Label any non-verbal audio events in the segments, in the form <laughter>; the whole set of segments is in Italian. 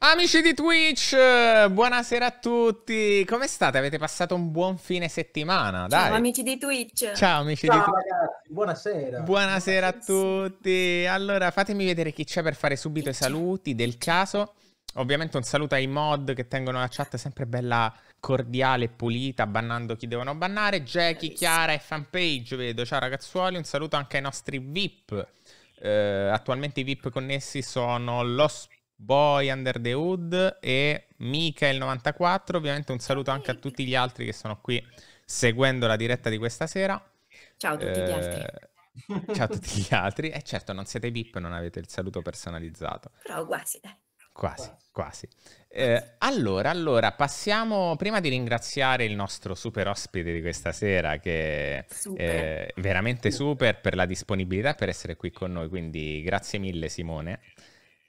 Amici di Twitch, buonasera a tutti. Come state? Avete passato un buon fine settimana? Dai. Ciao amici di Twitch. Ciao amici Ciao, di Twitch. Ragazzi, buonasera. buonasera. Buonasera a tutti. Allora, fatemi vedere chi c'è per fare subito i saluti del caso. Ovviamente un saluto ai mod che tengono la chat sempre bella cordiale e pulita, bannando chi devono bannare. Jackie, Chiara e fanpage, vedo. Ciao ragazzuoli, un saluto anche ai nostri VIP. Eh, attualmente i VIP connessi sono Los Boy Under the Hood e Michael94. Ovviamente un saluto anche a tutti gli altri che sono qui seguendo la diretta di questa sera. Ciao a tutti eh, gli altri. Ciao a tutti gli <laughs> altri. E eh, certo, non siete VIP, non avete il saluto personalizzato. Però quasi, dai. Quasi, quasi. Eh, allora, allora, passiamo, prima di ringraziare il nostro super ospite di questa sera, che super. è veramente super per la disponibilità e per essere qui con noi, quindi grazie mille Simone.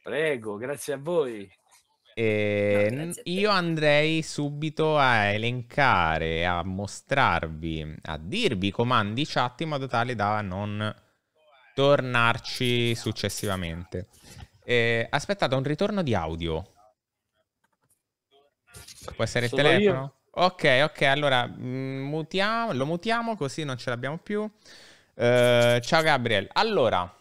Prego, grazie a voi. Eh, no, ehm, io andrei subito a elencare, a mostrarvi, a dirvi i comandi chat in modo tale da non tornarci successivamente. Eh, aspettate un ritorno di audio. Può essere il telefono? Io. Ok, ok, allora mm, mutiamo, lo mutiamo così non ce l'abbiamo più. Eh, ciao Gabriel. Allora,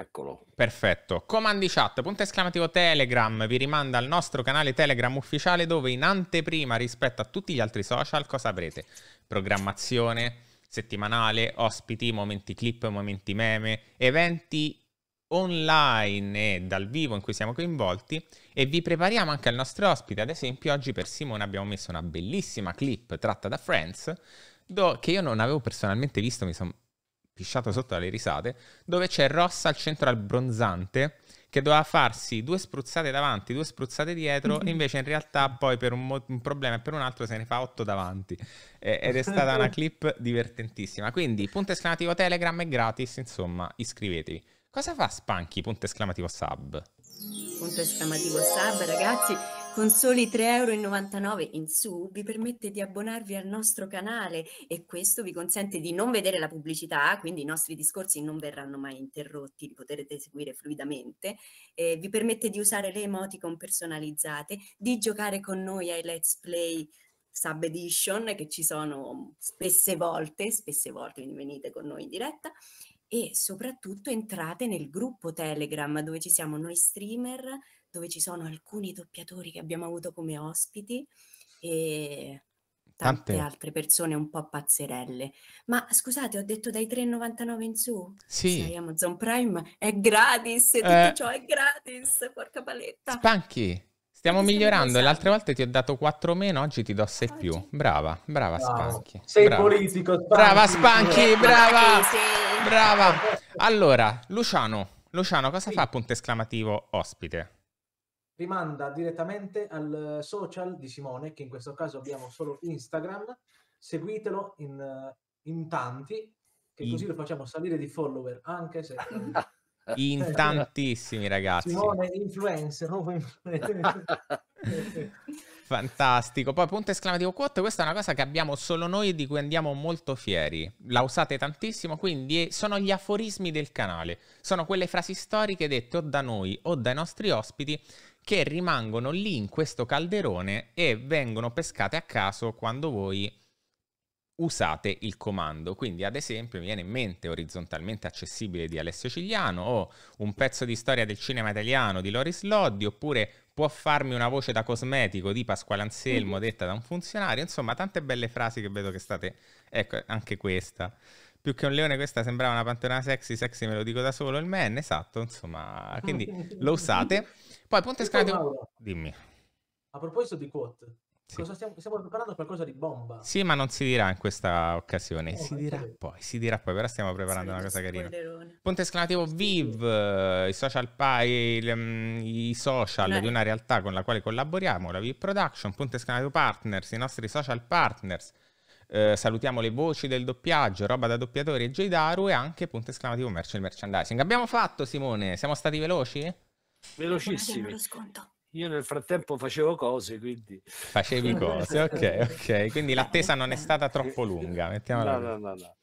Eccolo. Perfetto. Comandi chat, punto esclamativo Telegram, vi rimanda al nostro canale Telegram ufficiale dove in anteprima rispetto a tutti gli altri social cosa avrete? Programmazione settimanale, ospiti, momenti clip, momenti meme, eventi online e dal vivo in cui siamo coinvolti e vi prepariamo anche al nostro ospite. Ad esempio oggi per Simone abbiamo messo una bellissima clip tratta da Friends do- che io non avevo personalmente visto, mi sono pisciato sotto alle risate, dove c'è Rossa al centro al bronzante che doveva farsi due spruzzate davanti, due spruzzate dietro, mm-hmm. e invece in realtà poi per un, mo- un, problema e per un altro se ne fa otto davanti. Eh, ed è stata una <laughs> clip divertentissima. Quindi, punto esclamativo Telegram è gratis, insomma, iscrivetevi. Cosa fa Spanky, punto esclamativo sub? Punto esclamativo sub, ragazzi con soli 3,99 euro in su vi permette di abbonarvi al nostro canale e questo vi consente di non vedere la pubblicità, quindi i nostri discorsi non verranno mai interrotti, li potrete seguire fluidamente, eh, vi permette di usare le emoticon personalizzate, di giocare con noi ai let's play sub edition che ci sono spesse volte, spesse volte, quindi venite con noi in diretta e soprattutto entrate nel gruppo Telegram dove ci siamo noi streamer dove ci sono alcuni doppiatori che abbiamo avuto come ospiti e tante, tante. altre persone un po' pazzerelle. Ma scusate, ho detto dai 3,99 in su? Sì. Sai, Amazon Prime è gratis, eh. tutto eh. ciò è gratis, porca paletta. Spanchi. Stiamo migliorando, l'altra volta ti ho dato 4 meno, oggi ti do 6 ah, oggi. più. Brava, brava wow. Spanchi. Sei brava. politico, Spanchi. Brava Spanchi, brava. brava. Allora, Luciano, Luciano cosa sì. fa punto esclamativo ospite? rimanda direttamente al eh, social di Simone, che in questo caso abbiamo solo Instagram. Seguitelo in, eh, in tanti, che in... così lo facciamo salire di follower, anche se... <laughs> in eh, tantissimi ragazzi. Simone influencer, nuovo influencer. <laughs> Fantastico. Poi punto esclamativo quote, questa è una cosa che abbiamo solo noi e di cui andiamo molto fieri. La usate tantissimo, quindi sono gli aforismi del canale. Sono quelle frasi storiche dette o da noi o dai nostri ospiti che rimangono lì in questo calderone e vengono pescate a caso quando voi usate il comando. Quindi, ad esempio, mi viene in mente Orizzontalmente accessibile di Alessio Cigliano o un pezzo di storia del cinema italiano di Loris Loddi oppure può farmi una voce da cosmetico di Pasquale Anselmo mhm. detta da un funzionario, insomma, tante belle frasi che vedo che state ecco, anche questa più che un leone questa sembrava una pantera sexy, sexy me lo dico da solo, il man, esatto, insomma, quindi <laughs> lo usate. Poi Ponte Scalate... Dimmi. A proposito di quote, sì. stiamo, stiamo preparando qualcosa di bomba. Sì, ma non si dirà in questa occasione. Oh, si dirà bello. poi, si dirà poi, però stiamo preparando sì, una cosa carina. Ponte esclamativo VIV, eh, i social, pie, i, mm, i social di una realtà con la quale collaboriamo, la VIV Production, Ponte esclamativo Partners, i nostri social partners eh, salutiamo le voci del doppiaggio, roba da doppiatore e Jaydaru e anche punto esclamativo merchant merchandising. Abbiamo fatto Simone, siamo stati veloci? Velocissimi. Io nel frattempo facevo cose, quindi... Facevi <laughs> cose, ok, ok. Quindi l'attesa non è stata troppo lunga, mettiamola. No, no, no, no.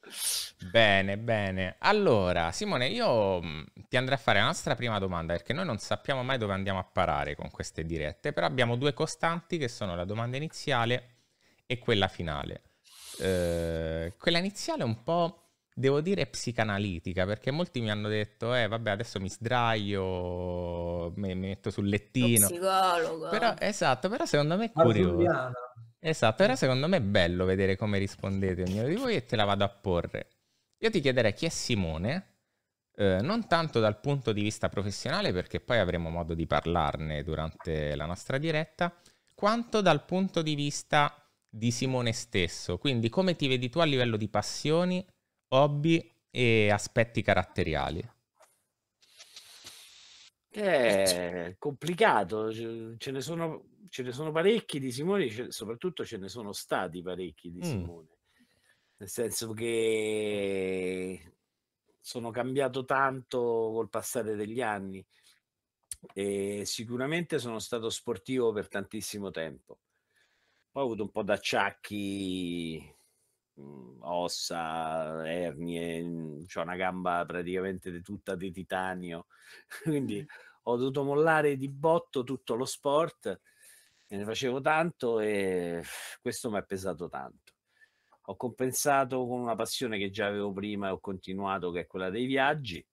Bene, bene. Allora, Simone, io mm, ti andrei a fare la nostra prima domanda, perché noi non sappiamo mai dove andiamo a parare con queste dirette, però abbiamo due costanti che sono la domanda iniziale e quella finale. Eh, quella iniziale è un po', devo dire, psicanalitica, perché molti mi hanno detto, eh vabbè adesso mi sdraio, mi, mi metto sul lettino. Lo psicologo. Però, esatto, però secondo me è curioso. Esatto, però secondo me è bello vedere come rispondete ognuno di voi e te la vado a porre. Io ti chiederei chi è Simone, eh, non tanto dal punto di vista professionale, perché poi avremo modo di parlarne durante la nostra diretta, quanto dal punto di vista di Simone stesso. Quindi come ti vedi tu a livello di passioni, hobby e aspetti caratteriali? È eh, complicato, ce ne sono, ce ne sono parecchi di Simone, soprattutto ce ne sono stati parecchi di mm. Simone, nel senso che sono cambiato tanto col passare degli anni e sicuramente sono stato sportivo per tantissimo tempo poi ho avuto un po' d'acciacchi, mh, mhmm, ossa, ernie, mh, una gamba praticamente tutta di titanio, <laughs> quindi ho dovuto mollare di botto tutto lo sport, e ne facevo tanto e questo mi ha pesato tanto. Ho compensato con una passione che già avevo prima e ho continuato, che è quella dei viaggi,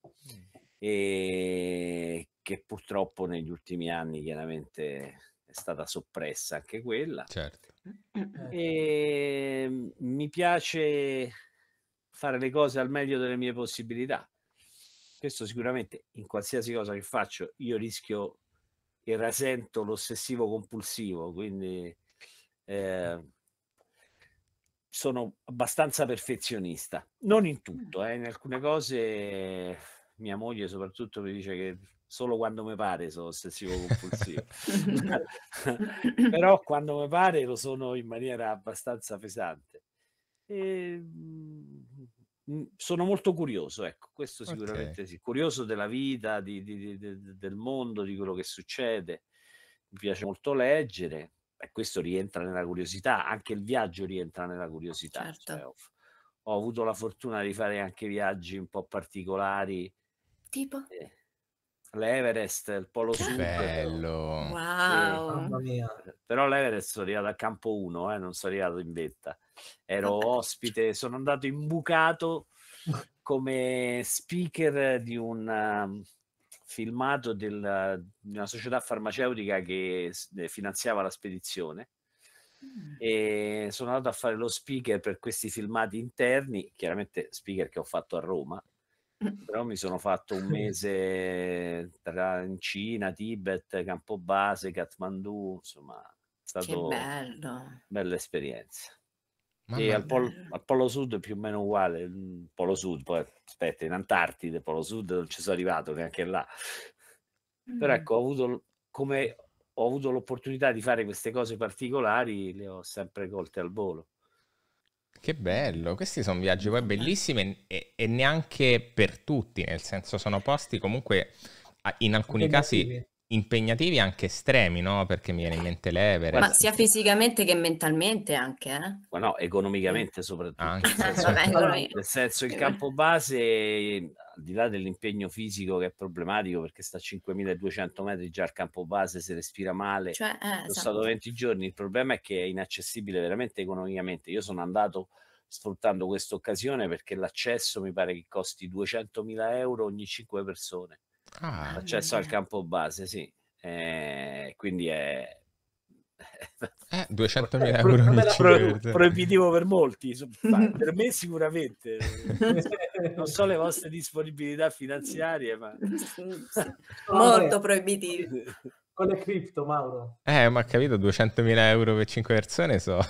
e che purtroppo negli ultimi anni chiaramente è stata soppressa anche quella. Certo e eh. ehm, mi piace fare le cose al meglio delle mie possibilità. Questo sicuramente in qualsiasi cosa che faccio io rischio e rasento l'ossessivo compulsivo, quindi eh, sono abbastanza perfezionista. Non in tutto, eh, in alcune cose mia moglie soprattutto mi dice che solo quando mi pare sono ossessivo compulsivo <laughs> <laughs> però quando mi pare lo sono in maniera abbastanza pesante e, ehm, mm, sono molto curioso ecco questo sicuramente okay. sì curioso della vita di, di, di, del mondo di quello che succede mi piace molto leggere e questo rientra nella curiosità anche il viaggio rientra nella curiosità certo. cioè, ho, ho, avuto la fortuna di fare anche viaggi un po' particolari tipo eh, l'Everest, il Polo Sud. Bello. Wow. Sì, però l'Everest sono arrivato a campo 1, eh, non sono arrivato in vetta. Ero ospite, sono andato imbucato come speaker di un um, filmato del, di una società farmaceutica che eh, finanziava la spedizione mm. e sono andato a fare lo speaker per questi filmati interni, chiaramente speaker che ho fatto a Roma, <laughs> però mi sono fatto un <laughs> mese tra Cina, Tibet, Campobase, Kathmandu, insomma, è stata una bella esperienza. Mamma e al polo, al polo, Sud è più o meno uguale, il Polo Sud, poi aspetta, in Antartide, Polo Sud non ci sono arrivato neanche là. Mm. Però ecco, ho avuto, come ho avuto l'opportunità di fare queste cose particolari, le ho sempre colte al volo. Che bello, questi sono viaggi poi bellissimi e, e, neanche per tutti, nel senso sono posti comunque in alcuni casi impegnativi anche estremi, no? Perché mi viene in mente l'Everest. Ma sia fisicamente che mentalmente anche, eh? Ma no, economicamente soprattutto. Anche, <laughs> nel, senso, Vabbè, nel senso il campo base al di là dell'impegno fisico che è problematico perché sta a 5200 metri già al campo base, si respira male, cioè, eh, sono esatto. stato 20 giorni, il problema è che è inaccessibile veramente economicamente. Io sono andato sfruttando questa occasione perché l'accesso mi pare che costi 200.000 euro ogni 5 persone. Ah, l'accesso al campo base, sì. Eh, quindi è eh, 200.000 <laughs> euro non è pro- proibitivo per molti, <laughs> per me sicuramente. non so le vostre disponibilità finanziarie, ma... <laughs> Molto proibitivo. Con le cripto, Mauro. Eh, ma capito, 200.000 euro per 5 persone sono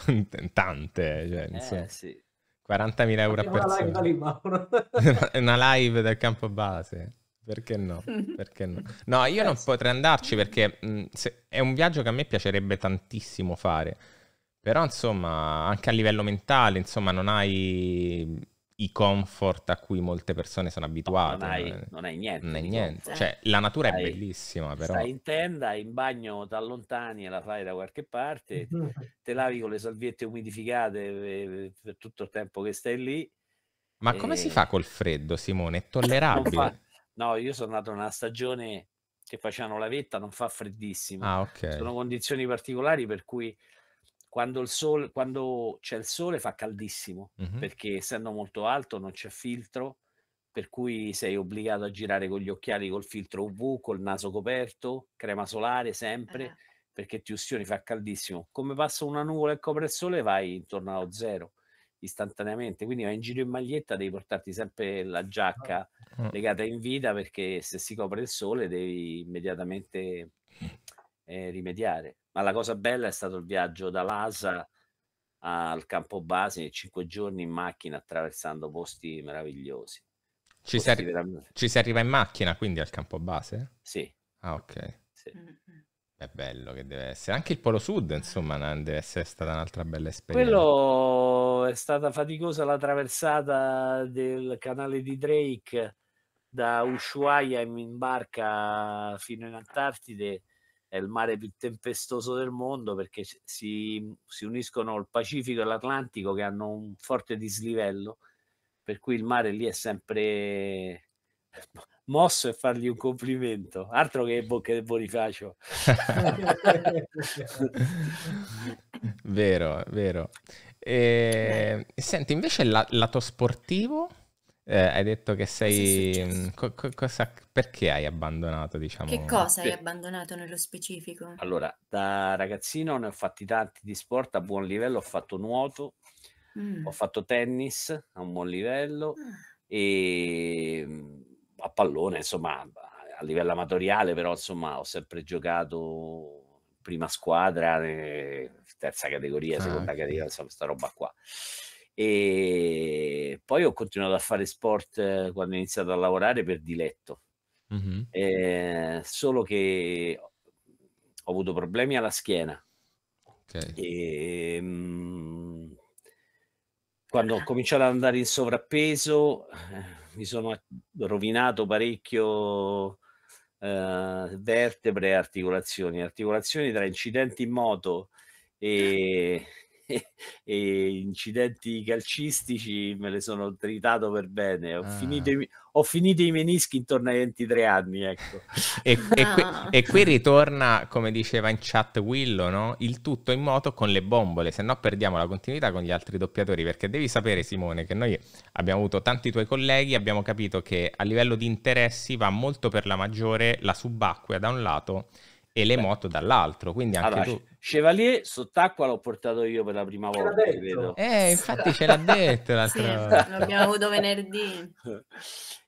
tante, cioè, eh, insomma. Eh, sì. 40.000 euro per persona. Una live, lì, una live dal campo base. Perché no? <laughs> Perché no? No, io non potrei andarci perché mh, se, è un viaggio che a me piacerebbe tantissimo fare. Però, insomma, anche a livello mentale, insomma, non hai i comfort a cui molte persone sono abituate. No, non, hai, eh. non, hai, niente. Non hai niente. Cioè, la natura stai, è bellissima, però. Stai in tenda, in bagno ti allontani e la fai da qualche parte, te <laughs> lavi con le salviette umidificate eh, eh, per tutto il tempo che stai lì. Ma come si fa col freddo, Simone? È tollerabile? No, io sono andato una stagione che facevano la vetta, non fa freddissimo. Ah, ok. Sono condizioni particolari per cui quando, il sol, quando c'è il sole fa caldissimo, mm-hmm. perché essendo molto alto non c'è filtro, per cui sei obbligato a girare con gli occhiali col filtro UV, col naso coperto, crema solare sempre, eh. perché ti ustioni, fa caldissimo. Come passa una nuvola e copre il sole vai intorno allo zero istantaneamente. Quindi vai in giro in maglietta, devi portarti sempre la giacca ah, ah. legata in vita perché se si copre il sole devi immediatamente eh, rimediare. Ma la cosa bella è stato il viaggio da Lasa al campo base, cinque giorni in macchina attraversando posti meravigliosi. Ci, posti si, arri- veramente... ci si arriva in macchina quindi al campo base? Sì. Ah, ok. Sì. Mm. È bello che deve essere. Anche il Polo Sud, insomma, deve essere stata un'altra bella esperienza. Quello è stata faticosa la traversata del canale di Drake da Ushuaia in barca fino in Antartide. È il mare più tempestoso del mondo perché si, si uniscono il Pacifico e l'Atlantico che hanno un forte dislivello, per cui il mare lì è sempre <laughs> mosso e fargli un complimento, altro che bocche del Bonifacio. <laughs> vero, vero. E... Ehm, senti, invece la, lato sportivo, eh, hai detto che sei... Mm, co- co- cosa... Perché hai abbandonato, diciamo? Che cosa hai abbandonato nello specifico? Allora, da ragazzino ne ho fatti tanti di sport a buon livello, ho fatto nuoto, mm. ho fatto tennis a un buon livello ah. mm. e a pallone, insomma, a livello amatoriale, però insomma ho sempre giocato prima squadra, eh, terza categoria, ah, seconda ah, categoria, insomma, sta roba qua. E poi ho continuato a fare sport eh, quando ho iniziato a lavorare per diletto, mm-hmm. eh, solo che ho avuto problemi alla schiena. Okay. E, ehm, mh, quando ho cominciato ad andare in sovrappeso eh, mi sono rovinato parecchio eh, vertebre e articolazioni. Articolazioni tra incidenti in moto e <laughs> e incidenti calcistici me le sono tritato per bene. Ho, ah. finito, i, ho finito, i, menischi intorno ai 23 anni. Ecco. e, e, qui, ah. e, qui, ritorna, come diceva in chat Willow, no? il tutto in moto con le bombole, se no perdiamo la continuità con gli altri doppiatori. Perché devi sapere, Simone, che noi abbiamo avuto tanti tuoi colleghi, abbiamo capito che a livello di interessi va molto per la maggiore la subacquea da un lato e le Beh. moto dall'altro. Quindi anche allora, ah, tu... Chevalier sott'acqua l'ho portato io per la prima ce volta. Vedo. Eh, infatti ce l'ha detto <laughs> l'altro. sì, l'abbiamo avuto venerdì. <laughs>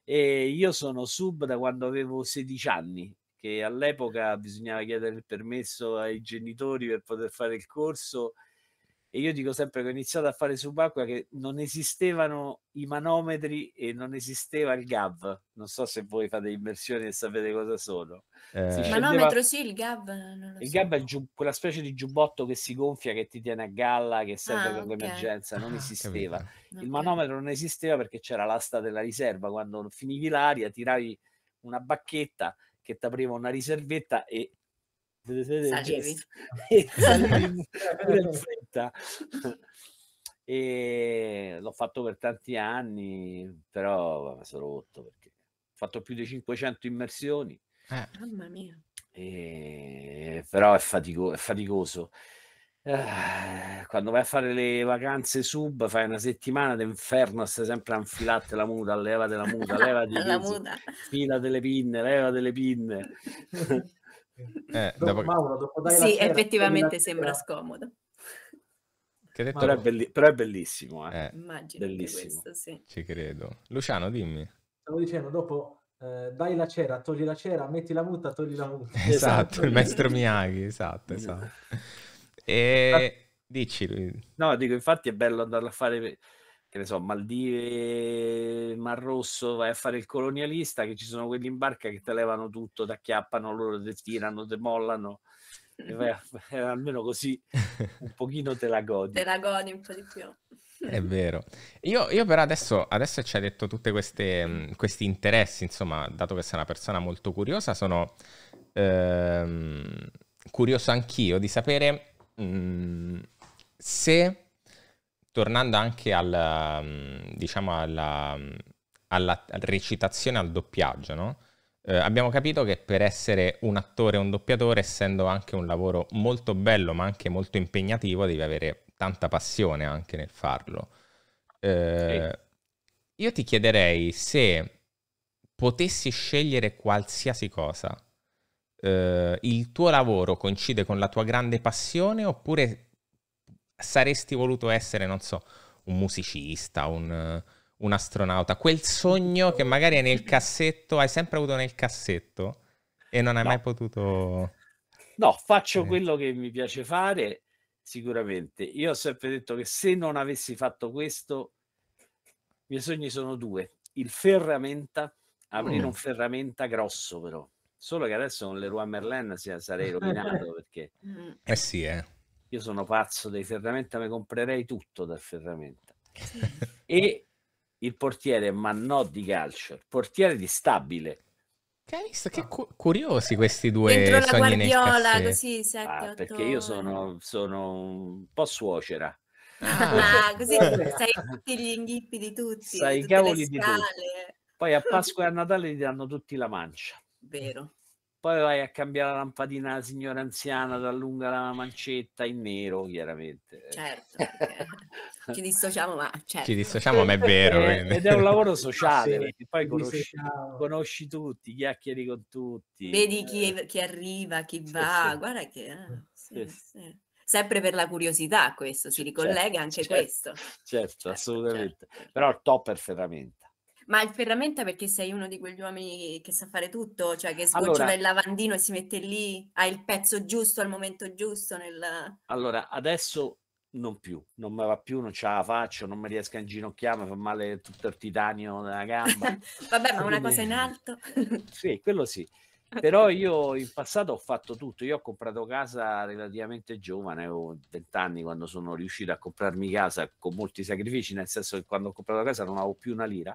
E io sono sub da quando avevo 16 anni, che all'epoca bisognava chiedere il permesso ai genitori per poter fare il corso e io dico sempre che ho iniziato a fare subacquea che non esistevano i manometri e non esisteva il GAV. Non so se voi fate immersioni e sapete cosa sono. Eh. Il scendeva... manometro sì, il GAV. il so. GAV è il quella specie di giubbotto che si gonfia, che ti tiene a galla, che serve ah, per okay. l'emergenza. Non ah, esisteva. Capito. Il manometro non esisteva perché c'era l'asta della riserva. Quando finivi l'aria tiravi una bacchetta che ti apriva una riservetta e Sagevi. <laughs> <laughs> diretta. <laughs> e l'ho fatto per tanti anni, però mi sono rotto perché ho fatto più di 500 immersioni. Eh. Mamma mia. E... Però è, fatico... è faticoso. Eh, quando vai a fare le vacanze sub, fai una settimana d'inferno, stai sempre a infilate la muta, leva della muta, <laughs> leva di fila delle pinne, leva delle pinne. eh, <laughs> dopo, Mauro, dopo sì, sera, effettivamente sembra scomodo. Che detto... però, è belli... però, è bellissimo, eh. eh. Immagino bellissimo. questo, sì. Ci credo. Luciano, dimmi. Stavo dicendo, dopo eh, dai la cera, togli la cera, metti la muta, togli la muta. Esatto, <laughs> esatto. il maestro Miyagi, esatto, esatto. esatto. <laughs> e... Dici, No, dico, infatti è bello andarla a fare che ne so, Maldive, Mar Rosso, vai a fare il colonialista, che ci sono quelli in barca che te levano tutto, ti acchiappano loro, ti tirano, ti mollano. Eh, almeno così un <laughs> pochino te la godi. Te la godi un po' di più. È <laughs> vero. Io, io però adesso, adesso ci hai detto tutti mm, questi interessi, insomma, dato che sei una persona molto curiosa, sono ehm, curioso anch'io di sapere mh, mm, se, tornando anche al, mm, diciamo alla, alla recitazione, al doppiaggio, no? Eh, abbiamo capito che per essere un attore e un doppiatore, essendo anche un lavoro molto bello ma anche molto impegnativo, devi avere tanta passione anche nel farlo. Eh, sì. Io ti chiederei se potessi scegliere qualsiasi cosa, eh, il tuo lavoro coincide con la tua grande passione oppure saresti voluto essere, non so, un musicista, un un astronauta, quel sogno che magari è nel cassetto, hai sempre avuto nel cassetto e non hai no. mai potuto... No, faccio eh. quello che mi piace fare, sicuramente. Io ho sempre detto che se non avessi fatto questo, i miei sogni sono due. Il ferramenta, aprire mm. un ferramenta grosso però. Solo che adesso con Leroy Merlin sarei rovinato perché... Eh sì, eh. Io sono pazzo dei ferramenta, mi comprerei tutto dal ferramenta. Sì. e il portiere, ma no di calcio, il portiere di stabile. Che, visto, che ah. cu- curiosi questi due sogni Dentro la guardiola, così, 7, ah, Perché io sono, sono un po' suocera. Ah, ah così sai <laughs> tutti gli inghippi di tutti. Sai i cavoli di tutti. Poi a <laughs> Pasqua e a Natale gli danno tutti la mancia. Vero. Poi vai a cambiare la lampadina alla signora anziana, ti allunga la mancetta in nero, chiaramente. Certo, <laughs> ci dissociamo, ma certo. Ci dissociamo, ma è vero. Eh, quindi. Ed è un lavoro <laughs> sociale, perché sì, poi conosci, conosci, tutti, chiacchieri con tutti. Vedi chi, eh. chi arriva, chi va, sì, guarda che... Ah, sì, sì sempre per la curiosità questo, si ricollega certo, anche certo, questo. Certo, certo, certo Però certo. il top è ferramenta. Ma il ferramenta perché sei uno di quegli uomini che sa fare tutto, cioè che sgocciola allora, il lavandino e si mette lì, ha il pezzo giusto al momento giusto nel... Allora, adesso non più, non me va più, non ce la faccio, non mi riesco a inginocchiare, mi fa male tutto il titanio della gamba. <laughs> Vabbè, ma una cosa in alto. <laughs> sì, quello sì. Però io in passato ho fatto tutto, io ho comprato casa relativamente giovane, avevo 20 anni quando sono riuscito a comprarmi casa con molti sacrifici, nel senso che quando ho comprato casa non avevo più una lira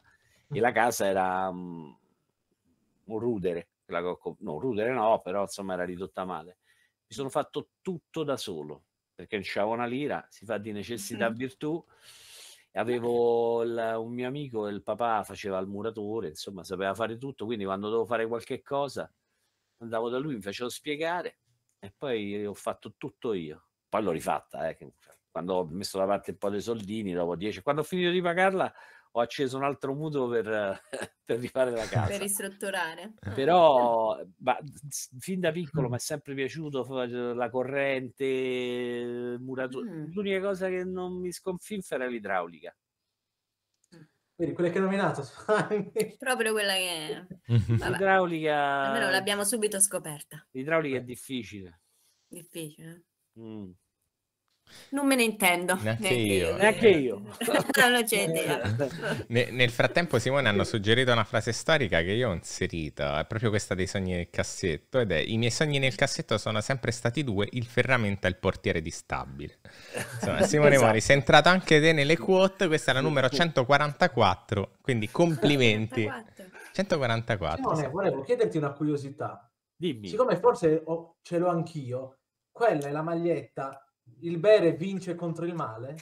e la casa era um, un rudere, no, rudere no, però insomma era ridotta male. Mi sono fatto tutto da solo, perché non c'avevo una lira, si fa di necessità mm-hmm. virtù. Avevo il, un mio amico, il papà faceva il muratore, insomma sapeva fare tutto, quindi quando dovevo fare qualche cosa andavo da lui, mi facevo spiegare e poi ho fatto tutto io. Poi l'ho rifatta, eh, cioè, quando ho messo da parte un po' dei soldini, dopo 10, quando ho finito di pagarla ho acceso un altro mutuo per, <laughs> per rifare la casa. per ristrutturare. Ah. Però ma, fin da piccolo mi mm. è sempre piaciuto cioè, la corrente, il eh, muratore. Mm. L'unica cosa che non mi sconfinfa era l'idraulica. Mm. Vedi, quella che hai nominato. Proprio quella che... Mm-hmm. L'idraulica... Almeno l'abbiamo subito scoperta. L'idraulica è eh. difficile. Difficile. Eh. Mm. Non me ne intendo. Neanche, neanche io. io. Neanche io. <laughs> ne, nel frattempo Simone hanno suggerito una frase storica che io ho inserito, è proprio questa dei sogni nel cassetto, ed è i miei sogni nel cassetto sono sempre stati due, il ferramenta e il portiere di stabile. Insomma, <laughs> Simone esatto. Mori, sei entrato anche te nelle quote, questa è la numero 144, quindi complimenti. 144. Simone, volevo chiederti una curiosità. Dimmi. Siccome forse ho, ce l'ho anch'io, quella è la maglietta il bere vince contro il male?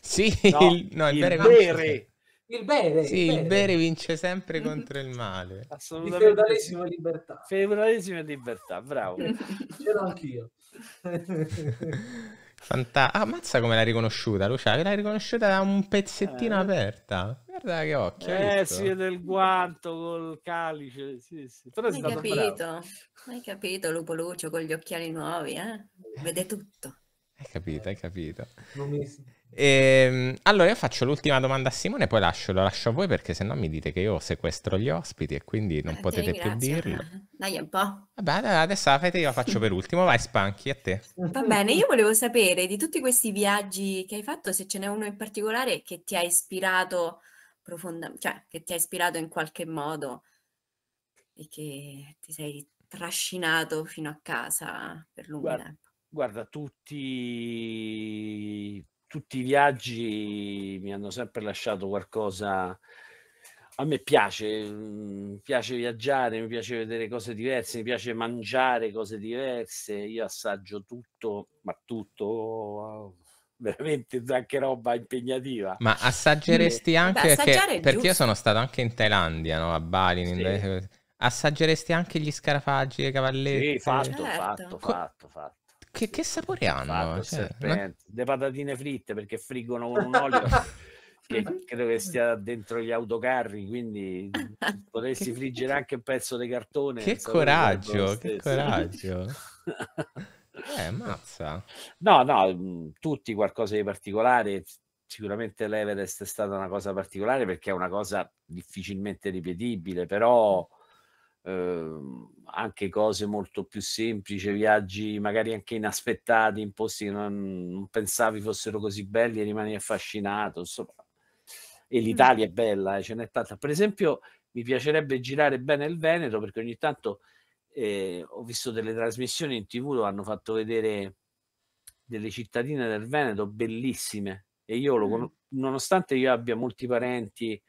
Sì, no, il, no, il, il bere, bere. Il bere, sì, il bere. bere vince sempre contro il male. <laughs> Assolutamente. Il feudalesimo e libertà. Feudalesimo libertà, bravo. <laughs> C'ero anch'io. <laughs> Fantastico. Ah, ammazza come l'hai riconosciuta, Lucia, che riconosciuta da un pezzettino eh. aperta. Guarda che occhio. Eh, si vede il guanto col calice. Sì, sì. Però hai capito, bravo. hai capito, Lupo Lucio con gli occhiali nuovi, eh? Vede tutto. Hai capito, hai capito. Mi... E, ehm, allora io faccio l'ultima domanda a Simone, poi lascio, lo lascio a voi perché sennò mi dite che io sequestro gli ospiti e quindi non eh, potete più dirlo. Dai un po'. Vabbè, adesso la fete, io la faccio per ultimo. Vai Spanchi, a te. Va bene, io volevo sapere di tutti questi viaggi che hai fatto, se ce n'è uno in particolare che ti ha ispirato profondamente, cioè che ti ha ispirato in qualche modo e che ti sei trascinato fino a casa per lungo tempo. Guarda, tutti, tutti i viaggi mi hanno sempre lasciato qualcosa. A me piace, mi mm, piace viaggiare, mi piace vedere cose diverse, mi piace mangiare cose diverse. Io assaggio tutto, ma tutto <laughs> veramente anche roba impegnativa. Ma assaggeresti anche Beh, che, perché io sono stato anche in Thailandia, no? a Bali, sì. in... assaggeresti anche gli scarafaggi, le cavallette? Sì, fatto, certo. fatto, fatto, fatto. Che, che sapore hanno? Cioè, una... Le patatine fritte perché friggono con un olio <laughs> che credo che stia dentro gli autocarri, quindi <laughs> potresti friggere anche un pezzo di cartone. Che coraggio, che coraggio. <laughs> eh, mazza. No, no, mm, tutti qualcosa di particolare. Sicuramente l'Everest è stata una cosa particolare perché è una cosa difficilmente ripetibile, però eh, anche cose molto più semplici, viaggi magari anche inaspettati, in posti che non, non pensavi fossero così belli e rimani affascinato. Insomma. E l'Italia è bella, eh, ce n'è tanta. Per esempio, mi piacerebbe girare bene il Veneto perché ogni tanto eh, ho visto delle trasmissioni in tv dove hanno fatto vedere delle cittadine del Veneto bellissime e io lo, mm. nonostante io abbia molti parenti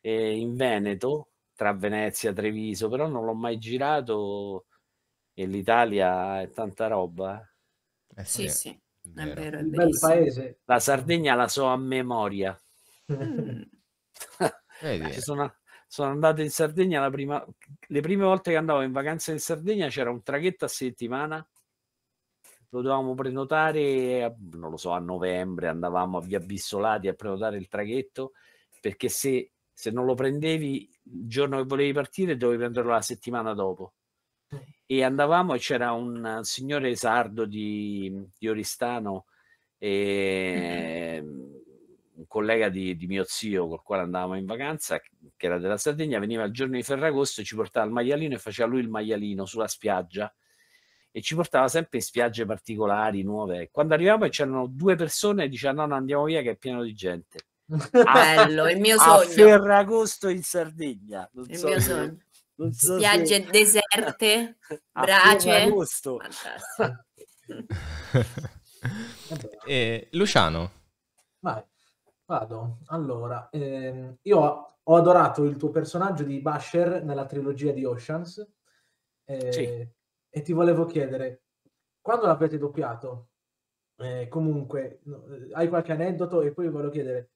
eh, in Veneto tra Venezia e Treviso, però non l'ho mai girato e l'Italia è tanta roba. Eh, eh sì, sì, sì. Vero. è vero, è bel paese. La Sardegna la so a memoria. Mm. <laughs> Eh. sono, sono, andato in Sardegna la prima, le prime volte che andavo in vacanza in Sardegna c'era un traghetto a settimana lo dovevamo prenotare, non lo so, a novembre andavamo a Via Bissolati a prenotare il traghetto perché se se non lo prendevi il giorno che volevi partire dovevi prenderlo la settimana dopo e andavamo e c'era un signore sardo di, di Oristano e mm-hmm. un collega di, di, mio zio col quale andavamo in vacanza che era della Sardegna veniva il giorno di Ferragosto e ci portava il maialino e faceva lui il maialino sulla spiaggia e ci portava sempre in spiagge particolari nuove quando arrivavamo e c'erano due persone diceva no no andiamo via che è pieno di gente Bello, il mio sogno. A Ferragosto in Sardegna. Non il so mio sogno. <laughs> Non so Spiagge se... deserte, <laughs> brace. e <laughs> eh, Luciano. Vai, vado. Allora, ehm, io ho adorato il tuo personaggio di Basher nella trilogia di Oceans. Eh, sì. E ti volevo chiedere, quando l'avete doppiato? Eh, comunque, eh, hai qualche aneddoto? E poi volevo chiedere,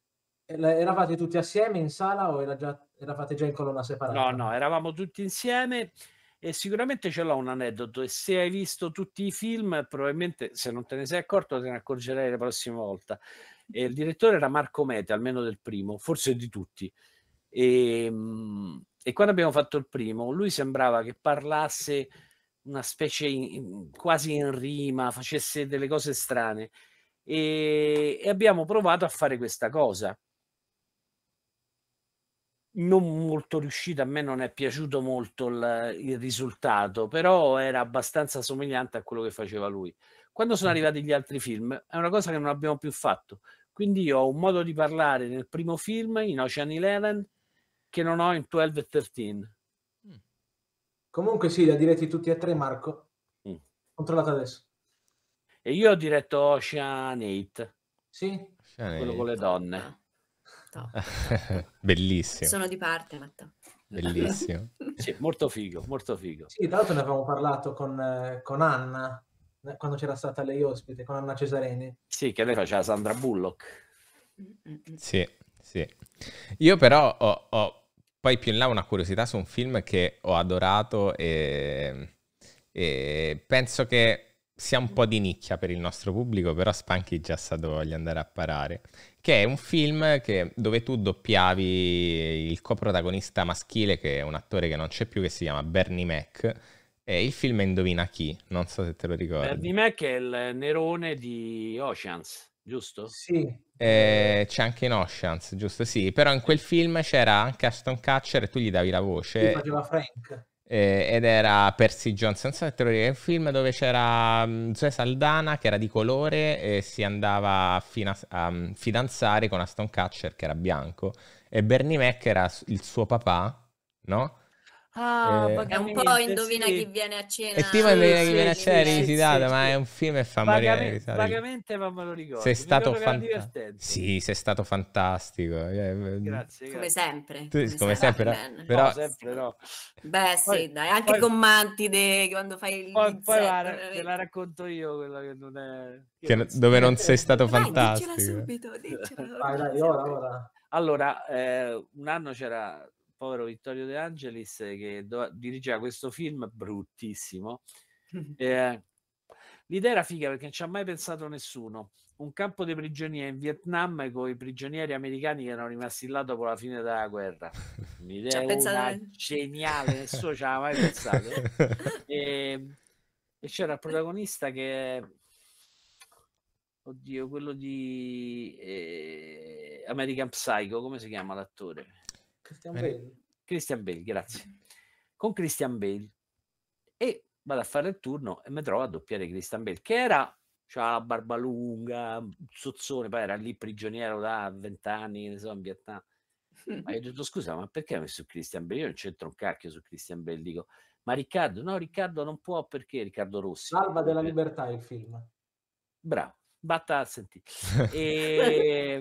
eh, eravate tutti assieme in sala o era già, eravate già in colonna separata? No, no, eravamo tutti insieme e sicuramente ce l'ho un aneddoto e se hai visto tutti i film probabilmente se non te ne sei accorto te ne accorgerai la prossima volta. E il direttore era Marco Mete, almeno del primo, forse di tutti. E, ehm, e quando abbiamo fatto il primo, lui sembrava che parlasse una specie in, quasi in rima, facesse delle cose strane e, e abbiamo provato a fare questa cosa non molto riuscita, a me non è piaciuto molto il, il, risultato, però era abbastanza somigliante a quello che faceva lui. Quando sono mm. arrivati gli altri film è una cosa che non abbiamo più fatto, quindi io ho un modo di parlare nel primo film, in Ocean Eleven, che non ho in 12 e 13. Mm. Comunque sì, li ha diretti tutti e tre Marco, mm. controllato adesso. E io ho diretto Ocean 8. Sì? Ocean quello con le donne. Matteo. <laughs> Bellissimo. Sono di parte, Matteo. Bellissimo. <laughs> sì, molto figo, molto figo. Sì, tra l'altro ne avevamo parlato con, eh, con Anna, eh, quando c'era stata lei ospite, con Anna Cesareni. Sì, che lei faceva Sandra Bullock. Sì, sì. Io però ho, ho, poi più in là una curiosità su un film che ho adorato e, e penso che sia un po' di nicchia per il nostro pubblico, però Spanky già sa dove voglio andare a parare, che è un film che, dove tu doppiavi il coprotagonista maschile, che è un attore che non c'è più, che si chiama Bernie Mac, e il film è Indovina chi, non so se te lo ricordi. Bernie Mac è il nerone di Oceans, giusto? Sì. Eh, c'è anche in Oceans, giusto? Sì, però in quel film c'era anche Aston Catcher e tu gli davi la voce. Lui faceva Frank eh, ed era Percy Johnson. Non so te è un film dove c'era mm, Zoe Saldana che era di colore e si andava a, fina- a mm, fidanzare con Aston Catcher che era bianco e Bernie Mac era il suo papà, no? Ah, eh, è un po' indovina sì. chi viene a cena. E tipo indovina sì, chi viene a cena sì, rivisitata, ma è un film e fa Vagame, morire risata. Vagamente ma me lo ricordo. Sei stato fantastico. Sì, sei stato fantastico. Grazie, eh, eh, mm. grazie. Come sempre. Tu, come, come sempre, sempre <laughs> eh, però... sempre no. Beh, sì, poi, dai, anche poi... con Mantide quando fai il Poi, poi la, te la racconto io quella che non è che, dove non <laughs> sei stato dai, fantastico. Diccela subito, diccela. Vai, dai, ora, ora. Allora, eh, un anno c'era povero Vittorio De Angelis eh, che do- dirigeva questo film bruttissimo. <laughs> Eh, l'idea era figa perché non ci ha mai pensato nessuno. Un campo di prigionia in Vietnam con i prigionieri americani che erano rimasti là dopo la fine della guerra. Un'idea pensato... <laughs> geniale, nessuno ci ha mai pensato. <laughs> E, e c'era il protagonista che oddio, quello di eh, American Psycho, come si chiama l'attore? Christian eh? Bale. Christian Bale, grazie. Mm. Con Christian Bale. E vado a fare il turno e mi trovo a doppiare Christian Bale, che era c'ha la barba lunga, sozzone, poi era lì prigioniero da vent'anni, ne so, in Vietnam. <laughs> Ma io ho detto, scusa, ma perché hai messo Christian Bale? Io non c'entro un cacchio su Christian Bale, dico, ma Riccardo, no, Riccardo non può perché Riccardo Rossi. Salva della eh. libertà il film. Bravo, batta a sentire. <laughs> E...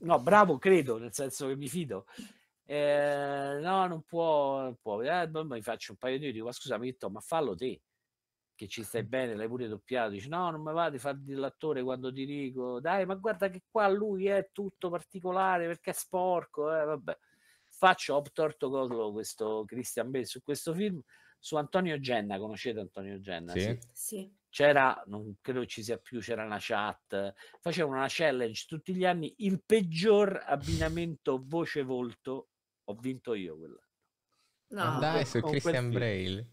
no, bravo credo, nel senso che mi fido eh, no, non può, non può. Eh, mi faccio un paio di ore, dico, ma scusami, che ma fallo te, che ci stai mm. bene, l'hai pure doppiato, dice, no, non mi va di far l'attore quando ti dico, dai, ma guarda che qua lui è tutto particolare perché è sporco, eh, vabbè. Faccio Obtorto Coslo, questo Christian Bale, su questo film, su Antonio Genna, conoscete Antonio Genna? Sì. sì. C'era, non credo ci sia più, c'era una chat, facevano una challenge tutti gli anni, il peggior abbinamento voce-volto ho vinto io quella. No, ah, dai, su Christian Bale.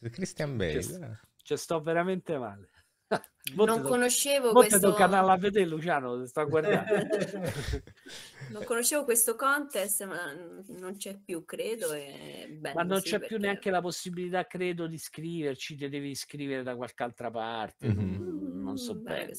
Su Christian Bale. Ci, ci sto veramente male. <laughs> Molte non do, conoscevo questo do canale a vedere Luciano sto guardando <laughs> non conoscevo questo contest ma non c'è più credo bello, ma non sì, c'è perché... più neanche la possibilità credo di scriverci, ti devi iscrivere da qualche altra parte mm-hmm. non so mm, bene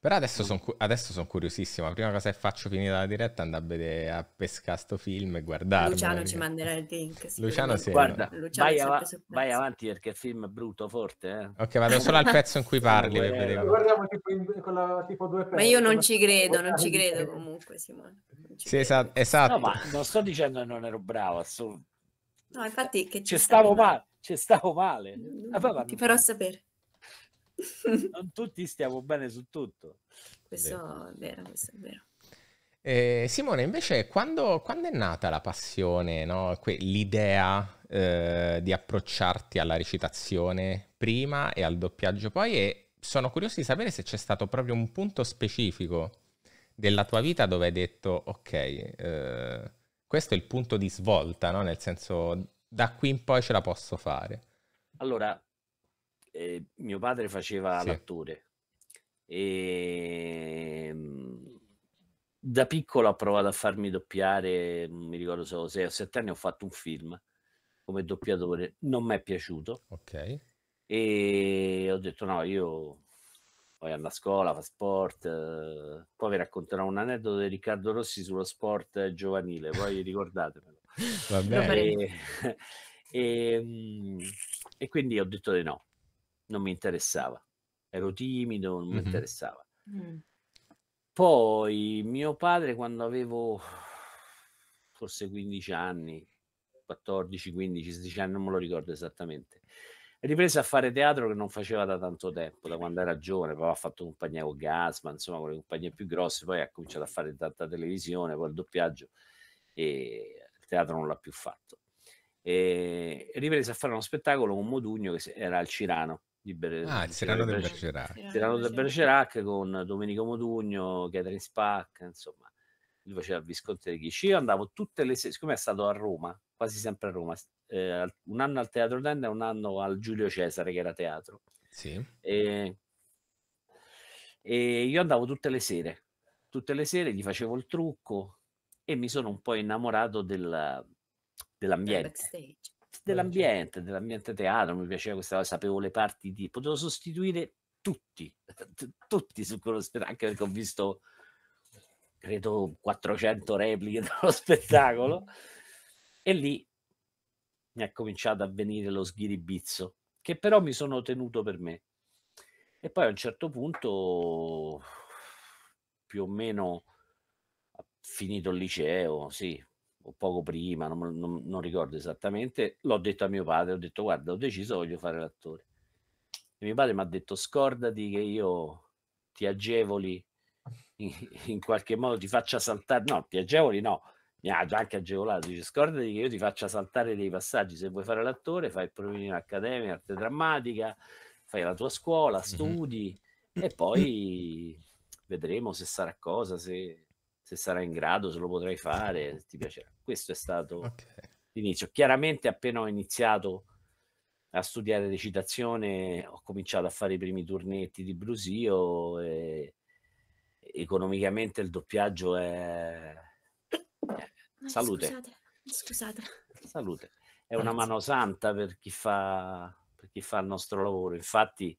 però adesso sono mm. son curiosissimo. La prima cosa che faccio finita la diretta è andare a vedere a pescare sto film e guardarlo. Luciano perché... ci manderà il link. Luciano, sì, guarda, Luciano vai, av- vai, avanti perché il film è brutto, forte. Eh? Ok, vado solo al pezzo in cui <laughs> parli. Eh, guardiamo tipo, in, con la, tipo due pezzi. Ma io non ci credo, non ci credo comunque, Simone. Sì, esatto. esatto. No, ma non sto dicendo che non ero bravo, assolutamente. No, infatti che ci, ci stavo, male. Ci stavo male. No, mm, ah, ti farò sapere. <laughs> non tutti stiamo bene su tutto. Questo è vero, questo è vero. Eh, Simone, invece, quando, quando, è nata la passione, no? que- l'idea eh, di approcciarti alla recitazione prima e al doppiaggio poi? E eh, sono curioso di sapere se c'è stato proprio un punto specifico della tua vita dove hai detto, ok, eh, questo è il punto di svolta, no? nel senso da qui in poi ce la posso fare. Allora, Ehm, mio padre faceva sì. l'attore e ehm, da piccolo ha provato a farmi doppiare, mi ricordo se avevo 6 o 7 anni, ho fatto un film come doppiatore, non mi è piaciuto. Ok. E ho detto no, io poi andare a scuola, fa sport, poi vi racconterò un aneddoto di Riccardo Rossi sullo sport giovanile, poi ricordatemelo. <laughs> Va bene. E, <laughs> e, ehm, e, quindi ho detto di no non mi interessava, ero timido, non mm-hmm. mi interessava. Mm. Poi mio padre quando avevo forse 15 anni, 14, 15, 16 anni, non me lo ricordo esattamente, riprese a fare teatro che non faceva da tanto tempo, da quando era giovane, poi ha fatto compagnia con Gasman, insomma con le compagnie più grosse, poi ha cominciato a fare tanta televisione, poi il doppiaggio e il teatro non l'ha più fatto. E riprese a fare uno spettacolo con Modugno che era al Cirano di Ber- ah, il Serano del Bergerac. con Domenico Modugno, Catherine Spack, insomma, lui faceva Visconti di Chisci. Io andavo tutte le sere, siccome è stato a Roma, quasi sempre a Roma, eh, un anno al Teatro Tenda e un anno al Giulio Cesare, che era teatro. Sì. E, e io andavo tutte le sere, tutte le sere gli facevo il trucco e mi sono un po' innamorato del, dell'ambiente dell'ambiente, dell'ambiente teatro, mi piaceva questa cosa, sapevo le parti di... Potevo sostituire tutti, <laughs> tutti su quello spettacolo, anche perché ho visto, credo, 400 repliche <laughs> dello spettacolo. E lì mi è cominciato a venire lo sghiribizzo, che però mi sono tenuto per me. E poi a un certo punto, più o meno, finito il liceo, sì, o poco prima, non, non, non, ricordo esattamente, l'ho detto a mio padre, ho detto guarda, ho deciso, voglio fare l'attore. E mio padre mi ha detto scordati che io ti agevoli in, in qualche modo, ti faccia saltare, no, ti agevoli no, mi ha già anche agevolato, dice scordati che io ti faccia saltare dei passaggi, se vuoi fare l'attore fai il provino accademia, arte drammatica, fai la tua scuola, studi mm-hmm. e poi vedremo se sarà cosa, se se sarai in grado, se lo potrai fare, ti piacerà. Questo è stato okay. l'inizio. Chiaramente appena ho iniziato a studiare recitazione ho cominciato a fare i primi turnetti di brusio e economicamente il doppiaggio è... Ah, salute. Scusate, scusate. Salute. È ah, una mano santa per chi fa, per chi fa il nostro lavoro. Infatti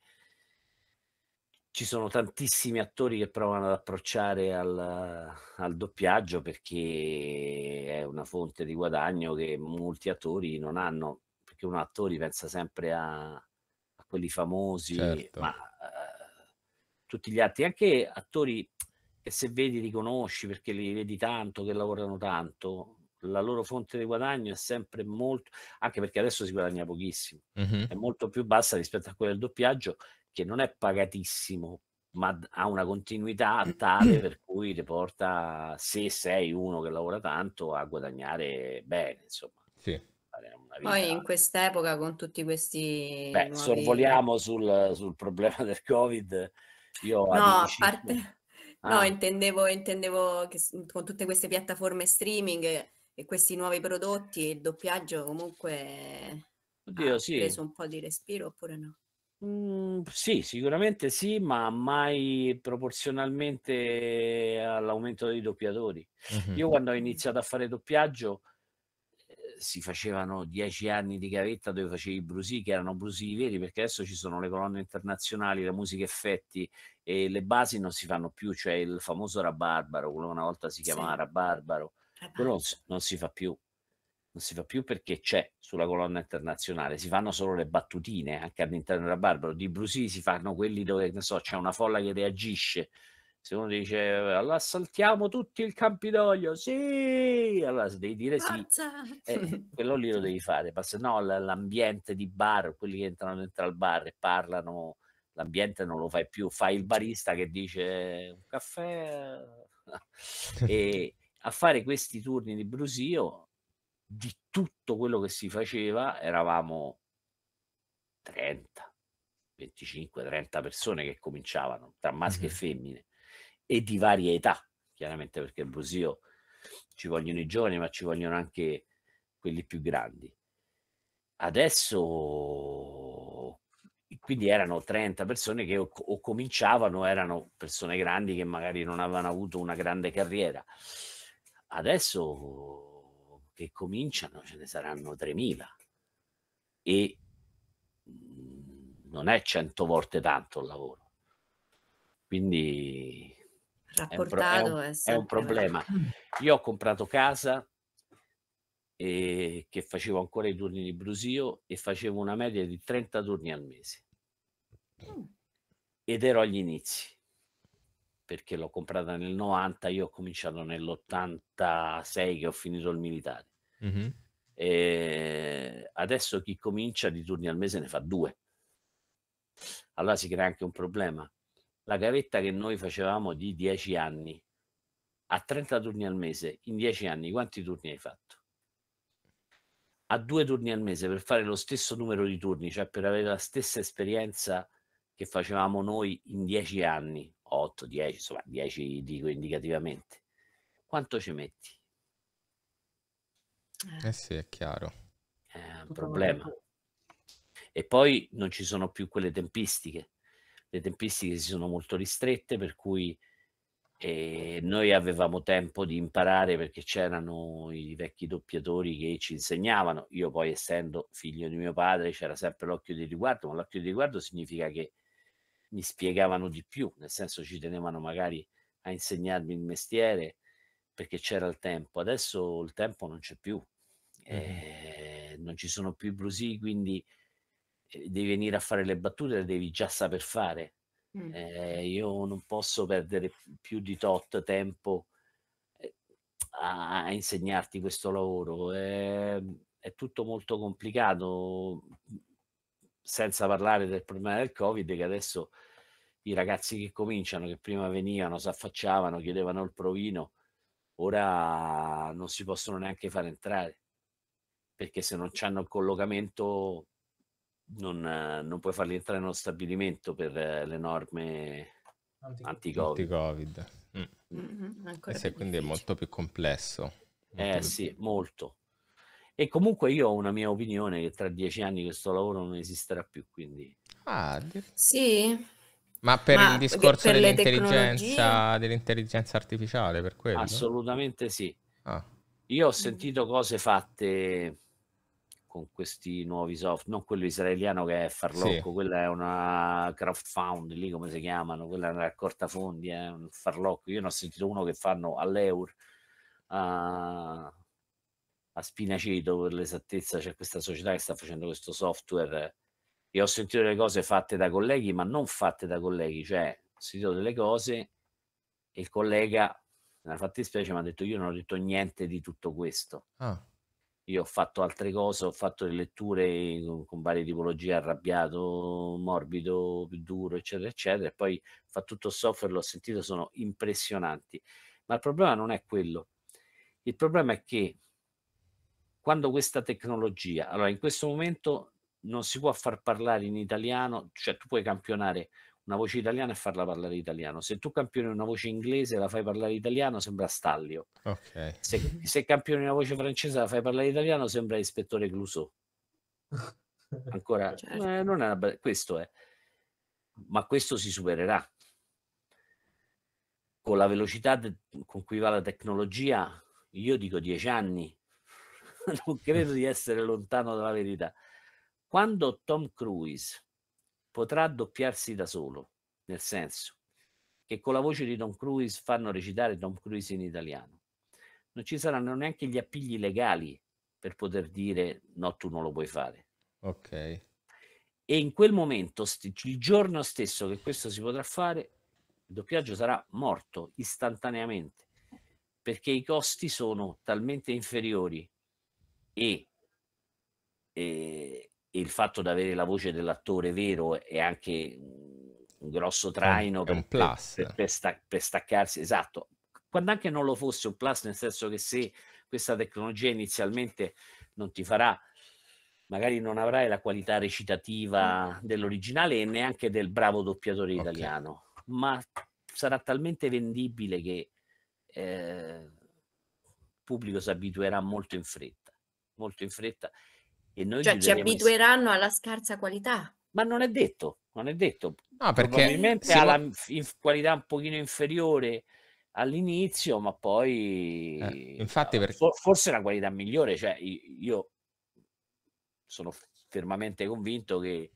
ci sono tantissimi attori che provano ad approcciare al, al, doppiaggio perché è una fonte di guadagno che molti attori non hanno, perché un attore pensa sempre a, a quelli famosi, certo. ma uh, tutti gli altri, anche attori che se vedi riconosci perché li vedi tanto, che lavorano tanto, la loro fonte di guadagno è sempre molto, anche perché adesso si guadagna pochissimo, mm-hmm. è molto più bassa rispetto a quella del doppiaggio che non è pagatissimo, ma ha una continuità tale <clears throat> per cui ti porta, se sei uno che lavora tanto, a guadagnare bene, insomma. Sì. Poi in quest'epoca con tutti questi... Beh, nuovi... sorvoliamo sul, sul, problema del Covid. Io no, a parte... <laughs> Ah. No, intendevo, intendevo che con tutte queste piattaforme streaming e questi nuovi prodotti, il doppiaggio comunque Oddio, ha sì. preso un po' di respiro oppure no? Mm, sì, sicuramente sì, ma mai proporzionalmente all'aumento dei doppiatori. Mhm. Io quando ho iniziato a fare doppiaggio eh, si facevano dieci anni di gavetta dove facevi i brusì, che erano brusì veri, perché adesso ci sono le colonne internazionali, la musica effetti e le basi non si fanno più, cioè il famoso rabarbaro, quello una volta si Sì, chiamava rabarbaro, quello non si, non si fa più non si fa più perché c'è sulla colonna internazionale, si fanno solo le battutine anche all'interno della Barbaro. Di Brusì si fanno quelli dove non so, c'è una folla che reagisce. Se uno dice allora saltiamo tutti il Campidoglio, sì, allora se devi dire sì, eh, <laughs> quello lì lo devi fare, ma se no l'ambiente di bar, quelli che entrano dentro al bar e parlano, l'ambiente non lo fai più, fai il barista che dice un caffè <laughs> e a fare questi turni di brusio di tutto quello che si faceva eravamo 30, 25, 30 persone che cominciavano, tra maschi mm-hmm. e femmine, e di varie età, chiaramente perché il brusio ci vogliono i giovani, ma ci vogliono anche quelli più grandi. Adesso quindi erano 30 persone che o, o, cominciavano, erano persone grandi che magari non avevano avuto una grande carriera. Adesso che cominciano ce ne saranno 3.000 e mm, non è 100 volte tanto il lavoro. Quindi è un, pro- è, un, è, è un, problema. Io ho comprato casa e, che facevo ancora i turni di brusio e facevo una media di 30 turni al mese. Mm. Ed ero agli inizi perché l'ho comprata nel 90, io ho cominciato nell'86 che ho finito il militare. Mm-hmm. Ehm, e adesso chi comincia di turni al mese ne fa due. Allora si crea anche un problema. La gavetta che noi facevamo di 10 anni a 30 turni al mese, in 10 anni quanti turni hai fatto? A due turni al mese per fare lo stesso numero di turni, cioè per avere la stessa esperienza che facevamo noi in 10 anni, 8, 10, insomma 10 dico indicativamente, quanto ci metti? Eh, eh sì, è chiaro. È un problema. E poi non ci sono più quelle tempistiche. Le tempistiche si sono molto ristrette, per cui eh, noi avevamo tempo di imparare perché c'erano i vecchi doppiatori che ci insegnavano. Io poi, essendo figlio di mio padre, c'era sempre l'occhio di riguardo, ma l'occhio di riguardo significa che mi spiegavano di più, nel senso ci tenevano magari a insegnarmi il mestiere perché c'era il tempo, adesso il tempo non c'è più, eh, non ci sono più i brusì, quindi eh, devi venire a fare le battute, le devi già saper fare. Eh, io non posso perdere più di tot tempo eh, a, a insegnarti questo lavoro. Eh, è tutto molto complicato senza parlare del problema del Covid, che adesso i ragazzi che cominciano, che prima venivano, si affacciavano, chiedevano il provino, ora non si possono neanche far entrare, perché se non hanno il collocamento non, non puoi farli entrare nello stabilimento per le norme anti-Covid. anti-COVID. Mm. Mm-hmm, e eh se quindi è molto più complesso. Molto eh più... sì, molto. E comunque io ho una mia opinione che tra dieci anni questo lavoro non esisterà più, quindi... Ah, sì. Ma per Ma il discorso per dell'intelligenza, dell'intelligenza, artificiale, per quello? Assolutamente sì. Ah. Io ho mm. sentito cose fatte con questi nuovi software, non quello israeliano che è farlocco, sì. quella è una crowdfund, lì come si chiamano, quella è una raccolta fondi, è eh, un farlocco. Io ne ho sentito uno che fanno all'Eur, uh, a Spinaceto per l'esattezza c'è questa società che sta facendo questo software e ho sentito delle cose fatte da colleghi ma non fatte da colleghi cioè ho sentito delle cose e il collega nella fattispecie mi ha detto io non ho detto niente di tutto questo ah. io ho fatto altre cose ho fatto le letture con, con varie tipologie arrabbiato morbido più duro eccetera eccetera e poi fa tutto il software l'ho sentito sono impressionanti ma il problema non è quello il problema è che quando questa tecnologia, allora in questo momento non si può far parlare in italiano, cioè tu puoi campionare una voce italiana e farla parlare italiano. Se tu campioni una voce inglese e la fai parlare italiano, sembra Stallio. Okay. Se, se, campioni una voce francese e la fai parlare italiano, sembra ispettore Clouseau. Ancora, <laughs> certo. eh, non è una questo è, ma questo si supererà con la velocità de- con cui va la tecnologia. Io dico dieci anni, <laughs> non credo di essere lontano dalla verità. Quando Tom Cruise potrà doppiarsi da solo, nel senso che con la voce di Tom Cruise fanno recitare Tom Cruise in italiano, non ci saranno neanche gli appigli legali per poter dire no, tu non lo puoi fare. Ok. E in quel momento, il giorno stesso che questo si potrà fare, il doppiaggio sarà morto istantaneamente perché i costi sono talmente inferiori e, e il fatto di avere la voce dell'attore vero è anche un grosso traino un, per, per, per, sta, per, staccarsi, esatto. Quando anche non lo fosse un plus, nel senso che se questa tecnologia inizialmente non ti farà, magari non avrai la qualità recitativa dell'originale e neanche del bravo doppiatore okay. italiano, ma sarà talmente vendibile che eh, il pubblico si abituerà molto in fretta molto in fretta. E noi cioè ci abitueranno alla scarsa qualità. Ma non è detto, non è detto. No, perché Probabilmente ha la qualità un pochino inferiore all'inizio, ma poi... Eh, infatti perché... Forse la qualità migliore, cioè io sono fermamente convinto che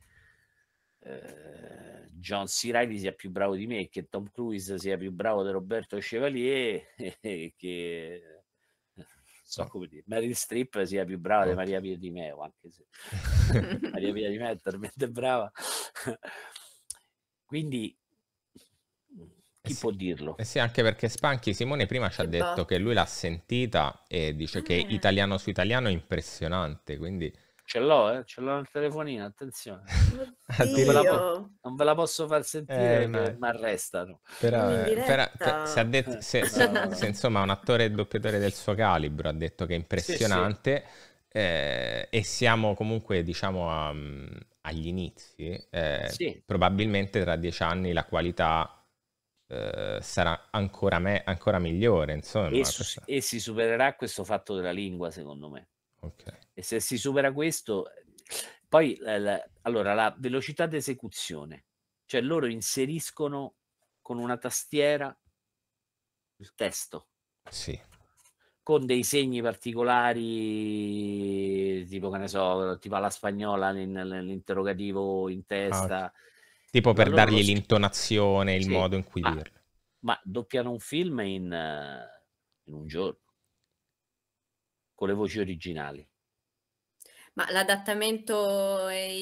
eh, John C. Reilly sia più bravo di me, che Tom Cruise sia più bravo di Roberto Chevalier, <laughs> che so come dire. Meryl Streep sia più brava di Maria Pia di Meo, anche se <laughs> Maria Pia di Meo è talmente brava. Quindi eh chi eh sì, può dirlo? Eh sì, anche perché Spanchi Simone prima ci ha detto che lui l'ha sentita e dice mm. che italiano su italiano è impressionante, quindi Ce l'ho, eh? ce l'ho nel telefonino, attenzione. <laughs> Non ve, po- non ve, la posso far sentire, eh, ma... mi arrestano. Però, eh, però cioè, se ha detto, se, eh. se, <laughs> se, insomma un attore e doppiatore del suo calibro ha detto che è impressionante sì, sì. Eh, e siamo comunque diciamo a, mm, agli inizi, eh, sì. probabilmente tra dieci anni la qualità eh, sarà ancora, me- ancora migliore. Insomma, e, su- e si supererà questo fatto della lingua secondo me. Okay. E se si supera questo, poi allora la velocità d'esecuzione, cioè loro inseriscono con una tastiera il testo. Sì. Con dei segni particolari, tipo che ne so, tipo la spagnola nell'interrogativo in ah, testa. Ah, tipo per dargli lo... l'intonazione, il sì. modo in cui ah, dirlo. Ma doppiano un film in, eh, in un giorno con le voci originali. Ma l'adattamento e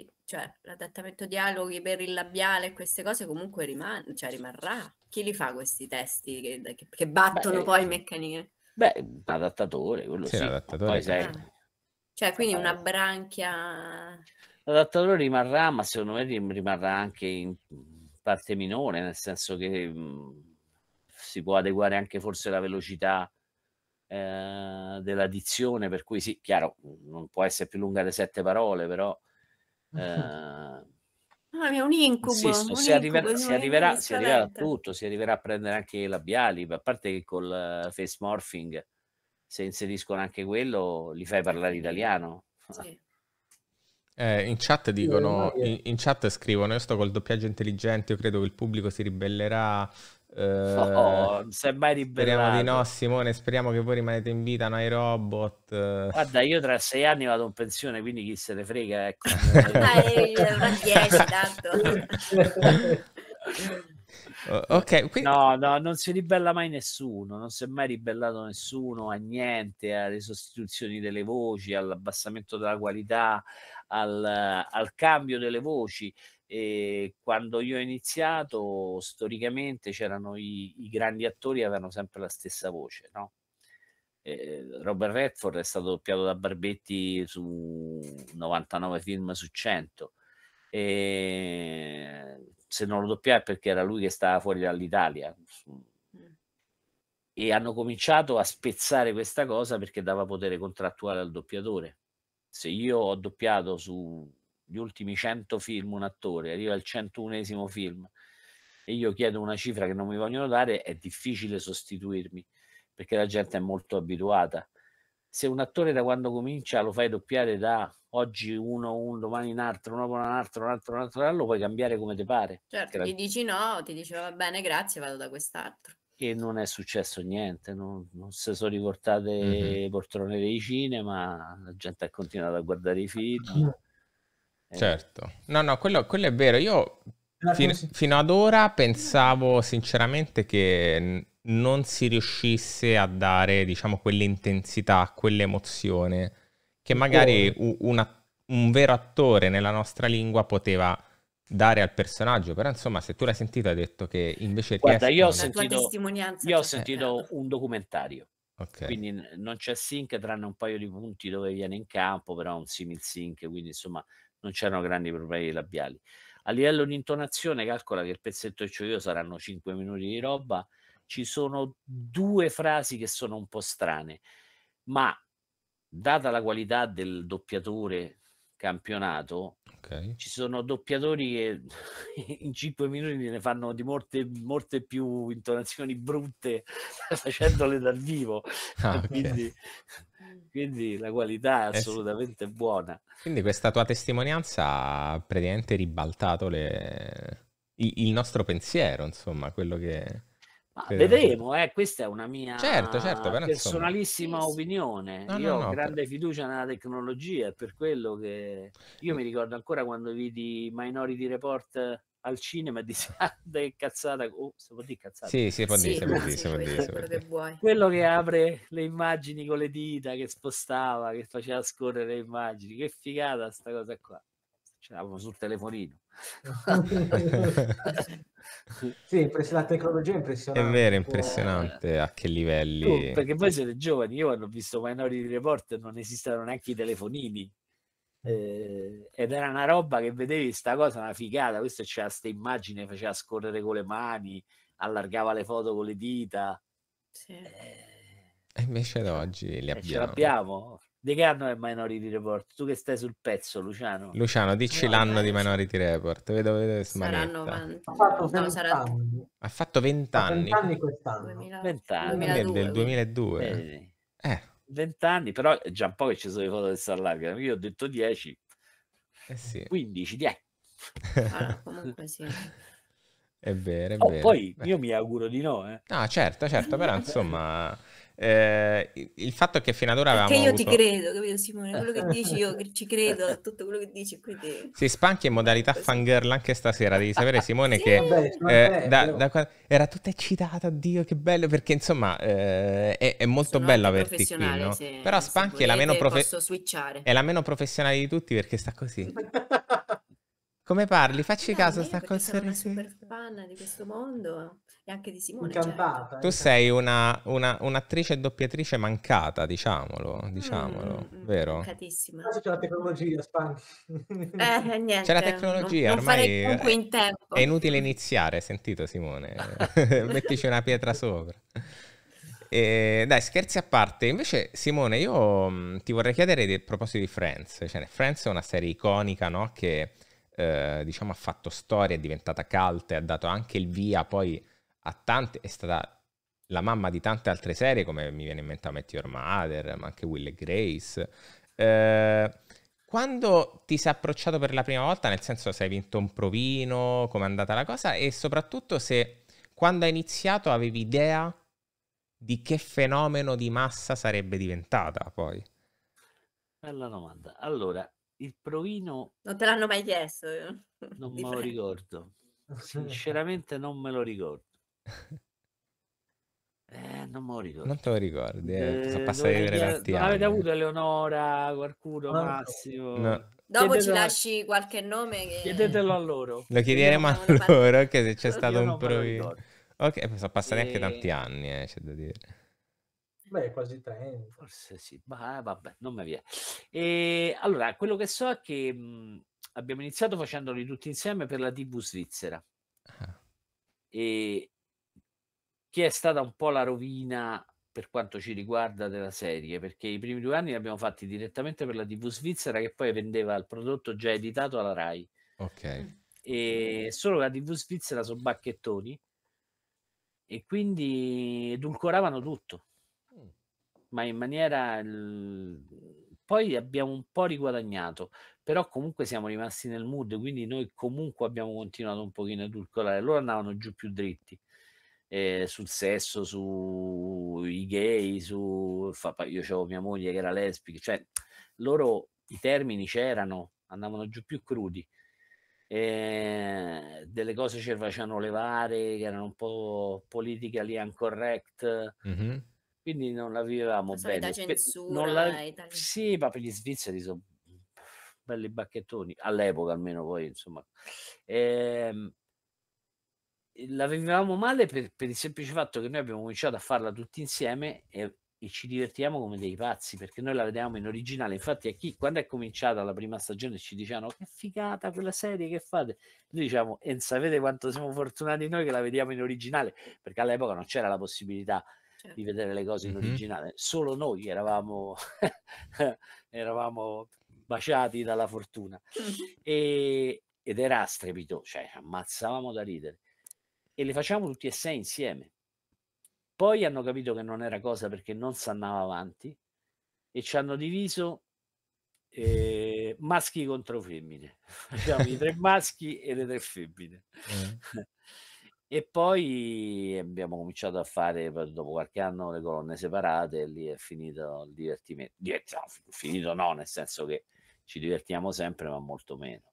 i- cioè l'adattamento dialoghi per il labiale, e queste cose comunque riman cioè rimarrà. Chi li fa questi testi che che che battono Beh poi meccanica Beh, l'adattatore, quello Sì, sì, l'adattatore poi sai Ah. Cioè quindi una eh. branchia L'adattatore rimarrà, ma secondo me rimarrà anche in parte minore, nel senso che, mhmm, si può adeguare anche forse la velocità eh, della dizione, per cui sì, chiaro, mhmm, non può essere più lunga le sette parole, però... Eh, Mamma mia, un incubo. Insisto, un si, incubo, arriverà, si, arriverà, si arriverà a tutto, si arriverà a prendere anche i labiali, a parte che col eh, face morphing, se inseriscono anche quello, li fai parlare italiano. Sì. <laughs> Eh, in chat dicono, in, in, chat scrivono, io sto col doppiaggio intelligente, io credo che il pubblico si ribellerà Oh, eh, oh, semmai liberato. Speriamo di no, Simone. Speriamo che voi rimanete in vita, no, i robot. Guarda, io tra sei anni vado in pensione, quindi chi se ne frega, ecco. <laughs> Ah, <laughs> ok, quindi... no, no, non si ribella mai nessuno, non si è mai ribellato nessuno a niente, alle sostituzioni delle voci, all'abbassamento della qualità, al, al cambio delle voci. E quando io ho iniziato, storicamente c'erano i, i grandi attori che avevano sempre la stessa voce, no? Eh, Robert Redford è stato doppiato da Barbetti su 99 film su 100 e eh, se non lo doppiava perché era lui che stava fuori dall'Italia mm. e hanno cominciato a spezzare questa cosa perché dava potere contrattuale al doppiatore se io ho doppiato su gli ultimi 100 film un attore, arriva al 101 film e io chiedo una cifra che non mi vogliono dare, è difficile sostituirmi perché la gente è molto abituata. Se un attore da quando comincia lo fai doppiare da oggi uno, un domani un altro, un altro, un altro, un altro, un altro, lo puoi cambiare come ti pare. Certo, la... gli dici no, ti dice va bene, grazie, vado da quest'altro. E non è successo niente, non, non si sono riportate mm-hmm. portronere di cinema, la gente ha continuato a guardare i film. <clears throat> Eh. Certo. No, no, quello, quello è vero. Io ah, fin, fino ad ora pensavo sinceramente che non si riuscisse a dare, diciamo, quell'intensità, quell'emozione che magari oh. una, un vero attore nella nostra lingua poteva dare al personaggio, però insomma se tu l'hai sentito hai detto che invece Guarda, ti io ho sentito, io ho sentito eh, un documentario, okay. quindi non c'è sync tranne un paio di punti dove viene in campo, però è un simil sync, quindi insomma non c'erano grandi problemi labiali. A livello di intonazione, calcola che il pezzetto che ho io saranno 5 minuti di roba, ci sono due frasi che sono un po' strane, ma data la qualità del doppiatore campionato, okay. ci sono doppiatori che <laughs> in 5 minuti ne fanno di molte, molte più intonazioni brutte <laughs> facendole dal vivo. Ah, <laughs> okay. Quindi Mm. Quindi la qualità è assolutamente eh sì. buona. Quindi questa tua testimonianza ha praticamente ribaltato le... il nostro pensiero, insomma, quello che... Ma vedremo, eh, questa è una mia certo, certo, personalissima insomma. opinione. No, io no, no, ho grande però... fiducia nella tecnologia, è per quello che io mi ricordo ancora quando vidi Minority Report al cinema <laughs> di Sade cazzata oh, si può dire cazzata sì, si può dire, quello che apre le immagini con le dita che spostava che faceva scorrere le immagini che figata sta cosa qua ce l'avevamo sul telefonino <laughs> sì, la tecnologia è impressionante. È vero, eh. impressionante a che livelli. Oh, perché voi siete giovani, io quando ho visto Minority Report non esistono neanche i telefonini eh, ed era una roba che vedevi sta cosa una figata questo c'era questa immagine faceva scorrere con le mani allargava le foto con le dita sì. eh, e invece ad oggi le eh, abbiamo. abbiamo di che anno è Minority Report? Tu che stai sul pezzo, Luciano. Luciano, dici no, l'anno di eh, Minority Report. Vedo, vedo sarà 90. Ha fatto 20 Ha fatto 20 anni. 20 anni quest'anno. 20 anni. 2002. Del 2002. Eh. eh vent'anni, però è già un po' che ci sono le foto del Sarlaga. Io ho detto 10, eh sì. 15, 10. Ecco. Ah, <laughs> comunque sì. È vero, è oh, vero. Poi io mi auguro di no. Eh. Ah, certo, certo, però <laughs> insomma eh, il fatto è che fino ad ora Perché io avuto... ti credo, capito Simone? Quello che dici io ci credo a tutto quello che dici. Quindi... Si spanchi in modalità fangirl anche stasera. Devi sapere, Simone, sì, che eh, da, da, era tutta eccitata. Dio, che bello! Perché insomma eh, è, è, molto bello averti qui. No? Se, Però Spanchi è la meno professionale. È la meno professionale di tutti perché sta così. <laughs> Come parli? Facci no, caso, sta con sorriso. super fan di questo mondo e anche di Simone. Certo. Incampata, cioè. Tu sei una, una, un'attrice e doppiatrice mancata, diciamolo, mm, diciamolo, mm, mm, vero? Mancatissima. Adesso c'è la tecnologia, Spank. Eh, niente. C'è la tecnologia, non, ormai non in tempo. è inutile iniziare, sentito Simone? <laughs> Mettici una pietra sopra. E, dai, scherzi a parte, invece Simone, io mh, mm, ti vorrei chiedere a proposito di Friends. Cioè, Friends è una serie iconica, no? Che eh, diciamo ha fatto storia, è diventata cult, ha dato anche il via poi a tante, è stata la mamma di tante altre serie, come mi viene in mente a Met Your Mother, ma anche Will e Grace. Eh, quando ti sei approcciato per la prima volta, nel senso se hai vinto un provino, come è andata la cosa e soprattutto se quando hai iniziato avevi idea di che fenomeno di massa sarebbe diventata poi? Bella domanda. Allora, il provino... Non te l'hanno mai chiesto? Eh? Non <laughs> me lo ricordo. <laughs> Sinceramente non me lo ricordo. Eh, non me lo ricordo. Non te lo ricordi, eh. eh sono passati tanti anni. Avete avuto Eleonora, qualcuno, no, Massimo? No. Dopo Chiedetelo... ci lasci qualche nome. Che... Chiedetelo a loro. Lo chiederemo a loro, che se c'è stato un provino. Ok, eh, sono passati e... anche eh. tanti anni, eh, c'è da dire. Beh, quasi 30. Forse sì, ma eh, vabbè, non mi viene. E, allora, quello che so è che mh, abbiamo iniziato facendoli tutti insieme per la TV svizzera. Ah. E, che è stata un po' la rovina per quanto ci riguarda della serie, perché i primi due anni li abbiamo fatti direttamente per la TV svizzera che poi vendeva il prodotto già editato alla RAI. Ok. E solo la TV svizzera sono bacchettoni e quindi edulcoravano tutto, mm. ma in maniera... Poi abbiamo un po' riguadagnato, però comunque siamo rimasti nel mood, quindi noi comunque abbiamo continuato un pochino a edulcorare, loro andavano giù più dritti eh, sul sesso, sui gay, su... io avevo mia moglie che era lesbica, cioè loro i termini c'erano, andavano giù più crudi. Eh, delle cose ci facevano levare che erano un po' politically incorrect mm-hmm. quindi non la vivevamo la bene censura, non la... sì ma per gli svizzeri sono belli bacchettoni all'epoca almeno poi insomma eh, la vivevamo male per, per, il semplice fatto che noi abbiamo cominciato a farla tutti insieme e, e, ci divertiamo come dei pazzi perché noi la vedevamo in originale. Infatti, a chi quando è cominciata la prima stagione ci dicevano che figata quella serie che fate, noi diciamo e sapete quanto siamo fortunati noi che la vediamo in originale perché all'epoca non c'era la possibilità. Certo. di vedere le cose in mm-hmm. originale solo noi eravamo <laughs> eravamo baciati dalla fortuna mm-hmm. e, ed era strepito cioè ammazzavamo da ridere e le facciamo tutti e sei insieme. Poi hanno capito che non era cosa perché non si andava avanti e ci hanno diviso eh, maschi contro femmine. <laughs> Facciamo i tre <laughs> maschi e le tre femmine. Mm. <laughs> e poi abbiamo cominciato a fare dopo qualche anno le colonne separate e lì è finito il divertimento. Divert- finito no, nel senso che ci divertiamo sempre ma molto meno.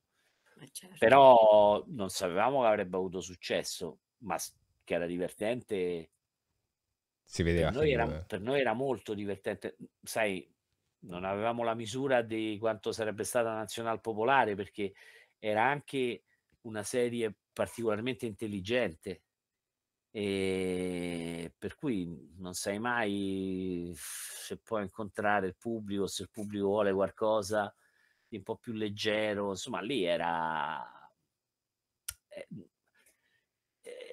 Eh, certo. Però non sapevamo che avrebbe avuto successo, ma che era divertente. Si vedeva. Per noi, era, per noi era molto divertente. Sai, non avevamo la misura di quanto sarebbe stata Nazional Popolare perché era anche una serie particolarmente intelligente e per cui non sai mai se puoi incontrare il pubblico, se il pubblico vuole qualcosa di un po' più leggero, insomma lì era eh,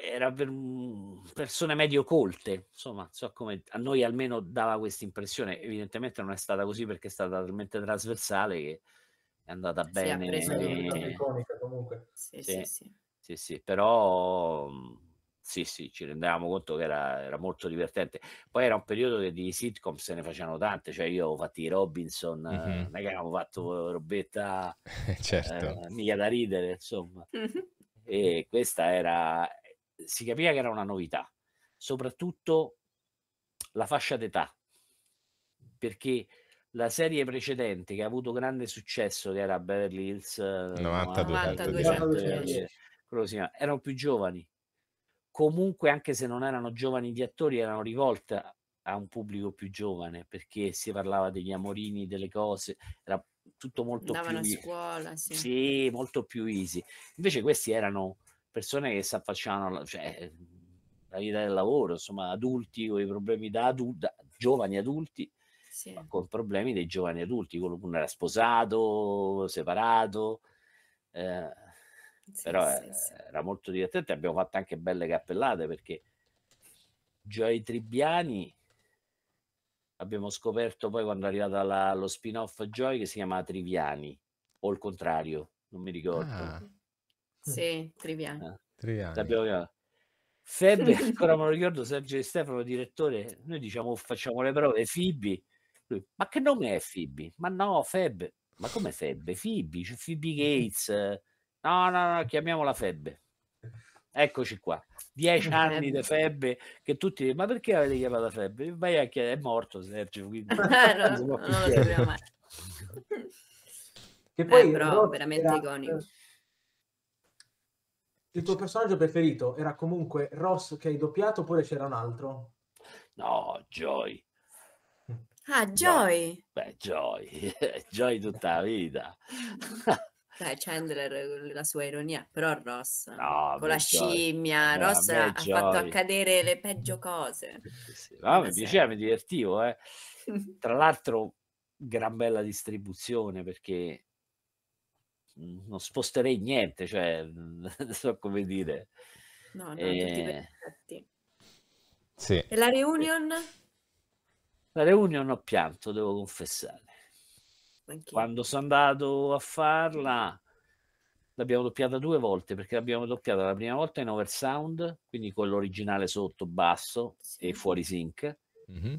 era per persone medio colte, insomma, so come a noi almeno dava questa impressione. Evidentemente non è stata così perché è stata talmente trasversale che è andata sì, bene. Ha preso e... comunque. Sì, sì, sì, sì. sì, però sì, sì, ci rendevamo conto che era, era, molto divertente. Poi era un periodo che di sitcom se ne facevano tante, cioè io ho fatto i Robinson, mm -hmm. non è che avevamo fatto robetta <laughs> certo. eh, mica da ridere, insomma. Mm -hmm. E questa era, si capiva che era una novità, soprattutto la fascia d'età, perché la serie precedente che ha avuto grande successo, che era Beverly Hills 92, eh, erano più giovani. Comunque, anche se non erano giovani gli attori, erano rivolte a un pubblico più giovane, perché si parlava degli amorini, delle cose, era tutto molto Andavano più... a scuola, sì. sì, molto più easy. Invece questi erano persone che si affacciano, cioè, la vita del lavoro, insomma, adulti con i problemi da, adulti, da giovani adulti, sì. ma con problemi dei giovani adulti, qualcuno era sposato, separato, eh, sì, però eh, sì, era molto divertente, abbiamo fatto anche belle cappellate perché Gioi tribiani... abbiamo scoperto poi quando è arrivato la, lo spin-off Joy che si chiama Triviani, o il contrario, non mi ricordo. Ah. Eh. Sì, Triviani. Ah, eh, Triviani. Febbe, ancora <laughs> me lo ricordo, Sergio Di Stefano, direttore, noi diciamo facciamo le prove, Fibi, Lui, ma che nome è Fibi? Ma no, Febbe, ma come Febbe? Fibi, c'è Fibi <laughs> Gates, no, no, no, chiamiamola Febbe. Eccoci qua, dieci <laughs> anni di Febbe che tutti, ma perché l'avete chiamata Febbe? Vai a chiedere, è morto Sergio, quindi eh, no, non, non lo sappiamo mai. che poi eh, però, veramente iconico. Il tuo personaggio preferito era comunque Ross che hai doppiato oppure c'era un altro? No, Joy. Ah, Joy. No. Beh, Joy. <laughs> Joy tutta la vita. <laughs> Dai, Chandler, la sua ironia, però Ross, no, con la scimmia, no, eh, Ross ha Joy. fatto accadere le peggio cose. Sì, ma mi piaceva, mi divertivo. Eh. <laughs> Tra l'altro, gran bella distribuzione perché Mhmm, non sposterei niente, cioè, mhmm, <laughs> non so come dire. No, no, e... tutti eh sì. E la reunion? La reunion ho pianto, devo confessare. Anch'io. Quando sono andato a farla, l'abbiamo doppiata due volte, perché l'abbiamo doppiata la prima volta in oversound, quindi con l'originale sotto, basso sì. e fuori sync. Mm-hmm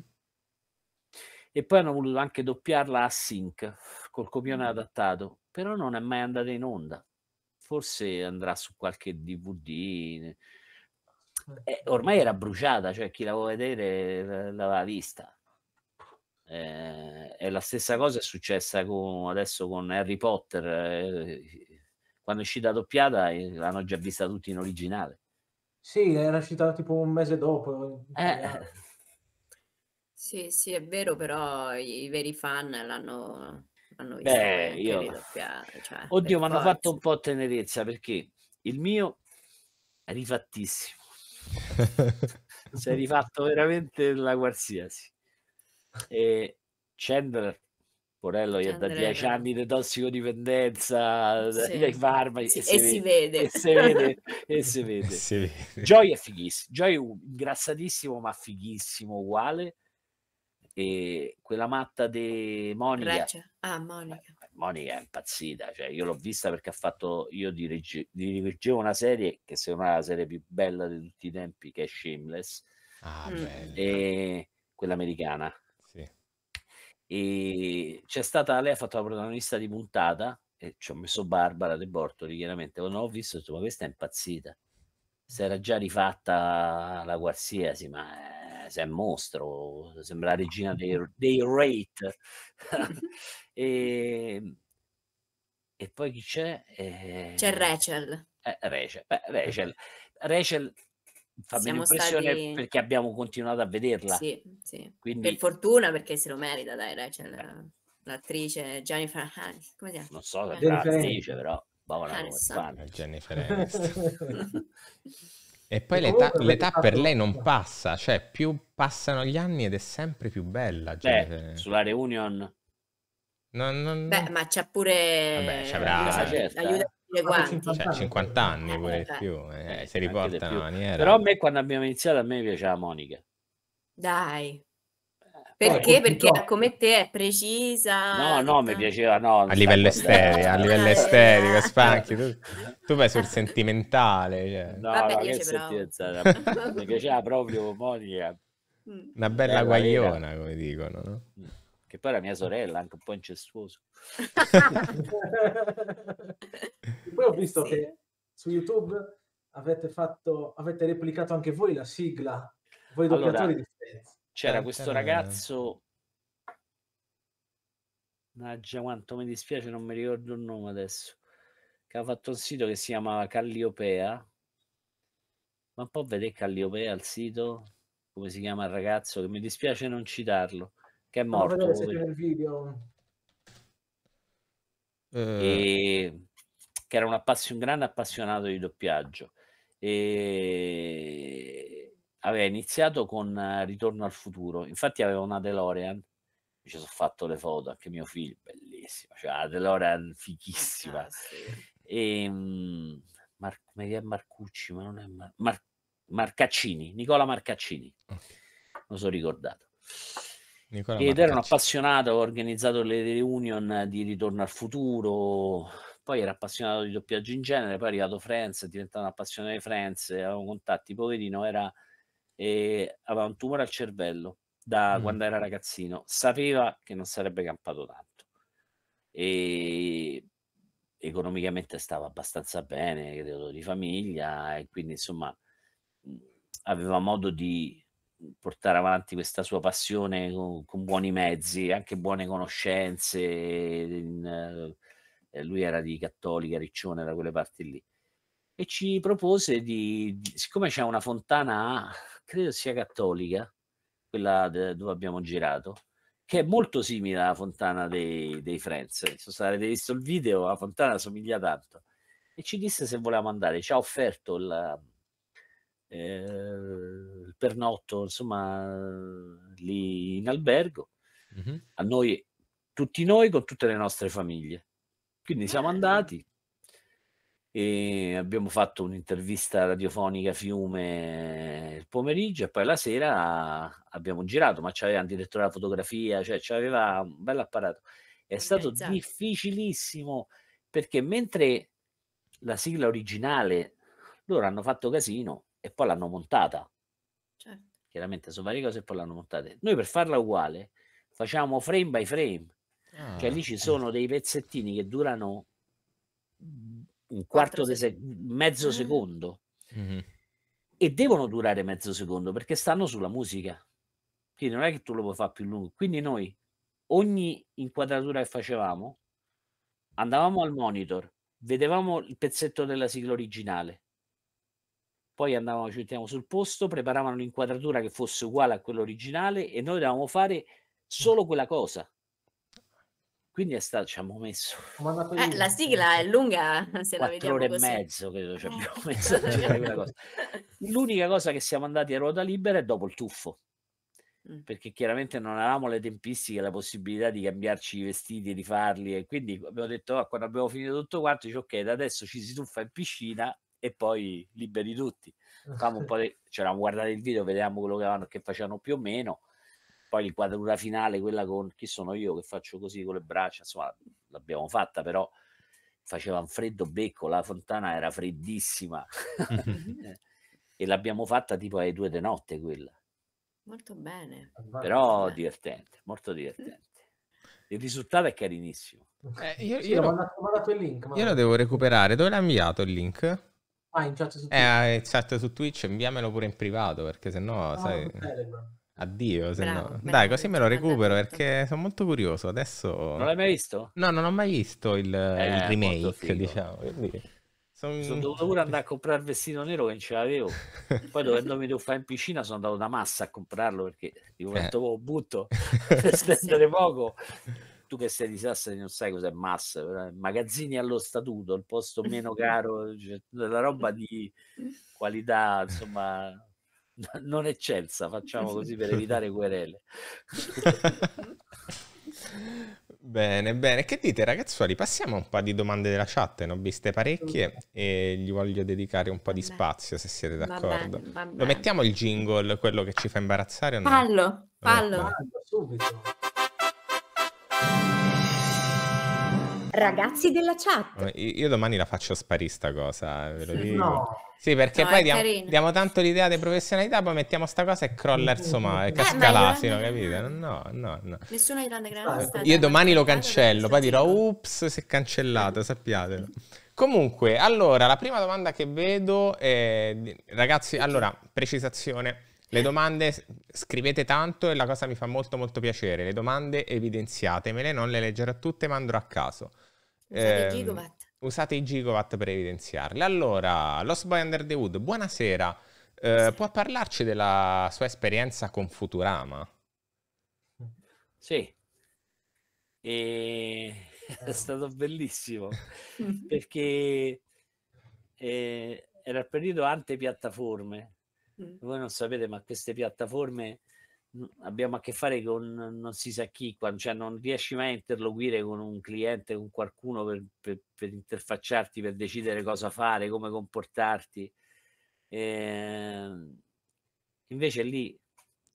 e poi hanno voluto anche doppiarla a sync col copione mm. adattato però non è mai andata in onda. Forse andrà su qualche DVD. Eh. eh, ormai era bruciata, cioè chi la vuole vedere l'aveva vista. Eh, e la stessa cosa è successa con, adesso con Harry Potter. Eh, quando è uscita doppiata eh, l'hanno già vista tutti in originale. Sì, era uscita tipo un mese dopo. Eh, sì, sì, è vero, però i veri fan l'hanno hanno visto Beh, io... Doppia, cioè, Oddio, mi hanno fatto un po' tenerezza perché il mio è rifattissimo. <laughs> si è rifatto veramente la qualsiasi. E Chandler, Porello, gli ha da dieci anni di tossicodipendenza, sì. <laughs> dai farmaci. Sì, e, si vede. E si vede. e si <laughs> vede. Joy è fighissimo. Joy è ingrassatissimo ma fighissimo uguale e quella matta di Monica. Ah, Monica. Eh, monica. è impazzita, cioè io l'ho vista perché ha fatto, io dirige, dirigevo una serie che secondo me è la serie più bella di tutti i tempi, che è Shameless, ah, mm. e quella americana. Sì. E c'è stata, lei ha fatto la protagonista di puntata, e ci ho messo Barbara De Bortoli, chiaramente, quando l'ho visto, ho detto, ma questa è impazzita. Si era già rifatta la qualsiasi, ma... È eh sei un mostro, sembra la regina <laughs> dei, dei rate. <laughs> e, e, poi chi c'è? Eh, c'è Rachel. Eh, Rachel. Beh, Rachel. Rachel fa Siamo l'impressione stati... perché abbiamo continuato a vederla. Sì, sì. Quindi... Per fortuna perché se lo merita, dai, Rachel. Beh. L'attrice Jennifer Hans, come si chiama? Non so se eh. è l'attrice, però. Jennifer Aniston. <laughs> E poi l'età, l'età per lei non passa, cioè più passano gli anni ed è sempre più bella. Cioè... Beh, sulla reunion. Non, non, Beh, ma c'ha pure... Vabbè, c'avrà... Eh. L'aiuto cioè, 50 eh. anni pure eh, più, eh, eh si riporta in maniera. Però a me quando abbiamo iniziato a me piaceva Monica. Dai. Perché? Perché come te è precisa. No, no, mi piaceva, no. A livello esterico, a livello esterico, <laughs> Spanchi, tu, tu, vai sul sentimentale. Cioè. No, Vabbè, no, che <laughs> però. mi piaceva proprio Monica. Mm. Una bella eh, guagliona, vera. come dicono, no? Mm. Che poi era mia sorella, anche un po' incestuoso. <laughs> poi ho visto sì. che su YouTube avete, fatto, avete replicato anche voi la sigla, voi allora, doppiatori di Friends. C'era Tanta questo ragazzo. Mannaggia quanto mi dispiace, non mi ricordo il nome adesso. Che ha fatto un sito che si chiamava Calliopea. Ma un po' vedere Calliopea il sito. Come si chiama il ragazzo? Che mi dispiace non citarlo. Che è morto. No, se nel video. Eh. E... Che era un, appassion... un grande appassionato di doppiaggio. E aveva iniziato con eh, Ritorno al futuro, infatti aveva una DeLorean, ci sono fatto le foto anche mio figlio, bellissima, cioè la DeLorean fichissima. Ah, sì. e, ehm, mh, Mar- Marcucci, ma non è Mar- Mar- Marcaccini, Nicola Marcaccini, non sono ricordato. Nicola Ed era un appassionato, ho organizzato le reunion di Ritorno al futuro, poi era appassionato di doppiaggio in genere, poi è arrivato Friends, è diventato un appassionato di Friends, avevo contatti, poverino, era e aveva un tumore al cervello da mm. quando era ragazzino, sapeva che non sarebbe campato tanto e economicamente stava abbastanza bene, credo di famiglia e quindi insomma aveva modo di portare avanti questa sua passione con, con buoni mezzi, anche buone conoscenze. In, eh, lui era di Cattolica, Riccione, da quelle parti lì. E ci propose di, di siccome c'è una fontana credo sia cattolica, quella dove abbiamo girato, che è molto simile alla fontana dei, dei Friends. Non so se avete visto il video, la fontana somiglia tanto. E ci disse se volevamo andare, ci ha offerto il, eh, il pernotto, insomma, lì in albergo, mm-hmm. a noi, tutti noi con tutte le nostre famiglie. Quindi siamo andati, e abbiamo fatto un'intervista radiofonica a Fiume il pomeriggio e poi la sera abbiamo girato, ma c'aveva un direttore della fotografia, cioè c'aveva un bel apparato. È stato Ingraziante. difficilissimo perché mentre la sigla originale loro hanno fatto casino e poi l'hanno montata. Certo. Chiaramente sono varie cose e poi l'hanno montata. Noi per farla uguale facciamo frame by frame. Ah, cioè lì ah, ci eh. sono dei pezzettini che durano un quarto di se- mezzo ah. secondo. Mm-hmm. E devono durare mezzo secondo perché stanno sulla musica. Quindi non è che tu lo puoi fare più lungo. Quindi noi ogni inquadratura che facevamo andavamo al monitor, vedevamo il pezzetto della sigla originale. Poi andavamo, ci mettiamo sul posto, preparavano l'inquadratura che fosse uguale a quella originale e noi dovevamo fare solo quella cosa. Quindi è stato, ci abbiamo messo... <laughs> Eh, la sigla è lunga, eh, se la vediamo ore così. e mezzo, credo, ci abbiamo <laughs> messo. cosa. L'unica cosa che siamo andati a ruota libera è dopo il tuffo, mm. perché chiaramente non avevamo le tempistiche, la possibilità di cambiarci i vestiti e rifarli, e quindi abbiamo detto, ah, quando abbiamo finito tutto quanto, dice, ok, da adesso ci si tuffa in piscina e poi liberi tutti. <laughs> Ci eravamo guardati il video, vedevamo quello che, avevano, che facevano più o meno, poi l'inquadratura finale, quella con chi sono io che faccio così con le braccia, insomma l'abbiamo fatta, però faceva un freddo becco, la fontana era freddissima <laughs> <laughs> e l'abbiamo fatta tipo alle due di notte quella. Molto bene. Però molto divertente, molto <laughs> divertente. Il risultato è carinissimo. Eh, eh io, sì, io, lo, link, io, lo, devo recuperare. Dove l'ha inviato il link? Ah, in chat su eh, Twitch. Eh, chat su Twitch, inviamelo pure in privato perché sennò no, ah, sai... Telegram. Addio, se bravo, no. Bravo, Dai, così me lo recupero perché sono molto curioso. Adesso... Non l'hai mai visto? No, non ho mai visto il, eh, il remake, diciamo. Quindi... Sono... sono... dovuto pure andare a comprare il vestito nero che non ce l'avevo. <laughs> Poi dovendomi devo fare in piscina sono andato da massa a comprarlo perché di momento eh. lo butto <laughs> per spendere poco. Tu che sei di Sassari non sai cos'è massa. Magazzini allo statuto, il posto meno <laughs> caro, cioè, della roba di qualità, insomma <laughs> non eccelsa, facciamo così per evitare querele. <laughs> bene, bene. Che dite ragazzuoli? Passiamo a un po' di domande della chat, ne ho viste parecchie e gli voglio dedicare un po' di spazio se siete d'accordo. Va bene, va bene. Lo mettiamo il jingle, quello che ci fa imbarazzare o no? Fallo, eh, fallo. Allora, subito. Ragazzi della chat. Io domani la faccio sparire sparista cosa, ve lo dico. No. Sì, perché no, poi diamo, diamo, tanto l'idea di professionalità, poi mettiamo sta cosa e crolla il somare, casca eh, l'asino, capite? No, no, no. Nessuno gli grande grande Io domani lo cancello, poi dirò ups, si è cancellato, sappiatelo. Comunque, allora, la prima domanda che vedo è... Ragazzi, allora, precisazione. Le eh. domande scrivete tanto e la cosa mi fa molto molto piacere. Le domande evidenziatemele, non le leggerò tutte ma andrò a caso. Usate ehm, i gigawatt. Usate i gigawatt per evidenziarli. Allora, Lost Boy Under the Wood, buonasera. Eh, può parlarci della sua esperienza con Futurama? Sì, e... Eh. <laughs> è stato bellissimo <laughs> perché eh, era il periodo ante piattaforme. Mm. Voi non sapete, ma queste piattaforme abbiamo a che fare con non si sa chi, quando, cioè non riesci mai a interloquire con un cliente, con qualcuno per, per, per interfacciarti, per decidere cosa fare, come comportarti. E ehm, invece lì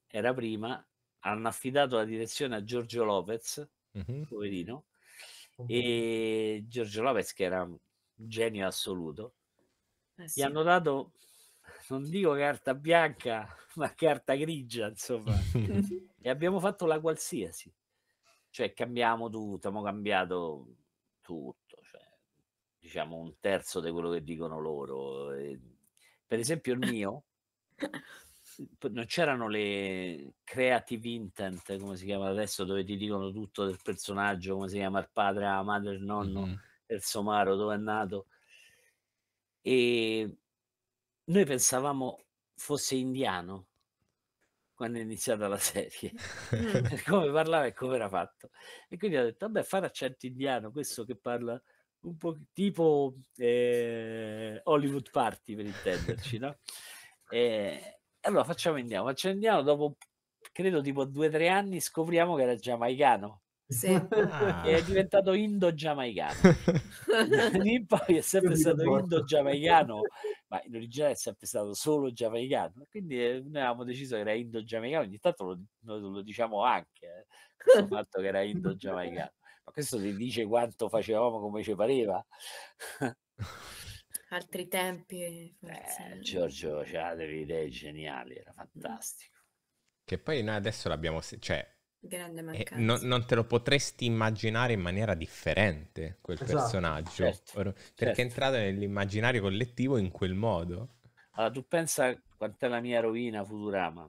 era prima, hanno affidato la direzione a Giorgio Lopez, mm-hmm. poverino, e Giorgio Lopez che era un genio assoluto, eh sì. gli hanno dato non dico carta bianca, <laughs> ma carta grigia, insomma. <laughs> e abbiamo fatto la qualsiasi. Cioè cambiamo tutto, abbiamo cambiato tutto, cioè, diciamo un terzo di quello che dicono loro. E, per esempio il mio, <laughs> non c'erano le creative intent, come si chiama adesso, dove ti dicono tutto del personaggio, come si chiama il padre, la madre, il nonno, mm-hmm. il somaro, dove è nato. E noi pensavamo fosse indiano quando è iniziata la serie, per mm. <laughs> come parlava e come era fatto. E quindi ha detto, vabbè, fare accento indiano, questo che parla un po' tipo eh, Hollywood Party, per intenderci, no? E allora facciamo indiano, facciamo indiano, dopo credo tipo due o tre anni scopriamo che era giamaicano. Sì. Ah. È diventato indo-giamaicano. Lì <laughs> è sempre stato indo-giamaicano, ma in origine è sempre stato solo giamaicano. Quindi eh, noi avevamo deciso che era indo-giamaicano, ogni tanto lo, noi lo diciamo anche, eh, questo <laughs> fatto che era indo-giamaicano. Ma questo ti dice quanto facevamo come ci pareva? <laughs> Altri tempi. Eh, Giorgio c'ha delle idee geniali, era mm. fantastico. Che poi noi adesso l'abbiamo... cioè Grande mancanza. non, non, te lo potresti immaginare in maniera differente quel esatto, personaggio, certo, perché certo. è entrato nell'immaginario collettivo in quel modo. Allora, tu pensa quant'è la mia rovina Futurama,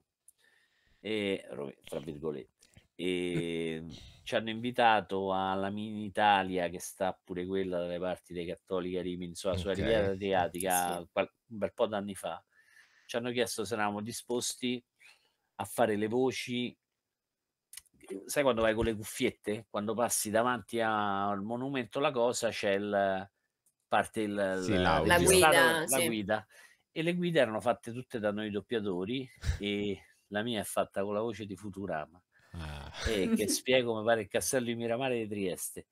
e, tra virgolette, e <laughs> ci hanno invitato alla Mini Italia, che sta pure quella dalle parti dei cattolici Cattolica Rimini, sulla okay. sua riviera adriatica, sì. un bel po' d'anni fa. Ci hanno chiesto se eravamo disposti a fare le voci sai quando vai con le cuffiette? Quando passi davanti al monumento la cosa c'è il parte il, sì, la, la, guida, la sì. guida, e le guide erano fatte tutte da noi doppiatori <laughs> e la mia è fatta con la voce di Futurama ah. e che <laughs> spiego come pare il castello di Miramare di Trieste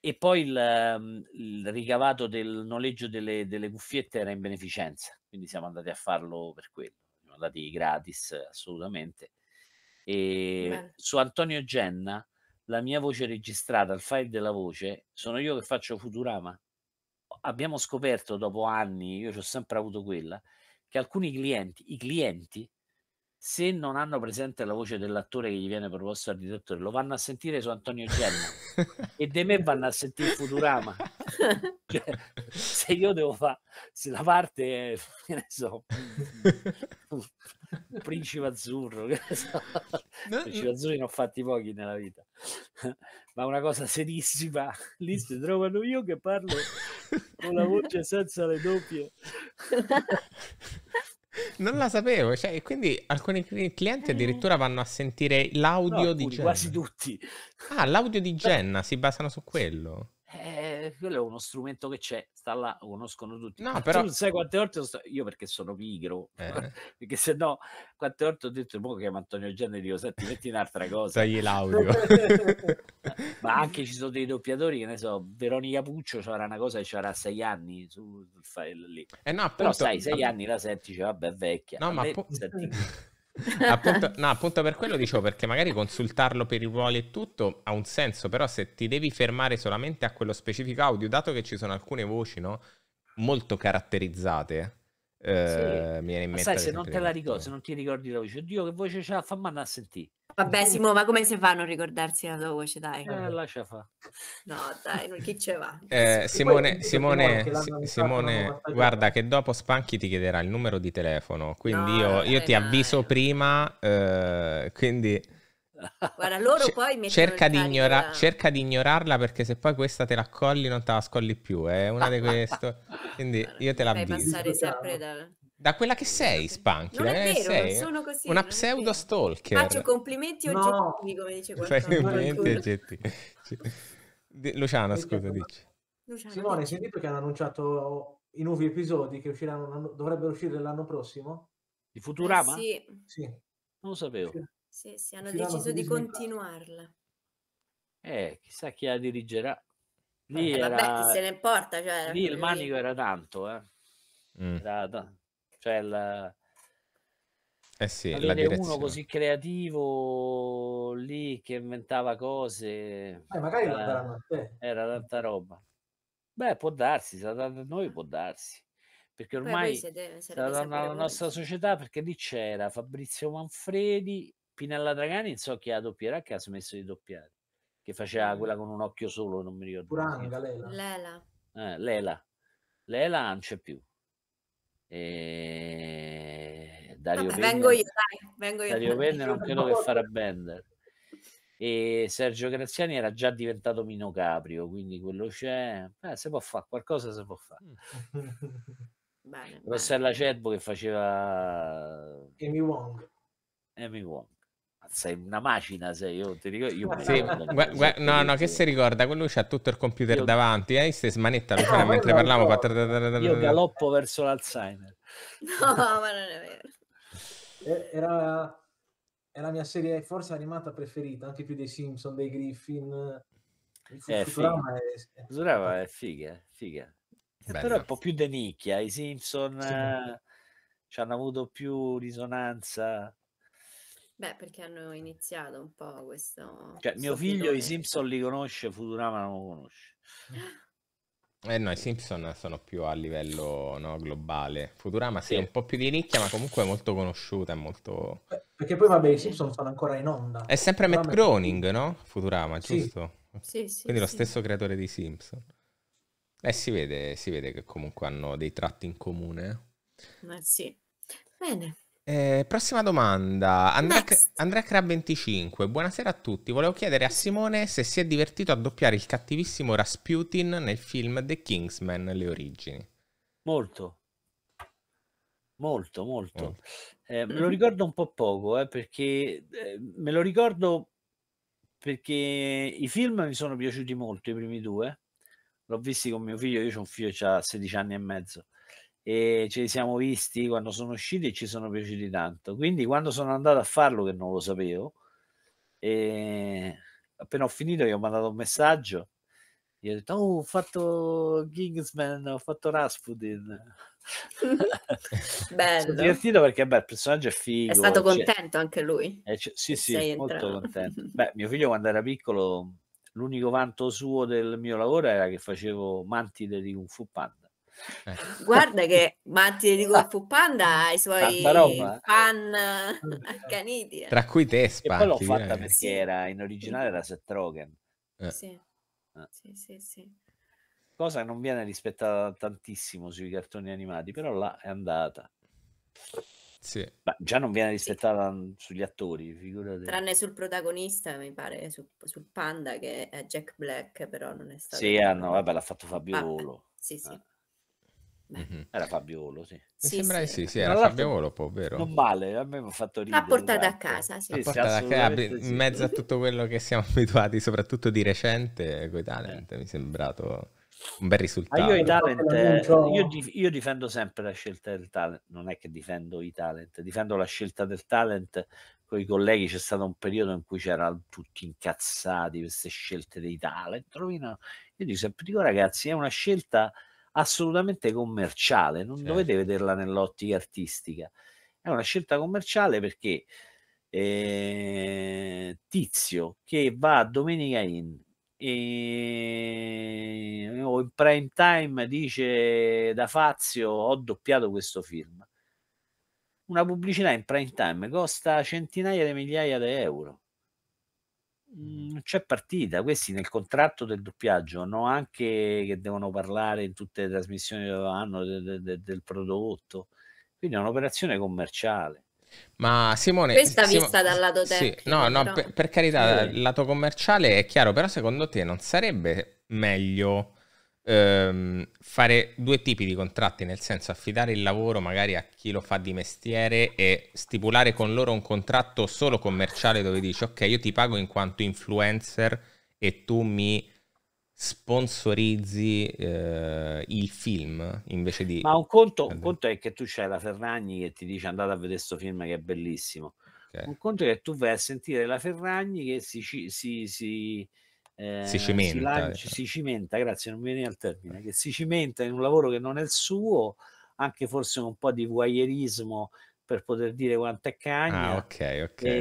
e poi il, ehm, il ricavato del noleggio delle, delle, cuffiette era in beneficenza quindi siamo andati a farlo per quello siamo andati gratis assolutamente e ehm, su Antonio Genna, la mia voce registrata, il file della voce, sono io che faccio Futurama. Abbiamo scoperto dopo anni, io ci ho sempre avuto quella, che alcuni clienti, i clienti, se non hanno presente la voce dell'attore che gli viene proposto al direttore, lo vanno a sentire su Antonio Genna <laughs> e di me vanno a sentire Futurama se io devo fare se la parte è, che ne so principe azzurro che ne so. No, principe azzurri ne ho fatti pochi nella vita ma una cosa serissima lì si trovano io che parlo con la voce senza le doppie non la sapevo, cioè, quindi alcuni clienti addirittura vanno a sentire l'audio no, di Genna. Quasi tutti. Ah, l'audio di Genna si basano su quello. Eh, quello è uno strumento che c'è, sta là, lo conoscono tutti. No, ah, però... Tu sai quante volte sta... io perché sono pigro, <laughs> eh. perché se no quante volte ho detto boh, chiamo Antonio Gianni e dico senti metti un'altra cosa. Togli l'audio. <laughs> Ma anche ci sono dei doppiatori che ne so, Veronica Puccio c'era una cosa che c'era a sei anni sul file lì. Eh no, appunto, Però sai, sei anni la senti, dice vabbè vecchia. No, ma appunto... senti... <laughs> <laughs> appunto, no, appunto per quello dicevo, perché magari consultarlo per i ruoli e tutto ha un senso, però se ti devi fermare solamente a quello specifico audio, dato che ci sono alcune voci, no? Molto caratterizzate, sì. Ehm, mi viene in mente. Sai, se non te la ricordi, se non ti ricordi la voce, oddio, che voce c'ha, fa male a sentire. Vabbè, Simo, ma come si fa a non ricordarsi la tua voce, dai? Eh, lascia fa. No, dai, non chi ce va. Eh, Simone, Simone, Simone, Simone guarda che dopo Spanchi ti chiederà il numero di telefono, quindi no, io, io ti avviso prima, eh, quindi... Guarda, loro C- poi cerca di, ignora- cerca di, ignorarla perché se poi questa te la accolli non te la scolli più, eh, è eh? una di queste. Quindi allora, io te la avviso. Da quella che sei, Spanchi. Eh, non è vero, sei. non sono così. Una pseudo stalker. Faccio complimenti oggettivi, no. come dice qualcuno. Complimenti Luciana, scusa, dici. Luciana, Simone, hai sentito che hanno annunciato i nuovi episodi che usciranno, dovrebbero uscire l'anno prossimo? Di Futurama? Eh sì. sì. Non lo sapevo. Sì. Sì, sì, hanno Firano deciso di continuarla. Eh, chissà chi la dirigerà. Lì eh, era... Vabbè, chi se ne importa. Cioè, lì il manico lì. era tanto, eh. Mm. Era t- cioè il... Eh sì, Avere uno così creativo lì che inventava cose. Eh, magari era, daranno eh. era tanta roba. Beh, può darsi, sarà da noi può darsi. Perché ormai sarà la nostra voi. società, perché lì c'era Fabrizio Manfredi Pinella Dragani so che la doppierà che ha smesso di doppiare che faceva quella con un occhio solo non mi ricordo Puranga, Lela. Lela. Eh, Lela. Lela non c'è più e... Dario Vabbè, vengo io dai, vengo io Dario Penne non <laughs> credo che farà Bender e Sergio Graziani era già diventato Mino Caprio, quindi quello c'è, eh, si può fare, qualcosa se può fare. Mm. bene, Rossella bene. Cerbo che faceva Amy Wong. Amy Wong sei una macina, sei io, ti dico, io sì, gu- gu- no, no, che si ricorda, quello c'ha tutto il computer io... davanti, eh, ste smanetta lo fa mentre parliamo, fa... io galoppo verso l'Alzheimer. No, <laughs> ma non è vero. Era è la mia serie forse animata preferita, anche più dei Simpson, dei Griffin. Futurama è, Futurama è figa, figa. Bello. Eh, però è un po' più de nicchia, i Simpson sì. Eh, ci hanno avuto più risonanza Beh, perché hanno iniziato un po' questo... Cioè, mio figlio i Simpson li conosce, Futurama non lo conosce. Eh no, i Simpson sono più a livello no, globale. Futurama sì, è un po' più di nicchia, ma comunque è molto conosciuta, è molto... Perché poi vabbè, i Simpson sono ancora in onda. È sempre Futurama Matt Groening, è... no? Futurama, giusto? Sì, sì. Quindi sì. lo stesso creatore di Simpson. Eh, si vede, si vede che comunque hanno dei tratti in comune. Eh, sì. Bene. Eh, prossima domanda, Andrea, Crab 25. Buonasera a tutti. Volevo chiedere a Simone se si è divertito a doppiare il cattivissimo Rasputin nel film The Kingsman, Le origini. Molto, molto, molto. Oh. Eh, me lo ricordo un po' poco eh, perché eh, me lo ricordo perché i film mi sono piaciuti molto. I primi due l'ho visti con mio figlio. Io ho un figlio che ha 16 anni e mezzo e ce li siamo visti quando sono usciti e ci sono piaciuti tanto. Quindi quando sono andato a farlo, che non lo sapevo, e appena ho finito gli ho mandato un messaggio, gli ho detto, oh, ho fatto Kingsman, ho fatto Rasputin. <laughs> <laughs> bello. Sono divertito perché beh, il personaggio è figo. È stato cioè contento cioè, anche lui. cioè, sì, sì, molto entrato. contento. <laughs> Beh, mio figlio quando era piccolo, l'unico vanto suo del mio lavoro era che facevo mantide di Kung Fu Panda eh. Guarda che Matti di Kung ah. Panda ha i suoi eh. fan accaniti. Eh. Tra cui te, Spacchi. E poi l'ho fatta direi. perché era, in originale era Seth Rogen. Eh. Sì. Ah. sì, sì, sì. Cosa che non viene rispettata tantissimo sui cartoni animati, però là è andata. Sì. Ma già non viene rispettata sì. sugli attori, figurati. Tranne sul protagonista, mi pare, su, sul panda che è Jack Black, però non è stato... Sì, ah, no, vabbè, l'ha fatto Fabio ah, Volo. Sì, sì. Ah. Mm-hmm. Era Fabiolo, sì. Sì, sembra, sì. sì, sì era Fabiolo, vero? Non male, a me mi ha fatto ridere. L'ha portata a esatto. casa, sì. portata a casa, in mezzo a tutto quello che siamo <laughs> abituati, soprattutto di recente, con i talent, eh. mi è sembrato un bel risultato. Ah, io, talent, io, dif- io, difendo sempre la scelta del talent, non è che difendo i talent, difendo la scelta del talent con i colleghi. C'è stato un periodo in cui c'erano tutti incazzati queste scelte dei talent. Rovino. Io dico sempre, dico ragazzi, è una scelta assolutamente commerciale, non certo. dovete vederla nell'ottica artistica. È una scelta commerciale perché eh, Tizio che va a Domenica In e, o in prime time dice da Fazio ho doppiato questo film. Una pubblicità in prime time costa centinaia di migliaia di euro non mm. mm, c'è partita. Questi nel contratto del doppiaggio hanno anche che devono parlare in tutte le trasmissioni che hanno de, de, del prodotto. Quindi è un'operazione commerciale. Ma Simone, questa Simo... vista dal lato tecnico, sì, no, no, per, per, carità, dal eh. lato commerciale è chiaro, però secondo te non sarebbe meglio ehm, fare due tipi di contratti, nel senso affidare il lavoro magari a chi lo fa di mestiere e stipulare con loro un contratto solo commerciale dove dici ok io ti pago in quanto influencer e tu mi sponsorizzi eh, il film invece di... Ma un conto, un conto è che tu c'hai la Ferragni che ti dice andate a vedere questo film che è bellissimo. Okay. Un conto è che tu vai a sentire la Ferragni che si, si, si eh, si cimenta, si, eh. lancia, si cimenta, grazie, non mi viene al termine, che si cimenta in un lavoro che non è il suo, anche forse un po' di voyeurismo per poter dire quanto è cagna. Ah, ok, ok. E,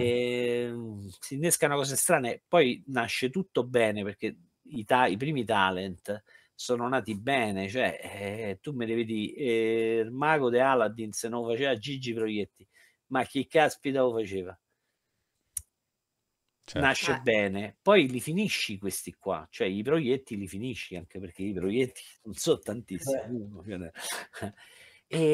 ehm, si innescano cose strane, poi nasce tutto bene perché i, ta- i primi talent sono nati bene, cioè eh, tu me ne vedi eh, il mago de Aladdin se non faceva Gigi Proietti, ma chi caspita lo faceva? Certo. nasce ah. bene, poi li finisci questi qua, cioè i proietti li finisci anche perché i proietti <laughs> non so tantissimi. Eh. Cioè <laughs> e,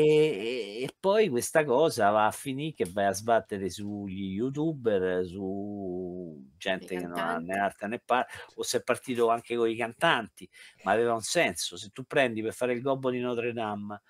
e, poi questa cosa va a finire che vai a sbattere sugli youtuber, su gente che non ha né arte né parte, o se è partito anche con i cantanti, ma aveva un senso. Se tu prendi per fare il gobbo di Notre Dame,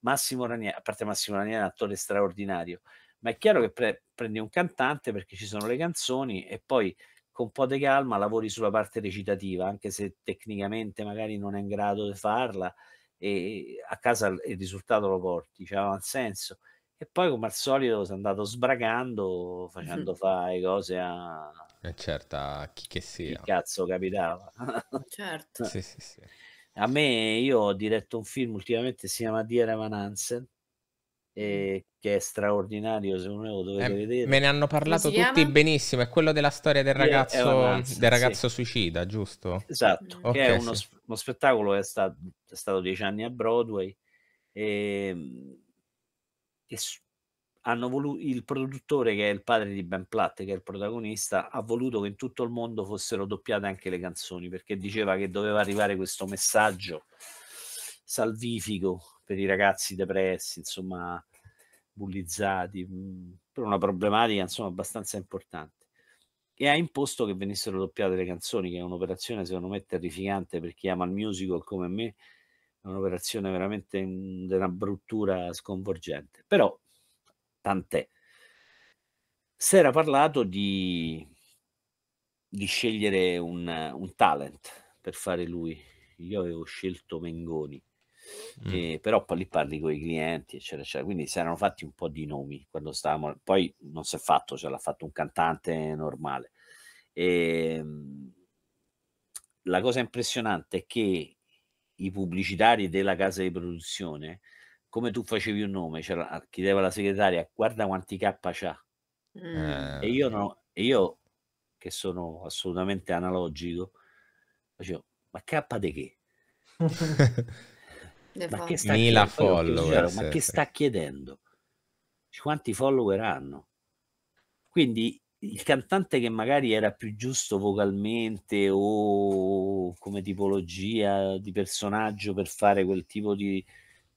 Massimo Ranieri, a parte Massimo Ranieri è un attore straordinario, ma è chiaro che pre- prendi un cantante perché ci sono le canzoni e poi con un po' di calma lavori sulla parte recitativa, anche se tecnicamente magari non è in grado di farla e a casa il risultato lo porti, cioè ha senso. E poi come al solito si è andato sbragando, facendo mm-hmm. fare cose a... Eh certo, a chi che sia. Chi cazzo capitava. Eh, <laughs> certo. sì, sì, sì. A me, io ho diretto un film ultimamente, si chiama Dear Evan Hansen, eh, che è straordinario, secondo me lo dovete eh, vedere. Me ne hanno parlato tutti chiama? benissimo, è quello della storia del ragazzo, ragazza, del ragazzo sì. suicida, giusto? Esatto, mm. okay, è uno, sì. uno, spettacolo che è stato, è stato dieci anni a Broadway ehm, e, e hanno voluto il produttore che è il padre di Ben Platt che è il protagonista ha voluto che in tutto il mondo fossero doppiate anche le canzoni perché diceva che doveva arrivare questo messaggio salvifico per i ragazzi depressi, insomma, bullizzati, mm, per una problematica insomma abbastanza importante. E ha imposto che venissero doppiate le canzoni, che è un'operazione secondo me terrificante per chi ama il musical come me, è un'operazione veramente mm, di una bruttura sconvolgente. Però, tant'è. Si era parlato di, di scegliere un, un talent per fare lui. Io avevo scelto Mengoni mm. però poi lì parli con i clienti, eccetera, eccetera. Quindi si erano fatti un po' di nomi quando stavamo, poi non si è fatto, ce cioè l'ha fatto un cantante normale. E, ehm, la cosa impressionante è che i pubblicitari della casa di produzione, come tu facevi un nome, cioè, chiedeva alla segretaria, guarda quanti K c'ha. Mm. E io no, e io che sono assolutamente analogico, facevo, ma K di che? <laughs> ma che, chiedendo, follower, ma che sta chiedendo? Quanti follower hanno? Quindi il cantante che magari era più giusto vocalmente o come tipologia di personaggio per fare quel tipo di,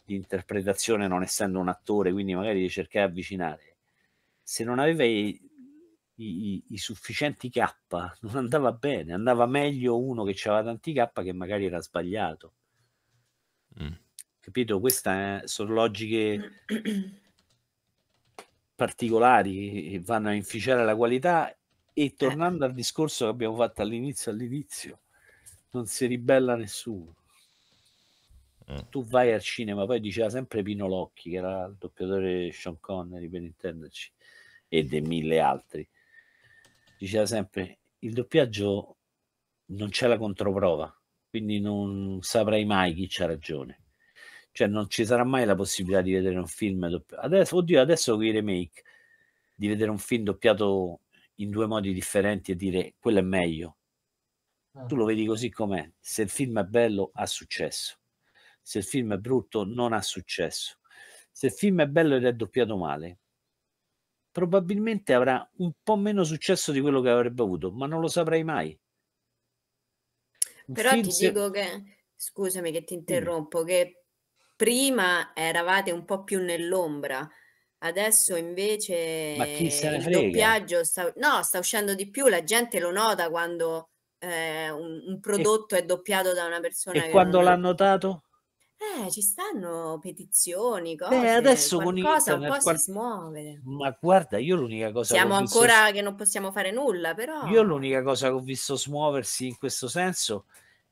di interpretazione, non essendo un attore, quindi magari cercai di avvicinare, se non aveva i, i, i, sufficienti K non andava bene, andava meglio uno che aveva tanti K che magari era sbagliato. Mm. Capito? Queste sono logiche <clears throat> particolari che vanno a inficiare la qualità e eh. tornando al discorso che abbiamo fatto all'inizio, all'inizio, non si ribella nessuno. Mm. Tu vai al cinema, poi diceva sempre Pino Locchi, che era il doppiatore Sean Connery per intenderci, e dei mille altri. Diceva sempre, il doppiaggio non c'è la controprova, quindi non saprai mai chi c'ha ragione cioè non ci sarà mai la possibilità di vedere un film doppiato. Adesso, oddio, adesso con i remake, di vedere un film doppiato in due modi differenti e dire quello è meglio. Tu ah. lo vedi così com'è. Se il film è bello, ha successo. Se il film è brutto, non ha successo. Se il film è bello ed è doppiato male, probabilmente avrà un po' meno successo di quello che avrebbe avuto, ma non lo saprei mai. Però ti dico che, scusami che ti interrompo, mm. che prima eravate un po' più nell'ombra, adesso invece Ma chi se ne il frega? doppiaggio sta, no, sta uscendo di più, la gente lo nota quando eh, un, un prodotto è doppiato da una persona. E che quando non... l'ha notato? Eh, ci stanno petizioni, cose, Beh, adesso con internet, un po' guarda, si smuove. Ma guarda, io l'unica cosa Siamo che ancora visto... che non possiamo fare nulla, però... Io l'unica cosa che ho visto smuoversi in questo senso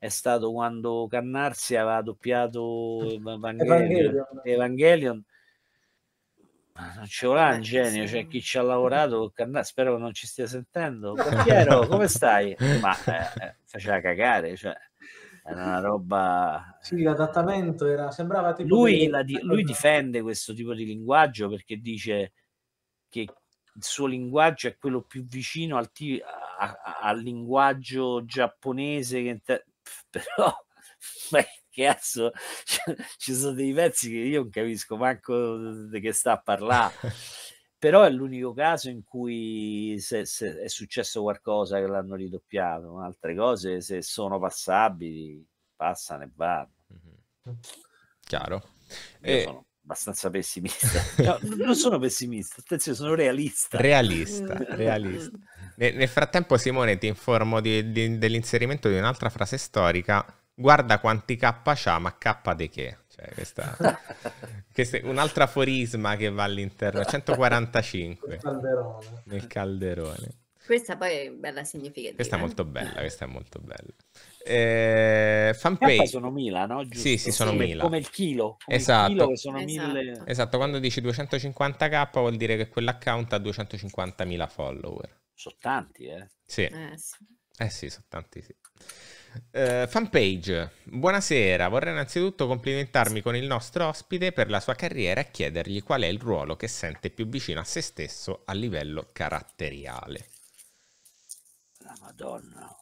è stato quando Cannarsi aveva doppiato Evangelion, Evangelion. non ci vorrà un eh, genio, cioè chi ci ha lavorato, Cannarsi, spero che non ci stia sentendo. Piero, <laughs> come stai? Ma eh, eh, faceva cagare, cioè era una roba. Sì, l'adattamento era. Sembrava tipo. Lui, di... Di... Ah, lui, ah. difende questo tipo di linguaggio perché dice che il suo linguaggio è quello più vicino al, t... a... al linguaggio giapponese che <laughs> però ma cazzo <laughs> ci sono dei pezzi che io non capisco manco di che sta a parlare <laughs> però è l'unico caso in cui se, se è successo qualcosa che l'hanno ridoppiato altre cose se sono passabili passano e vanno mm-hmm. chiaro e... Eh, sono abbastanza pessimista no, non sono pessimista attenzione sono realista realista realista nel frattempo, Simone, ti informo di, di, dell'inserimento di un'altra frase storica. Guarda quanti K c'ha, ma K di che? Cioè, questa, <laughs> questa è un'altra aforisma che va all'interno. 145 calderone. nel calderone. Questa poi è bella significativa. Questa è eh. molto bella, questa è molto bella. Eh, fanpage sono mila, no? Giusto? Sì, sì, sono sì, mila. Come il chilo. Come esatto. Il chilo che sono esatto. esatto, quando dici 250k vuol dire che quell'account ha 250.000 follower. Sono tanti, eh? Sì. Eh sì, eh, sì sono tanti, sì. Uh, eh, fanpage, buonasera, vorrei innanzitutto complimentarmi con il nostro ospite per la sua carriera e chiedergli qual è il ruolo che sente più vicino a se stesso a livello caratteriale. La Madonna.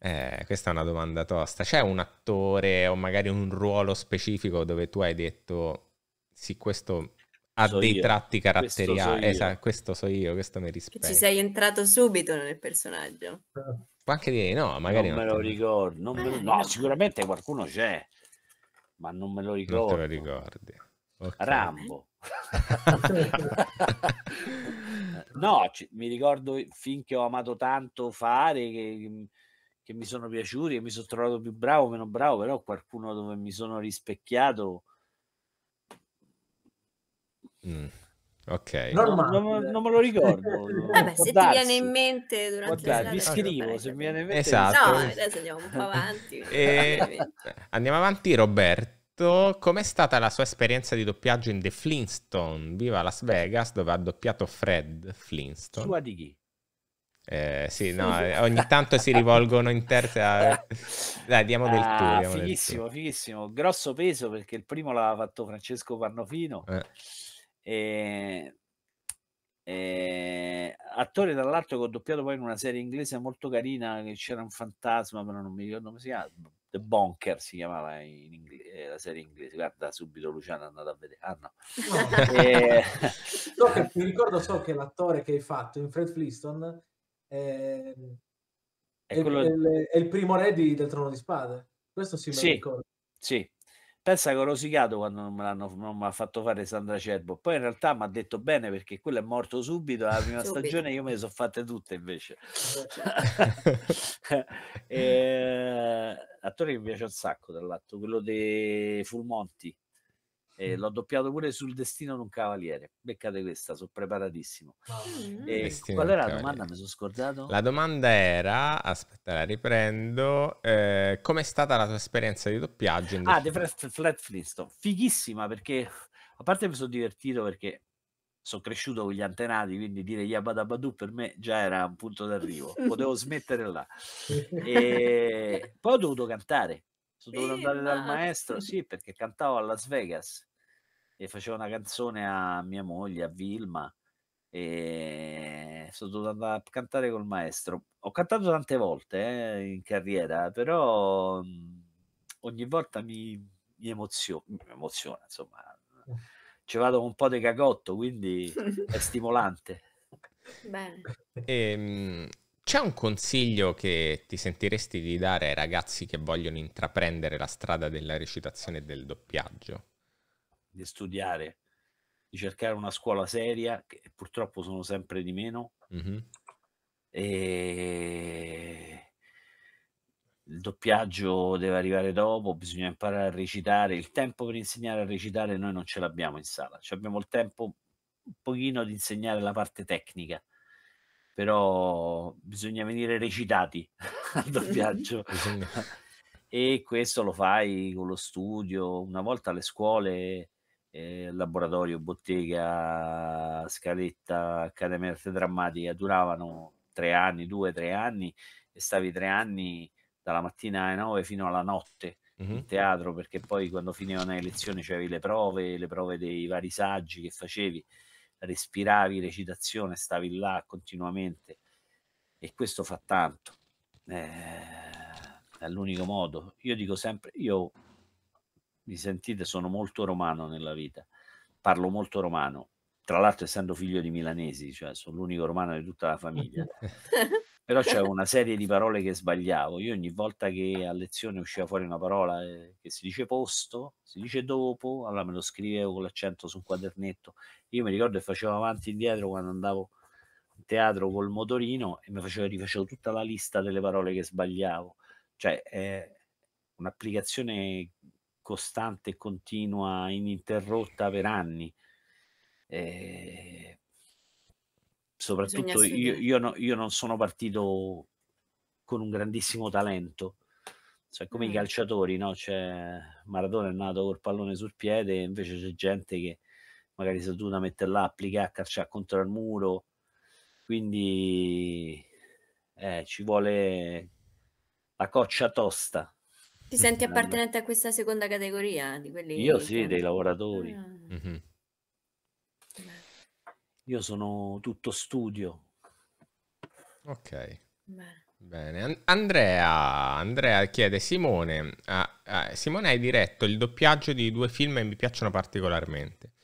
Eh, questa è una domanda tosta. C'è un attore o magari un ruolo specifico dove tu hai detto sì, questo ha so dei io. tratti caratteriali. Questo so, esatto, questo so io, questo mi rispecchia. Ci sei entrato subito nel personaggio. Può anche dire no, magari non, non me lo ricordo. Non me... No, sicuramente qualcuno c'è, ma non me lo ricordo. Non te lo ricordi. Okay. Rambo. <laughs> <laughs> no, mi ricordo finché ho amato tanto fare che che mi sono piaciuti, e mi sono trovato più bravo, meno bravo, però qualcuno dove mi sono rispecchiato. Mm. Ok, non, non, non, me lo ricordo. <laughs> Vabbè, se darsi. ti viene in mente durante la vi scrivo se mi viene in mente. Esatto. No, adesso andiamo un po' avanti. <laughs> e... Andiamo avanti, Roberto. Com'è stata la sua esperienza di doppiaggio in The Flintstone? Viva Las Vegas, dove ha doppiato Fred Flintstone. Sua di chi? Eh, sì, no, <laughs> eh, ogni tanto si rivolgono in terza. Dai, diamo del ah, tuo. Diamo fighissimo, del tuo. fighissimo. Grosso peso perché il primo l'aveva fatto Francesco Pannofino. Eh. E... E... Attore dall'alto che ho doppiato poi in una serie inglese molto carina che c'era un fantasma, però non mi ricordo come si chiama. The Bunker si chiamava in inglese, eh, la serie inglese. Guarda, subito Luciana è andata a vedere. Ah no. no. e... Eh. <laughs> so che, mi ricordo so che l'attore che hai fatto in Fred Flintstone Ehm, è, è, quello... il, è il, primo re di, del trono di spade. Questo si sì, ricordo. Sì. Pensa che ho rosicato quando non me l'hanno non mi ha fatto fare Sandra Cerbo. Poi in realtà mi ha detto bene perché quello è morto subito alla prima <laughs> subito. stagione. Io me le sono fatte tutte invece. <laughs> e, certo. eh, attore che mi piace un sacco, tra l'altro, quello dei Fulmonti. Eh, l'ho doppiato pure sul Destino di un Cavaliere. Beccate questa, sono preparatissimo. Oh. Eh, qual era la domanda? Mi sono scordato. La domanda era, aspetta, la riprendo. Eh, com'è stata la tua esperienza di doppiaggio? In ah, The Flat, Flat Flintstone. Fighissima perché, a parte mi sono divertito perché sono cresciuto con gli antenati, quindi dire Yabadabadoo per me già era un punto d'arrivo. Potevo smettere là. E... Poi ho dovuto cantare sono dovuto andare dal maestro, sì, perché cantavo a Las Vegas e facevo una canzone a mia moglie, a Vilma, e sono dovuto andare a cantare col maestro. Ho cantato tante volte eh, in carriera, però mh, mm, ogni volta mi, mi, emozio- mi emoziona, insomma, ci vado con un po' di cagotto, quindi è <laughs> stimolante. Bene. Ehm, c'è un consiglio che ti sentiresti di dare ai ragazzi che vogliono intraprendere la strada della recitazione e del doppiaggio? di studiare, di cercare una scuola seria, che purtroppo sono sempre di meno. Mm-hmm. E... Il doppiaggio deve arrivare dopo, bisogna imparare a recitare. Il tempo per insegnare a recitare noi non ce l'abbiamo in sala, cioè abbiamo il tempo un pochino di insegnare la parte tecnica però bisogna venire recitati <laughs> al doppiaggio <laughs> e questo lo fai con lo studio una volta alle scuole eh, laboratorio, bottega, scaletta, accademia d'arte drammatica, duravano tre anni, due, tre anni, e stavi tre anni dalla mattina alle nove fino alla notte mm-hmm. in teatro, perché poi quando finivano le lezioni c'avevi le prove, le prove dei vari saggi che facevi, respiravi recitazione, stavi là continuamente e questo fa tanto. Eh, è l'unico modo. Io dico sempre, io mi sentite, sono molto romano nella vita, parlo molto romano, tra l'altro essendo figlio di milanesi, cioè sono l'unico romano di tutta la famiglia. <laughs> Però c'è una serie di parole che sbagliavo. Io ogni volta che a lezione usciva fuori una parola eh, che si dice posto, si dice dopo, allora me lo scrivevo con l'accento sul quadernetto. Io mi ricordo che facevo avanti e indietro quando andavo in teatro col motorino e mi facevo, rifacevo tutta la lista delle parole che sbagliavo. Cioè è un'applicazione costante, continua, ininterrotta per anni. Eh, soprattutto io, io, no, io, non sono partito con un grandissimo talento, cioè come mm. i mm-hmm. calciatori, no? Cioè, Maradona è nato col pallone sul piede, invece c'è gente che magari si è dovuta mettere là, applicare, calciare contro il muro, quindi eh, ci vuole la coccia tosta. Ti senti appartenente a questa seconda categoria? Di quelli Io sì, dei lavoratori. Ah. Mm-hmm. Io sono tutto studio. Ok. Beh. Bene, Andrea, Andrea, chiede Simone, ah, ah, Simone hai diretto il doppiaggio di due film che mi piacciono particolarmente.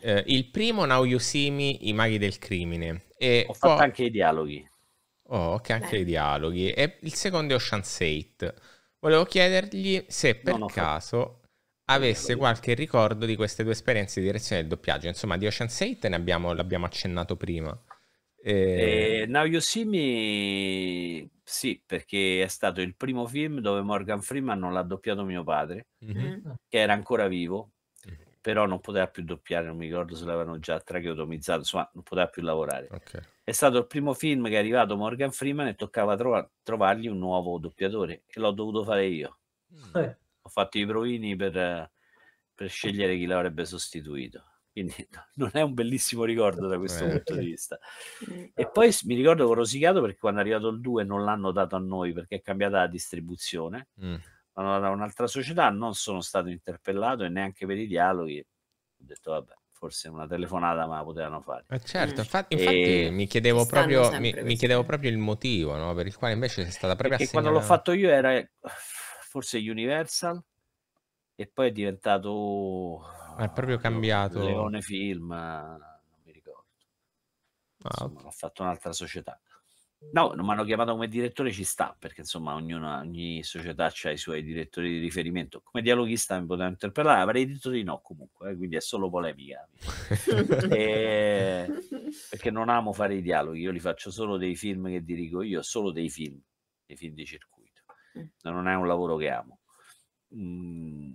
Eh, il primo Now You See Me, I maghi del crimine. E Ho fatto po- anche i dialoghi. Oh, ok, anche Beh. i dialoghi. E il secondo è Ocean's 8. Volevo chiedergli se per no, no, caso avesse qualche ricordo di queste due esperienze di direzione del doppiaggio. Insomma, di Ocean's 8 ne abbiamo, l'abbiamo accennato prima. E... Eh, eh, Now You See Me, sì, perché è stato il primo film dove Morgan Freeman non l'ha doppiato mio padre, mm-hmm. che era ancora vivo, però non poteva più doppiare, non mi ricordo se l'avevano già tracheotomizzato, insomma non poteva più lavorare. Okay. È stato il primo film che è arrivato Morgan Freeman e toccava trova- trovargli un nuovo doppiatore e l'ho dovuto fare io. Mm. Eh. Ho fatto i provini per, per scegliere chi l'avrebbe sostituito. Quindi no, <laughs> non è un bellissimo ricordo da questo eh. punto di vista. Mm. E poi mi ricordo che ho rosicato perché quando è arrivato il 2 non l'hanno dato a noi perché è cambiata la distribuzione. Mm vanno da un'altra società, non sono stato interpellato e neanche per i dialoghi. Ho detto, vabbè, forse una telefonata ma la potevano fare. Eh certo, infatti, mm. infatti e... mi, chiedevo proprio, mi, mi chiedevo proprio, il motivo no? per il quale invece è stata proprio assegnata. quando l'ho fatto io era forse Universal e poi è diventato... Ma è proprio cambiato. Leone Film, non mi ricordo. Ah, Insomma, okay. L'ho fatto un'altra società. No, non mi hanno chiamato come direttore, ci sta, perché insomma ognuna, ogni società ha i suoi direttori di riferimento. Come dialoghista mi potevo interpellare, avrei detto di no comunque, eh, quindi è solo polemica. <laughs> e... Perché non amo fare i dialoghi, io li faccio solo dei film che dirigo io, solo dei film, dei film di circuito. Mm. Non è un lavoro che amo. Mm.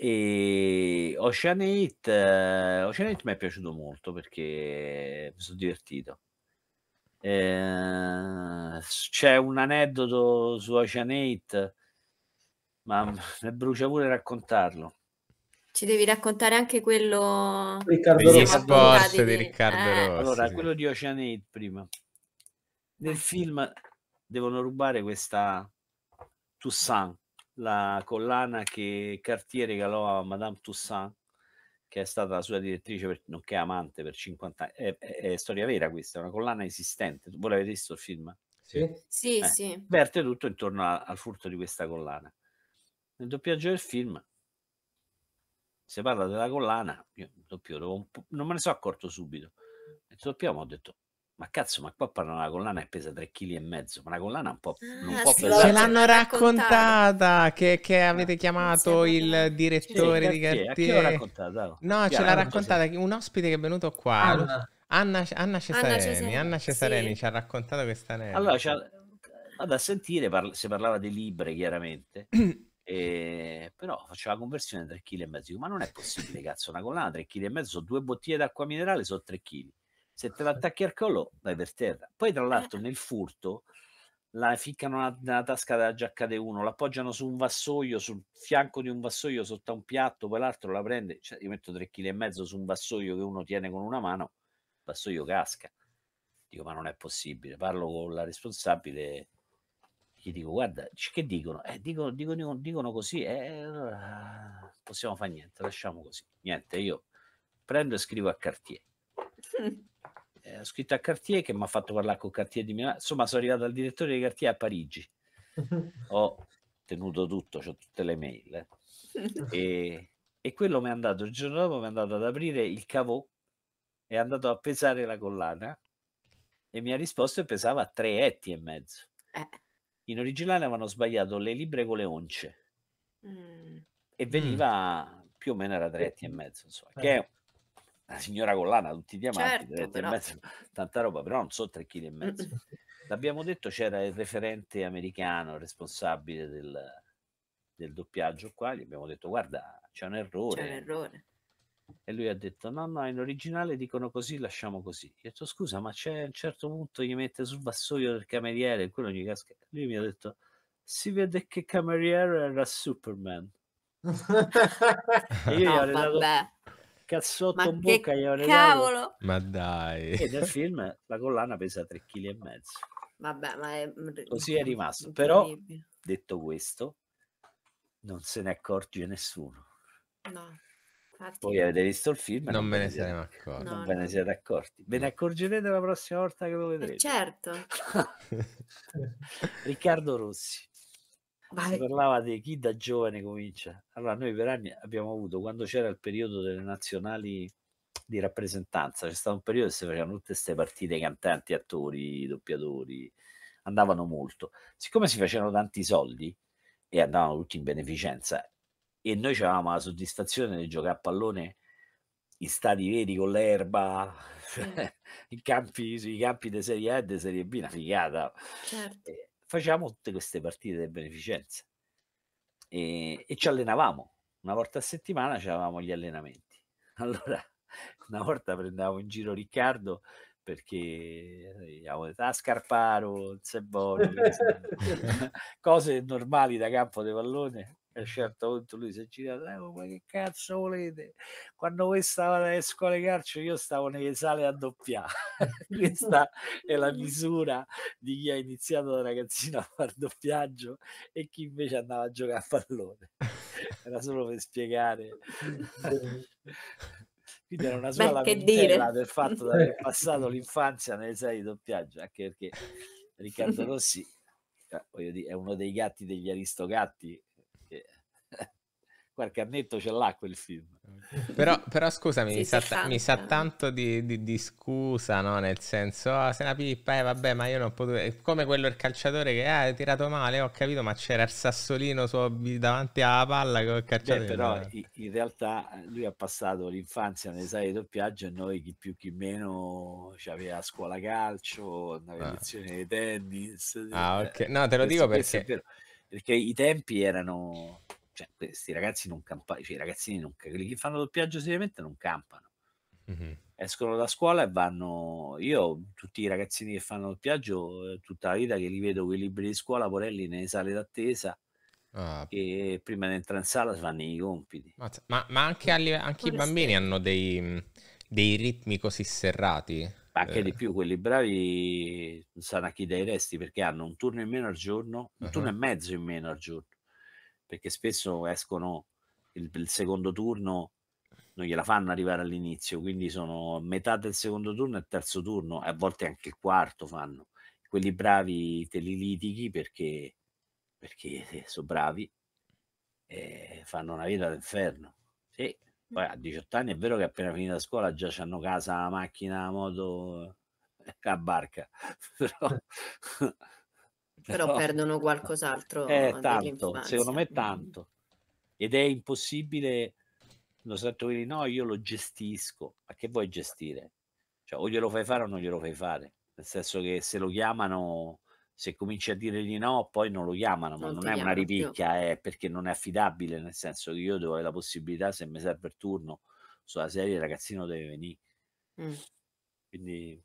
E Ocean 8, eh, Ocean 8 mi è piaciuto molto perché mi sono divertito eh, c'è un aneddoto su Ocean 8, ma <laughs> mi brucia pure raccontarlo. Ci devi raccontare anche quello Riccardo Rossi. Sport di Riccardo eh. Rossi. Allora, quello di Ocean 8 prima. Nel film devono rubare questa Toussaint, la collana che Cartier regalò a Madame Toussaint che è stata la sua direttrice, per, nonché amante per 50 anni. È, è, è, storia vera questa, è una collana esistente. Voi l'avete visto il film? Sì, sì. Eh, sì. Verte tutto intorno a, al furto di questa collana. Nel doppiaggio del film si parla della collana, io doppio, non me ne sono accorto subito. E doppiaggio ho detto, ma cazzo, ma qua parla una collana che pesa 3,5 kg, ma una collana un po', non ah, può sì, pesare. Ce l'hanno raccontata, che, che, eh, avete chiamato sì, il direttore sì, di Cartier. No, Chiara, ce l'ha raccontata un ospite che è venuto qua. Anna, Anna, Anna Cesareni, Anna Cesareni, Anna Cesareni ci ha raccontato questa neve. Allora, vado a sentire, parla, si parlava di libre chiaramente, <clears throat> e, però faceva conversione 3,5 kg, ma non è possibile, cazzo, una collana 3,5 kg, due bottiglie d'acqua minerale sono 3 kg se te l'attacchi al collo vai per terra poi tra eh. l'altro nel furto la ficcano nella tasca della giacca di uno l'appoggiano su un vassoio sul fianco di un vassoio sotto a un piatto poi l'altro la prende cioè, io metto 3,5 kg su un vassoio che uno tiene con una mano il vassoio casca dico ma non è possibile parlo con la responsabile gli dico guarda che dicono eh, dicono, dicono, dicono così eh, possiamo fare niente lasciamo così niente io prendo e scrivo a Cartier <laughs> mm eh, ho scritto a Cartier che mi ha fatto parlare con Cartier di Milano. Insomma, sono arrivato al direttore di Cartier a Parigi. <laughs> ho tenuto tutto, ho tutte le mail. Eh. <laughs> e, e, quello mi è andato, il giorno dopo mi è andato ad aprire il cavò, è andato a pesare la collana e mi ha risposto che pesava 3 etti e mezzo. Eh. In originale avevano sbagliato le libre con le once mm. e veniva mm. più o meno era 3 etti e mezzo, insomma, eh. che è la signora collana, tutti i diamanti, certo, mezzo, <laughs> tanta roba, però non so 3 kg e mezzo. L'abbiamo detto, c'era il referente americano, responsabile del, del, doppiaggio qua, gli abbiamo detto guarda, c'è un errore. C'è un errore. E lui ha detto no, no, in originale dicono così, lasciamo così. Gli ho detto scusa, ma c'è un certo punto gli mette sul vassoio del cameriere e quello gli casca. Lui mi ha detto si vede che cameriere era Superman. <laughs> e io no, gli ho dato cazzotto Ma in bocca gli avrei cavolo! Ma dai! E nel <laughs> film la collana pesa 3,5 kg. Vabbè, ma è... Mm, Così è mm, rimasto. Mm, Però, detto questo, non se ne accorge nessuno. No. Infatti... Voi avete visto il film? Non, non ne siete accorti. non ve ne siete accorti. Ve ne accorgerete la prossima volta che lo eh, vedrete. Eh, certo. <laughs> Riccardo Rossi. Vai. Si parlava di chi da giovane comincia. Allora, noi per anni abbiamo avuto, quando c'era il periodo delle nazionali di rappresentanza, c'è stato un periodo che si facevano tutte queste partite, cantanti, attori, doppiatori, andavano molto. Siccome si facevano tanti soldi e andavano tutti in beneficenza, e noi avevamo la soddisfazione di giocare a pallone in stati veri con l'erba, mm. <laughs> i campi, sui campi di Serie A e di Serie B, una figata. Certo. E, facevamo tutte queste partite di beneficenza e, e ci allenavamo una volta a settimana avevamo gli allenamenti <laughs> allora una volta prendevamo in giro Riccardo perché diciamo, eh, a ah, Scarparo, Zeboni, <laughs> cose normali da campo di pallone a eh, un certo punto lui si è girato, eh, ma che cazzo volete? Quando voi stavate alle scuole calcio io stavo nelle sale a doppiare. <laughs> Questa è la misura di chi ha iniziato da ragazzino a fare doppiaggio e chi invece andava a giocare a pallone. <laughs> Era solo per spiegare. <laughs> quindi era una sola Beh, lamentela del fatto di aver passato l'infanzia nelle sale di doppiaggio anche perché Riccardo Rossi eh, voglio dire, è uno dei gatti degli aristogatti Qualche annetto ce l'ha quel film. Però, però scusami, sì, mi, sa, tanto. mi, sa, tanto di, di, di scusa, no? Nel senso, oh, ah, se la pippa, eh, vabbè, ma io non potevo... come quello il calciatore che ha ah, tirato male, ho capito, ma c'era il sassolino su, davanti alla palla che ho calciato. Beh, però in realtà lui ha passato l'infanzia nei sale di doppiaggio e noi, chi più chi meno, ci aveva scuola calcio, andava ah. lezione di tennis. Ah, eh, ok. No, te lo dico perché... Perché i tempi erano cioè, questi ragazzi non campano, cioè, i ragazzini non quelli che fanno doppiaggio seriamente non campano. Mm-hmm. Escono da scuola e vanno. Io, tutti i ragazzini che fanno doppiaggio, eh, tutta la vita che li vedo con i libri di scuola, Porelli, nelle sale d'attesa. Ah. E prima di entrare in sala fanno i compiti. Ma, ma anche, alle, anche i bambini hanno dei, dei ritmi così serrati anche eh. di più quelli bravi sanno a chi dai resti perché hanno un turno in meno al giorno, un uh-huh. turno e mezzo in meno al giorno perché spesso escono il, il secondo turno non gliela fanno arrivare all'inizio, quindi sono metà del secondo turno e terzo turno, e a volte anche il quarto fanno. Quelli bravi te li litighi perché, perché sono bravi e fanno una vita d'inferno. Sì, poi a 18 anni è vero che appena finita scuola già hanno casa, macchina, moto, la eh, barca, <laughs> però però, però perdono qualcos'altro. è eh, tanto, secondo me mm-hmm. tanto. Ed è impossibile, lo di no, io lo gestisco. Ma che vuoi gestire? Cioè, o glielo fai fare o non glielo fai fare. Nel senso che se lo chiamano, se cominci a dire di no, poi non lo chiamano, ma non, non è una ripicchia, è eh, perché non è affidabile, nel senso che io devo avere la possibilità, se mi serve il turno sulla serie, il ragazzino deve venire. Mm. Quindi...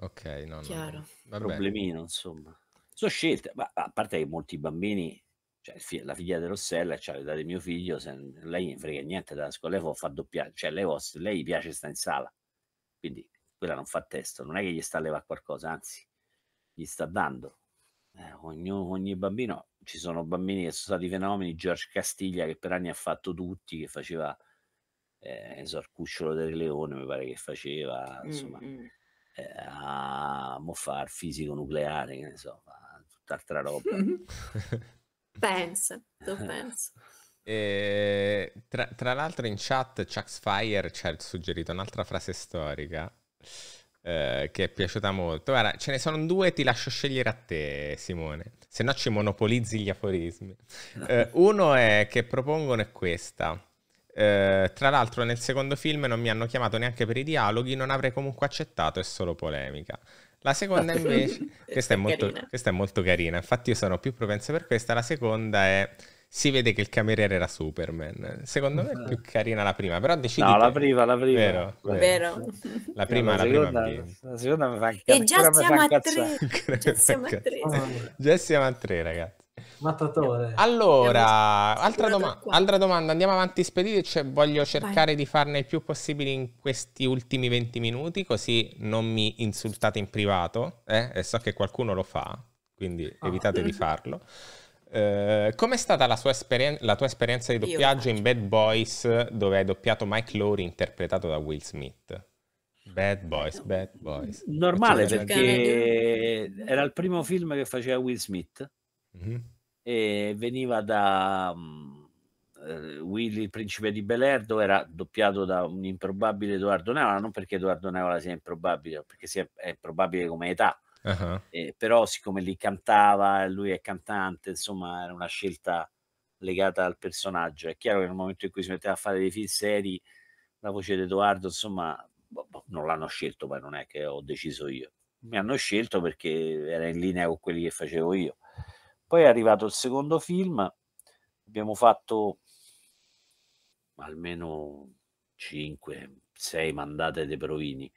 Ok, no, Chiaro. no. Vabbè. Problemino, insomma. Sono scelte, ma a parte che molti bambini, cioè la figlia di Rossella, cioè l'età di mio figlio, se, lei frega niente dalla scuola, lei può fa doppiare, cioè lei, lei piace sta in sala, quindi quella non fa testo, non è che gli sta a levare qualcosa, anzi, gli sta dando. Eh, ogni, ogni bambino, ci sono bambini che sono stati fenomeni, George Castiglia che per anni ha fatto tutti, che faceva eh, so, il cucciolo del leone, mi pare che faceva, mm, insomma, mm, mm. Eh, a moffar fisico nucleare, che ne so, ma altra roba. <laughs> pensa, tu pensa. E, tra, tra, l'altro in chat Chuck's Fire ci ha suggerito un'altra frase storica eh, che è piaciuta molto. Guarda, ce ne sono due, ti lascio scegliere a te, Simone, se no ci monopolizzi gli aforismi. Eh, uno è, che propongono è questa. Eh, tra l'altro nel secondo film non mi hanno chiamato neanche per i dialoghi, non avrei comunque accettato, è solo polemica. La seconda invece, questa, è molto, questa, è molto, carina, infatti io sono più propenso per questa, la seconda è si vede che il cameriere era Superman. Secondo me è più <laughs> carina la prima, però decidi No, te. la prima, la prima. Vero, vero. vero. La prima, la, seconda, la prima. La seconda mi fa incazzare. E già siamo, a tre. Già siamo a tre. Già siamo a tre, ragazzi. Mattatore. Allora, altra, doma- altra, domanda, andiamo avanti spediti, cioè voglio cercare Vai. di farne il più possibile in questi ultimi 20 minuti, così non mi insultate in privato, eh? e so che qualcuno lo fa, quindi oh. evitate di <laughs> farlo. Eh, com'è stata la, esperien- la, tua esperienza di doppiaggio in Bad Boys dove hai doppiato Mike Lowry interpretato da Will Smith? Bad Boys, Bad Boys. Normale perché era il primo film che faceva Will Smith. Mm-hmm e veniva da um, Willy il principe di Belerdo, era doppiato da un improbabile Edoardo Neola, non perché Edoardo Neola sia improbabile, perché sia, è improbabile come età, uh -huh. eh, però siccome lì cantava, lui è cantante, insomma era una scelta legata al personaggio. È chiaro che nel momento in cui si metteva a fare dei film seri, la voce di Edoardo, insomma, boh, boh, non l'hanno scelto, poi non è che ho deciso io. Mi hanno scelto perché era in linea con quelli che facevo io. Poi è arrivato il secondo film, abbiamo fatto almeno 5-6 mandate dei provini.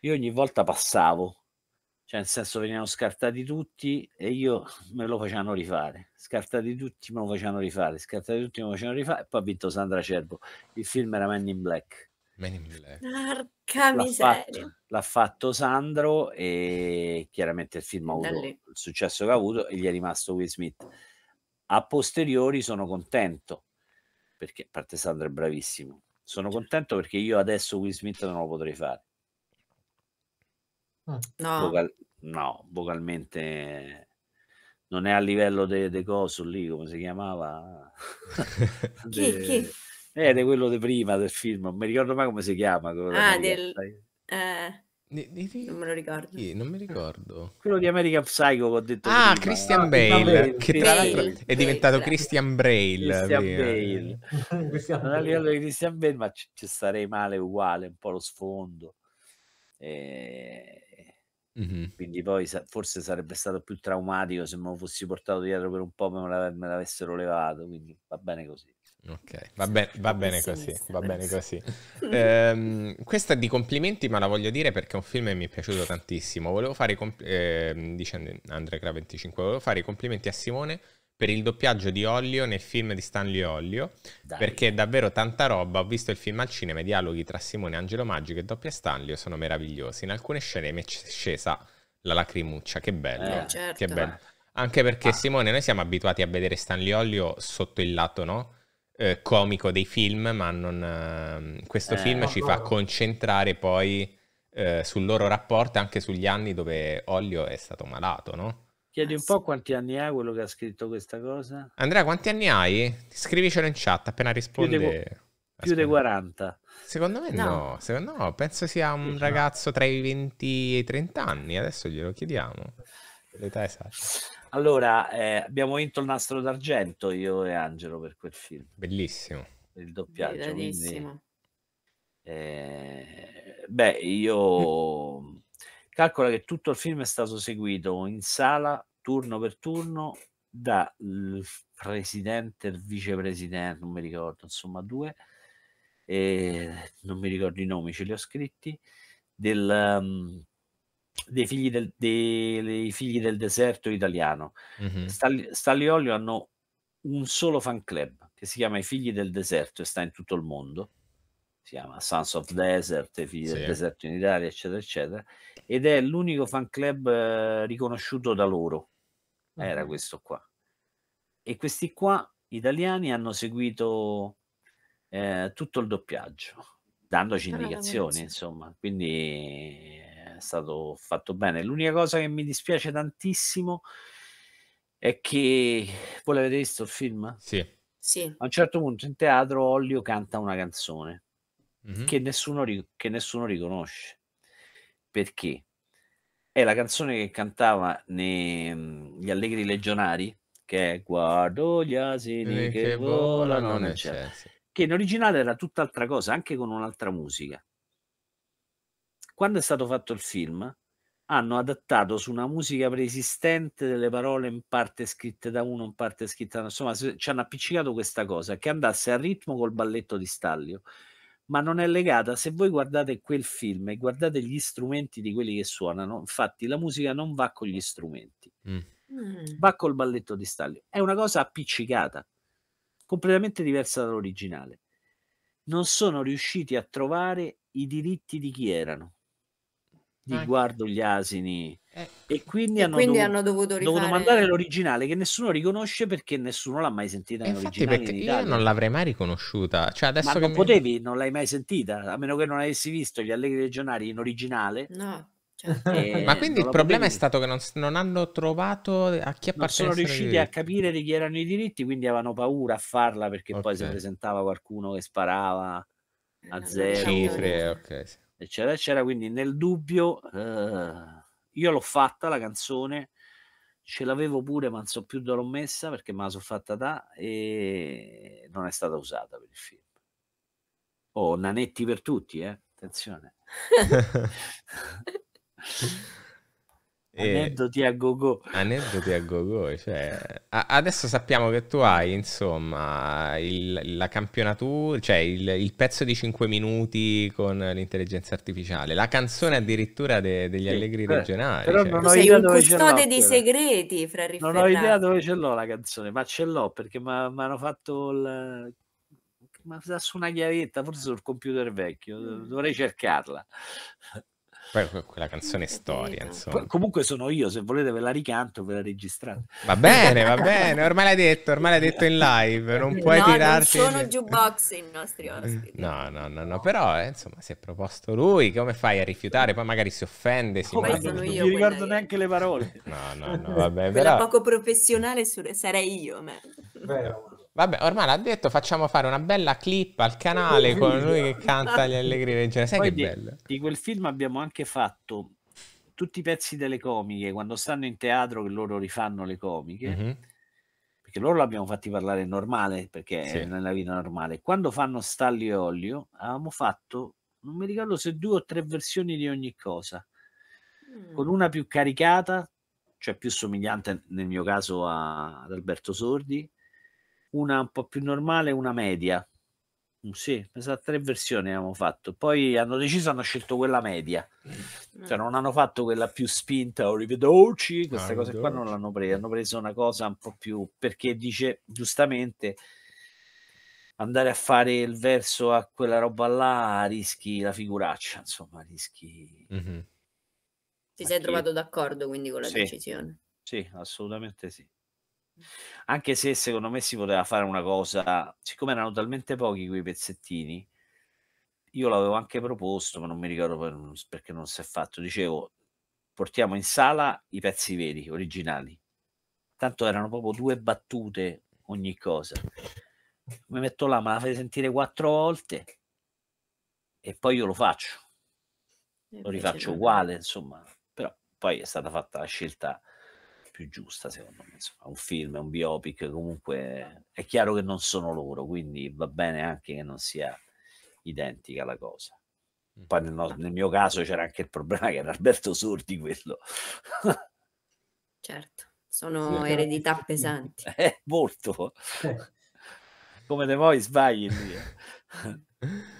Io ogni volta passavo, cioè nel senso venivano scartati tutti e io me lo facevano rifare, scartati tutti me lo facevano rifare, scartati tutti me lo facevano rifare e poi ha vinto Sandra Cervo. Il film era Man in Black. Men in Black. Porca l'ha miseria. Fatto, l'ha fatto Sandro e chiaramente il film ha avuto il successo che ha avuto e gli è rimasto Will Smith. A posteriori sono contento perché, a parte Sandro è bravissimo, sono contento perché io adesso Will Smith non lo potrei fare. Ah. No, Vocal, no vocalmente non è a livello di de coso lì, come si chiamava? de, chi, chi? Ed eh, è eh. quello di prima del film, non mi ricordo mai come si chiama. Ah, del... Eh, di, di, di... Non me lo ricordo. Sì, non mi ricordo. Quello di American Psycho che ho detto. Ah, prima. Christian Bale, Bale, che tra l'altro è diventato Bale. Christian Braille. Christian Bale. Christian non Christian Bale, ma ci, ci, starei male uguale, un po' lo sfondo. E... Eh, mm-hmm. Quindi poi sa- forse sarebbe stato più traumatico se me lo fossi portato dietro per un po' me, me l'avessero levato, quindi va bene così. Ok, va, be- va bene così, va bene così. ehm, questa è di complimenti, ma la voglio dire perché è un film che mi è piaciuto tantissimo. Volevo fare, i compl- ehm, dicendo Andrea 25, volevo fare i complimenti a Simone per il doppiaggio di Ollio nel film di Stanley Ollio, perché è davvero tanta roba. Ho visto il film al cinema, i dialoghi tra Simone e Angelo Magico e doppia Stanlio sono meravigliosi. In alcune scene mi è scesa la lacrimuccia, che bello, eh, certo. che bello. Anche perché ah. Simone, noi siamo abituati a vedere Stanley Ollio sotto il lato, no? eh, comico dei film, ma non, ehm, questo eh, film ci fa concentrare poi eh, sul loro rapporto anche sugli anni dove Ollio è stato malato, no? Chiedi un eh, po' quanti anni ha quello che ha scritto questa cosa. Andrea, quanti anni hai? Scrivicelo in chat appena risponde. Più, de... più dei 40. Secondo me no. no. secondo me penso sia un ragazzo tra i 20 e i 30 anni, adesso glielo chiediamo. L'età esatta. Allora, eh, abbiamo vinto il nastro d'argento io e Angelo per quel film. Bellissimo. Il doppiaggio. Quindi, eh, beh, io <laughs> calcolo che tutto il film è stato seguito in sala, turno per turno, dal presidente il vicepresidente, non mi ricordo, insomma due, eh, non mi ricordo i nomi, ce li ho scritti, del, um, dei figli del, dei, figli del deserto italiano. Mm-hmm. Stalli, Stagliolio hanno un solo fan club che si chiama I figli del deserto e sta in tutto il mondo. Si chiama Sons of Desert, I figli sì. del deserto in Italia, eccetera, eccetera. Ed è l'unico fan club eh, riconosciuto da loro. Mm-hmm. Era questo qua. E questi qua, italiani, hanno seguito eh, tutto il doppiaggio, dandoci indicazioni, insomma. Quindi è stato fatto bene. L'unica cosa che mi dispiace tantissimo è che voi l'avete visto il film? Sì. sì. A un certo punto in teatro Ollio canta una canzone mm-hmm. che, nessuno, che nessuno riconosce. Perché? È la canzone che cantava mm, Gli Allegri Legionari, che è Guardo gli asini eh, che, che volano, volano eccetera. Eh, che in originale era tutt'altra cosa, anche con un'altra musica. Quando è stato fatto il film, hanno adattato su una musica preesistente delle parole in parte scritte da uno, in parte scritte da uno. Insomma, ci hanno appiccicato questa cosa che andasse a ritmo col balletto di Stallio, ma non è legata. Se voi guardate quel film e guardate gli strumenti di quelli che suonano, infatti la musica non va con gli strumenti, mm. mm. va col balletto di Stallio. È una cosa appiccicata, completamente diversa dall'originale. Non sono riusciti a trovare i diritti di chi erano di ah, Guardo gli asini. Eh. E quindi, e hanno, quindi dovuto, hanno, dovuto, rifare... dovuto mandare l'originale che nessuno riconosce perché nessuno l'ha mai sentita. In infatti, perché in io non l'avrei mai riconosciuta. Cioè, adesso Ma che non mi... potevi, non l'hai mai sentita, a meno che non avessi visto gli Allegri Legionari in originale. No. Certo. Eh, ma quindi il problema è stato che non, non, hanno trovato a chi appartenessero non sono riusciti a capire di chi erano i diritti quindi avevano paura a farla perché okay. poi si presentava qualcuno che sparava eh, a zero cifre ok eccetera, eccetera. Quindi nel dubbio, eh, io l'ho fatta la canzone, ce l'avevo pure, ma non so più dove l'ho messa perché me la sono fatta da e non è stata usata per il film. Oh, nanetti per tutti, eh? attenzione. <laughs> <laughs> Eh, aneddoti a gogo. Aneddoti a gogo, cioè, adesso sappiamo che tu hai, insomma, il, la campionatura, cioè il, il, pezzo di 5 minuti con l'intelligenza artificiale, la canzone addirittura de- degli sì, allegri beh, regionali. Però cioè. non ho idea dove ce l'ho. dei segreti, fra Non ho idea dove ce l'ho la canzone, ma ce l'ho perché mi hanno fatto il ma su una chiavetta, forse sul computer vecchio, dovrei cercarla. Poi quella canzone è eh, storia, insomma. Poi, comunque sono io, se volete ve la ricanto, ve la registrate. Va bene, va bene, ormai l'hai detto, ormai l'hai detto in live, non <laughs> puoi no, tirarti... non sono jukebox i nostri ospiti. <laughs> No, no, no, no, però eh, insomma si è proposto lui, come fai a rifiutare? Poi magari si offende, si... Come sono io non ricordo neanche le parole. No, no, no, <laughs> vabbè, però... poco professionale sarei io, ma... Vero. Vabbè, ormai l'ha detto, facciamo fare una bella clip al canale con lui che canta gli allegri leggeri. Sai Poi che di, bello? Di quel film abbiamo anche fatto tutti i pezzi delle comiche, quando stanno in teatro che loro rifanno le comiche, mm-hmm. perché loro l'abbiamo fatti parlare normale, perché sì. è nella vita normale. Quando fanno Stalli e Olio, avevamo fatto, non mi ricordo se due o tre versioni di ogni cosa, mm. con una più caricata, cioè più somigliante nel mio caso a, ad Alberto Sordi, una un po' più normale e una media. Mm, sì, esatto, tre versioni abbiamo fatto. Poi hanno deciso, hanno scelto quella media. Mm. Cioè non hanno fatto quella più spinta o oh, rivedoci, queste ah, cose qua non l'hanno presa. Hanno preso una cosa un po' più... perché dice, giustamente, andare a fare il verso a quella roba là rischi la figuraccia, insomma, rischi... Mm-hmm. Ti sei trovato d'accordo quindi con la sì. decisione? Sì, assolutamente sì. Anche se secondo me si poteva fare una cosa, siccome erano talmente pochi quei pezzettini, io l'avevo anche proposto, ma non mi ricordo per, perché non si è fatto. Dicevo, portiamo in sala i pezzi veri, originali. Tanto erano proprio due battute ogni cosa. Mi metto là, me la fai sentire quattro volte e poi io lo faccio. Lo rifaccio uguale, insomma, però poi è stata fatta la scelta più giusta, secondo me. Insomma, un film, un biopic, comunque è chiaro che non sono loro, quindi va bene anche che non sia identica la cosa. Mm. Poi nel, nel mio caso c'era anche il problema che era Alberto Sordi quello. certo, sono sì, eredità pesanti. <laughs> Eh, molto. <laughs> Come te vuoi sbagli. Eh. <laughs>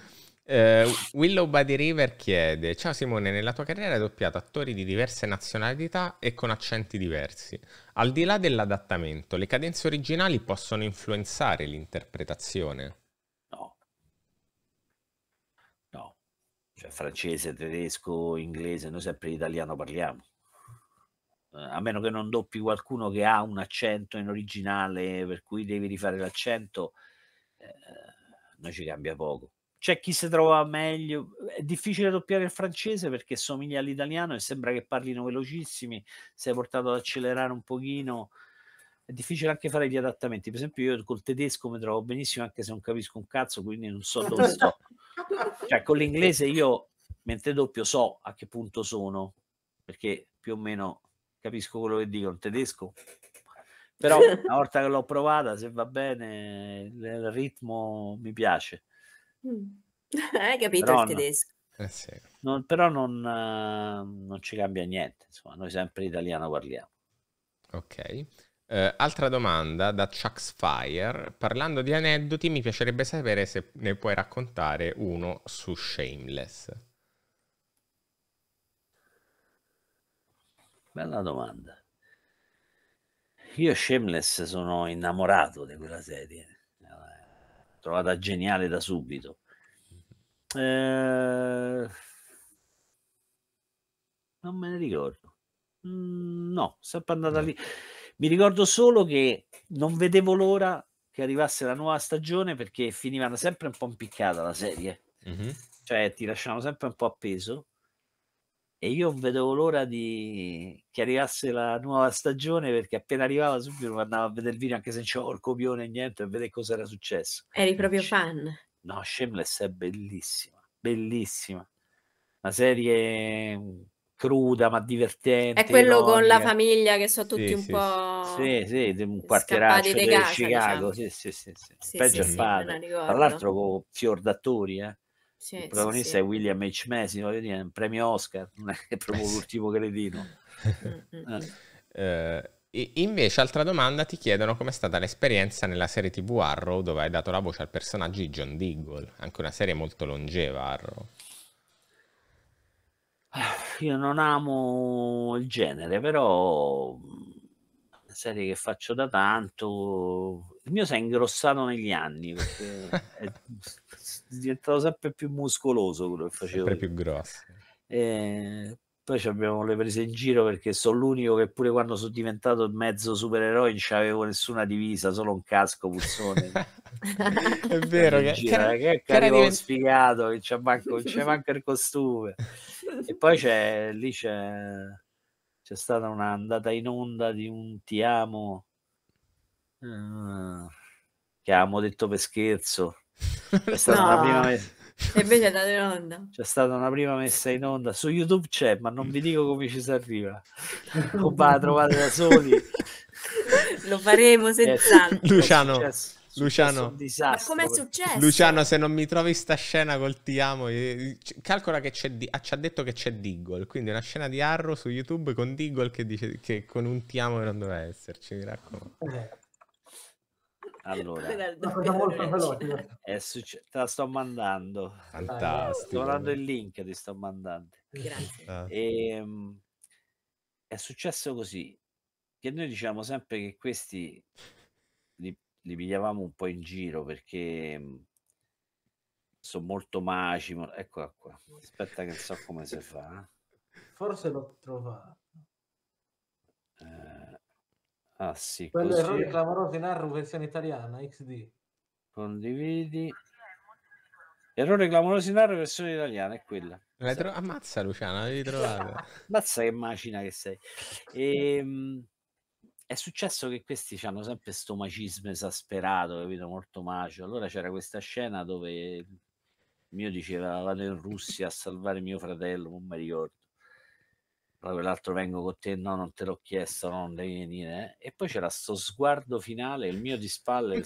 Eh, Willow by River chiede: Ciao Simone, nella tua carriera hai doppiato attori di diverse nazionalità e con accenti diversi. Al di là dell'adattamento, le cadenze originali possono influenzare l'interpretazione? No, no, cioè francese, tedesco, inglese, noi sempre italiano parliamo. Eh, a meno che non doppi qualcuno che ha un accento in originale, per cui devi rifare l'accento, eh, noi ci cambia poco c'è chi si trova meglio. È difficile doppiare il francese perché somiglia all'italiano e sembra che parlino velocissimi. Sei portato ad accelerare un pochino. È difficile anche fare gli adattamenti. Per esempio, io col tedesco mi trovo benissimo anche se non capisco un cazzo, quindi non so dove sto. Cioè, con l'inglese io, mentre doppio, so a che punto sono, perché più o meno capisco quello che dicono. Il tedesco però una volta che l'ho provata se va bene il ritmo mi piace Mm. <laughs> Hai capito Però il no. tedesco. Eh sì. Non- però non, eh, non ci cambia niente, insomma, noi sempre italiano parliamo. Ok. Eh, altra domanda da Chuck's Fire. Parlando di aneddoti, mi piacerebbe sapere se ne puoi raccontare uno su Shameless. Bella domanda. Io Shameless sono innamorato di quella serie trovata geniale da subito. Eh, non me ne ricordo. Mm, no, sempre andata lì. Mi ricordo solo che non vedevo l'ora che arrivasse la nuova stagione perché finivano sempre un po' impiccata la serie. Mm-hmm. Cioè ti lasciavano sempre un po' appeso e io vedevo l'ora di... che arrivasse la nuova stagione perché appena arrivava subito andavo a vedere il video anche se non c'avevo il copione e niente, a vedere cosa era successo. Eri proprio fan? No, Shameless è bellissima, bellissima. Una serie mm, cruda ma divertente. È quello ironica. con la famiglia che sono tutti sì, un sì, po'... Sì, sì, un quartieraccio di diciamo. Chicago, diciamo. sì, sì, sì, sì. Peggio sì, Tra l'altro con fior d'attori, eh sì, il protagonista sì, è William H. Messi, voglio dire, un premio Oscar, non è proprio <laughs> l'ultimo cretino. Mm, mm, eh, mm. eh invece, altra domanda, ti chiedono com'è stata l'esperienza nella serie TV Arrow dove hai dato la voce al personaggio di John Deagle, anche una serie molto longeva Arrow. Ah, io non amo il genere, però serie che faccio da tanto. Il mio si è ingrossato negli anni perché è <laughs> diventato sempre più muscoloso quello che facevo. Sempre io. più grosso. E eh, poi abbiamo le prese in giro perché sono l'unico che pure quando sono diventato mezzo supereroe non avevo nessuna divisa, solo un casco puzzone. <laughs> è <laughs> vero che, gira, cioè, che, che, che arrivo divent... sfigato, che c'è manco, c'è manco il costume. e poi c'è lì c'è c'è stata una andata in onda di un ti amo uh, che amo detto per scherzo. C'è <laughs> stata, no. una messa... c'è stata una prima messa in onda su YouTube c'è, ma non vi dico come ci si arriva. <laughs> Lo va a trovare da soli. Lo faremo senz'altro. Luciano. Luciano, disastro, ma successo? Luciano, se non mi trovi sta scena col Ti amo, eh, calcola che c'è, ah, ci ha detto che c'è Diggle, quindi una scena di Arrow su YouTube con Diggle che dice che con un Ti amo non doveva esserci, mi raccomando. Eh. Allora, è succe- te la sto mandando. Fantastico. Sto mandando il link, ti sto mandando. Grazie. Ah. E, ehm, è successo così che noi diciamo sempre che questi li pigliavamo un po' in giro perché mhmm, sono molto maci. Ma... Eccola qua. Aspetta che so come si fa. Forse l'ho trovato. Eh... Ah sì. Quello errore clamoroso in Arru versione italiana XD. Condividi. Errore clamoroso in Arru versione italiana è quella. tro- ammazza Luciana, l'avevi <laughs> trovata. ammazza che macina che sei. E, ehm, è successo che questi hanno sempre questo macismo esasperato, capito? Molto macio. Allora c'era questa scena dove il mio diceva vado in Russia a salvare mio fratello, non mi ricordo. Poi quell'altro vengo con te, no, non te l'ho chiesto, no, non devi venire. Eh? E poi c'era sto sguardo finale, il mio di spalle, il,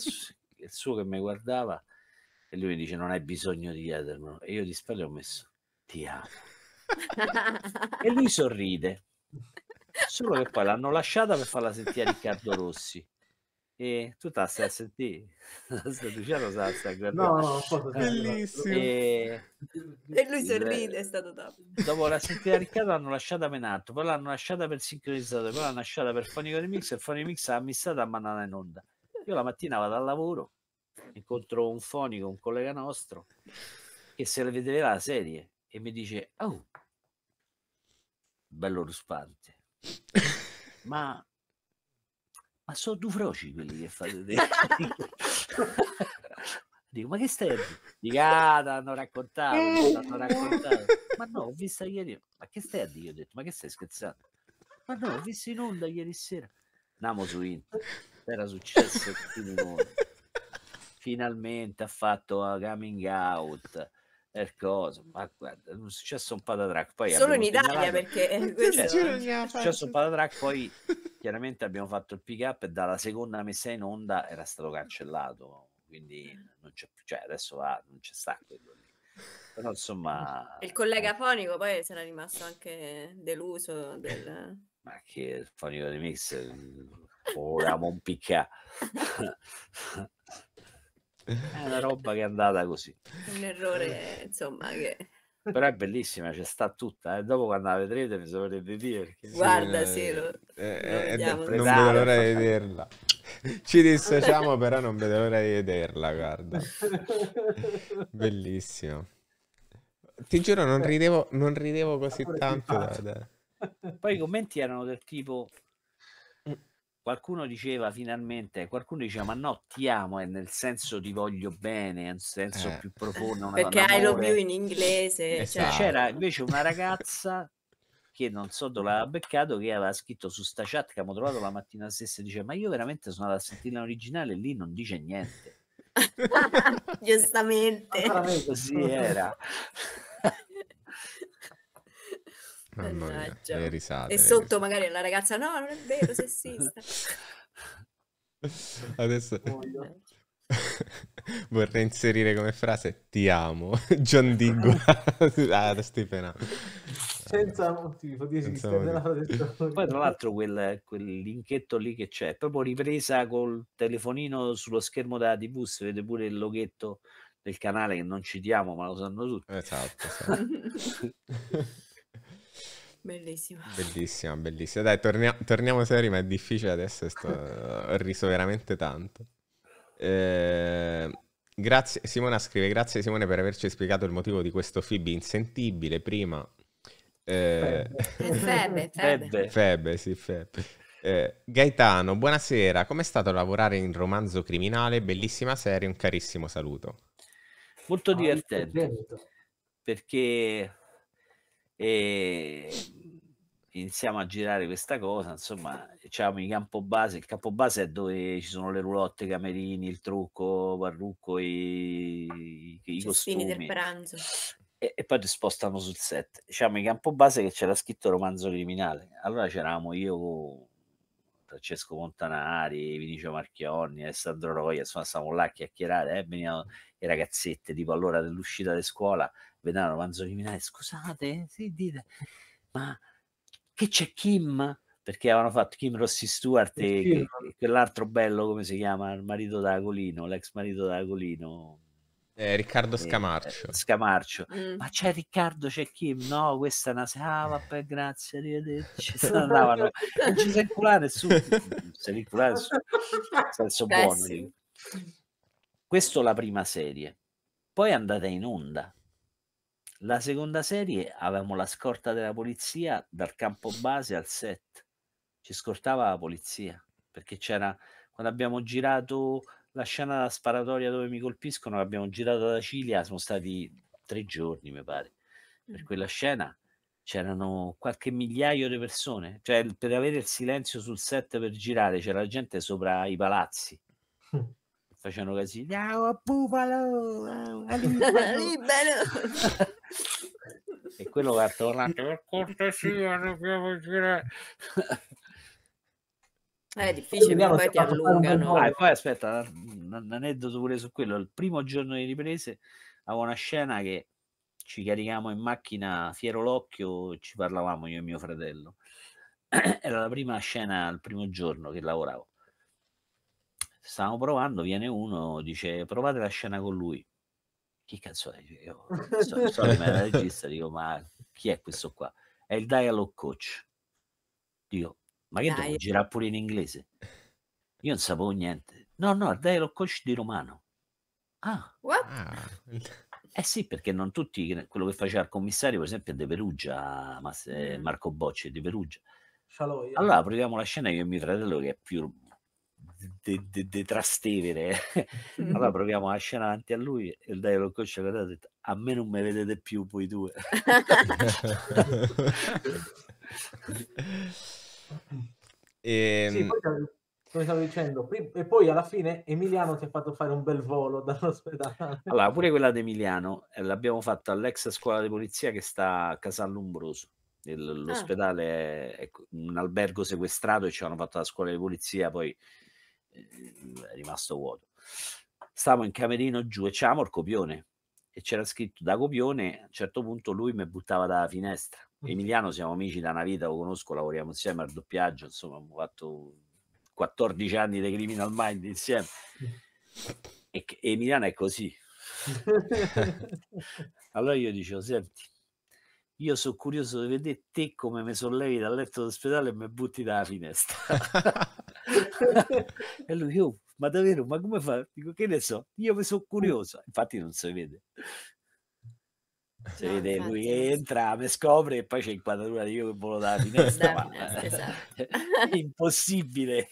il suo che mi guardava, e lui mi dice non hai bisogno di chiedermelo. E io di spalle ho messo ti amo. <laughs> e lui sorride. Solo che poi l'hanno lasciata per farla sentire a Riccardo Rossi. E tu la stai a <laughs> sentire, Luciano sta a guardare. No, bellissimo. E, e lui sorride, è stato dopo. Dopo la sentita a Riccardo l'hanno lasciata per nato, poi l'hanno lasciata per sincronizzatore, poi l'hanno lasciata per Fonico Remix e il Fonico Remix l'ha ammissata a mandata in onda. Io la mattina vado al lavoro, incontro un fonico, un collega nostro, che se le vedeva la serie e mi dice, oh, bello ruspante ma, ma sono due froci quelli che fate te. <laughs> Dico, ma che stai? Dico, ah, hanno raccontato, hanno raccontato. Ma no, ho visto ieri. Ma che stai a dire? Ho detto, ma che stai scherzando? Ma no, ho visto in onda ieri sera. Andiamo su internet. Era successo Finalmente ha fatto coming out per cosa, ma guarda, è successo un patatrack. Poi Solo in Italia perché <laughs> questo cioè, è successo un patatrack, poi <laughs> chiaramente abbiamo fatto il pick up e dalla seconda messa in onda era stato cancellato, quindi mm. non c'è più, cioè adesso va, non c'è sta quello lì. Però insomma... Il collega fonico poi sarà rimasto anche deluso del... <laughs> Ma che il fonico di mix, volevamo mm, un picca. È una roba che è andata così. Un errore, eh. insomma, che... Però è bellissima, ci sta tutta. Eh. Dopo quando la vedrete mi saprete dire. Perché... Guarda, sì, lo, eh, lo eh, eh, non vedo l'ora di vederla. Ci dissociamo, però non vedo l'ora di vederla, guarda. Bellissimo. Ti giuro, non ridevo, non ridevo così tanto. Da, da. Poi i commenti erano del tipo qualcuno diceva finalmente, qualcuno diceva ma no, ti amo è nel senso ti voglio bene, è un senso eh. più profondo. Perché I love you in inglese. Esatto. C'era invece una ragazza che non so dove l'aveva beccato, che aveva scritto su sta chat che abbiamo trovato la mattina stessa, dice ma io veramente sono andata a sentire l'originale e lì non dice niente. <laughs> Giustamente. Così era. Mannaggia. Le risate. E sotto magari la ragazza, no, non è vero, sessista. <laughs> Adesso <laughs> vorrei inserire come frase ti amo, <laughs> John Digua. ah, stai penando. Senza motivo di esistere. Poi tra l'altro quel, quel, linketto lì che c'è, proprio ripresa col telefonino sullo schermo della tv, si vede pure il loghetto del canale che non citiamo ma lo sanno tutti. Esatto. esatto. Bellissima. Bellissima, bellissima. Dai, tornia- torniamo seri, ma è difficile adesso, sto... ho riso veramente tanto. Eh, grazie, Simona scrive, grazie Simone per averci spiegato il motivo di questo Fibi insentibile prima. Eh... <laughs> Febbe, febbe. Febbe, sì, febbe. Eh, Gaetano, buonasera, com'è stato lavorare in Romanzo Criminale? Bellissima serie, un carissimo saluto. Molto ah, divertente, perché e iniziamo a girare questa cosa, insomma, diciamo in campo base, il campo base è dove ci sono le roulotte, i camerini, il trucco, parrucco, i, i, costumi. del pranzo. E, e, poi ti spostano sul set. Diciamo in campo base che c'era scritto romanzo criminale. Allora c'eravamo io, Francesco Montanari, Vinicio Marchionni, Alessandro Roia, insomma stavamo là a chiacchierare, eh? venivano le ragazzette, tipo all'ora dell'uscita di scuola, vedrà l'avanzo liminare, scusate, sì, dite, ma che c'è Kim? Perché avevano fatto Kim Rossi Stewart e, e, quell'altro bello, come si chiama, il marito d'Agolino, l'ex marito d'Agolino. Eh, Riccardo eh, Scamarcio. Eh, Scamarcio. Mm. Ma c'è Riccardo, c'è Kim? No, questa è una... Ah, vabbè, grazie, arrivederci. Se andavano. Non ci sei culare nessuno. Se li culare su. Senso eh, buono. Questo la prima serie. Poi andate in onda. La seconda serie avevamo la scorta della polizia dal campo base al set. Ci scortava la polizia perché c'era quando abbiamo girato la scena della sparatoria dove mi colpiscono, abbiamo girato da Cilia, sono stati tre giorni, mi pare. Per quella scena c'erano qualche migliaio di persone, cioè per avere il silenzio sul set per girare c'era gente sopra i palazzi facevano così ciao a bufalo, libero. <laughs> Oh". e quello va tornando, <laughs> per cortesia, dobbiamo girare. Eh, è difficile, poi, poi ti allungano. Ah, e poi aspetta, un aneddoto pure su quello. Il primo giorno di riprese avevo una scena che ci caricavamo in macchina fiero l'occhio, ci parlavamo io e mio fratello. <clears throat> Era la prima scena, il primo giorno che lavoravo stavamo provando, viene uno, dice provate la scena con lui. Chi cazzo è? Cioè, io so, <laughs> so che era regista, dico ma chi è questo qua? È il dialogue coach. Dico ma che devo girare pure in inglese? Io non sapevo niente. No, no, il dialogue coach di romano. Ah, What? Ah. Eh sì, perché non tutti, quello che faceva il commissario, per esempio, è di Perugia, eh, mm. Marco Bocci è di Perugia. Allora proviamo la scena io e mio fratello, che è più di Trastevere. Mm. <laughs> allora <laughs> proviamo a davanti a lui e il dialogue coach ha detto a me non mi vedete più voi due. e... <laughs> Sì, ehm poi, come stavo dicendo, e poi alla fine Emiliano ti ha fatto fare un bel volo dall'ospedale. Allora, pure quella di Emiliano eh, l'abbiamo fatta all'ex scuola di polizia che sta a Casallumbroso. Ah. L'ospedale ah. è un albergo sequestrato e ci hanno fatto la scuola di polizia, poi Ehm, è rimasto vuoto. Stavo in camerino giù e c'era copione e c'era scritto da Copione, a un certo punto lui mi buttava dalla finestra. Mm. Emiliano siamo amici da una vita, lo conosco, lavoriamo insieme al doppiaggio, insomma abbiamo fatto 14 anni di Criminal Mind insieme. E, e Emiliano è così. <laughs> allora io dicevo, senti, io sono curioso di vedere te come mi sollevi dal letto d'ospedale e mi butti dalla finestra. <laughs> e lui, oh, ma davvero, ma come fa? Dico, che ne so, io mi sono mm. curioso. Infatti non si vede. Si no, vede, infatti. lui entra, mi scopre e poi c'è inquadratura di io che volo dalla <laughs> finestra. da finestra esatto. <laughs> impossibile.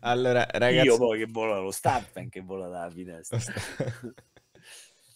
allora, ragazzi... Io poi che volo lo Stappen che vola dalla finestra.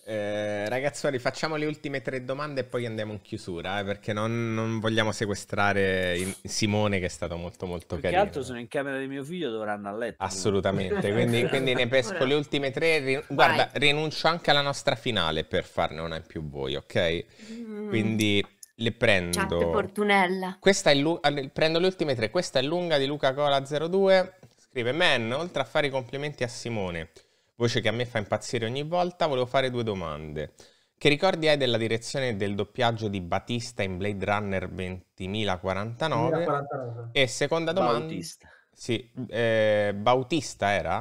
Eh, ragazzuoli, facciamo le ultime tre domande e poi andiamo in chiusura, eh, perché non, non, vogliamo sequestrare in... Simone che è stato molto molto Più carino. Che altro sono in camera di mio figlio, dovranno a letto. Assolutamente, quindi, quindi, ne pesco le ultime tre. Rin... Guarda, rinuncio anche alla nostra finale per farne una in più voi, ok? Mm. Quindi le prendo. Chat Fortunella. Questa è lu... prendo le ultime tre. Questa è lunga di Luca Cola 02. Scrive: Man, oltre a fare i complimenti a Simone voce che a me fa impazzire ogni volta, volevo fare due domande. Che ricordi hai della direzione del doppiaggio di Batista in Blade Runner 20049? 2049. E seconda domanda... Bautista. Sì, eh, Bautista era?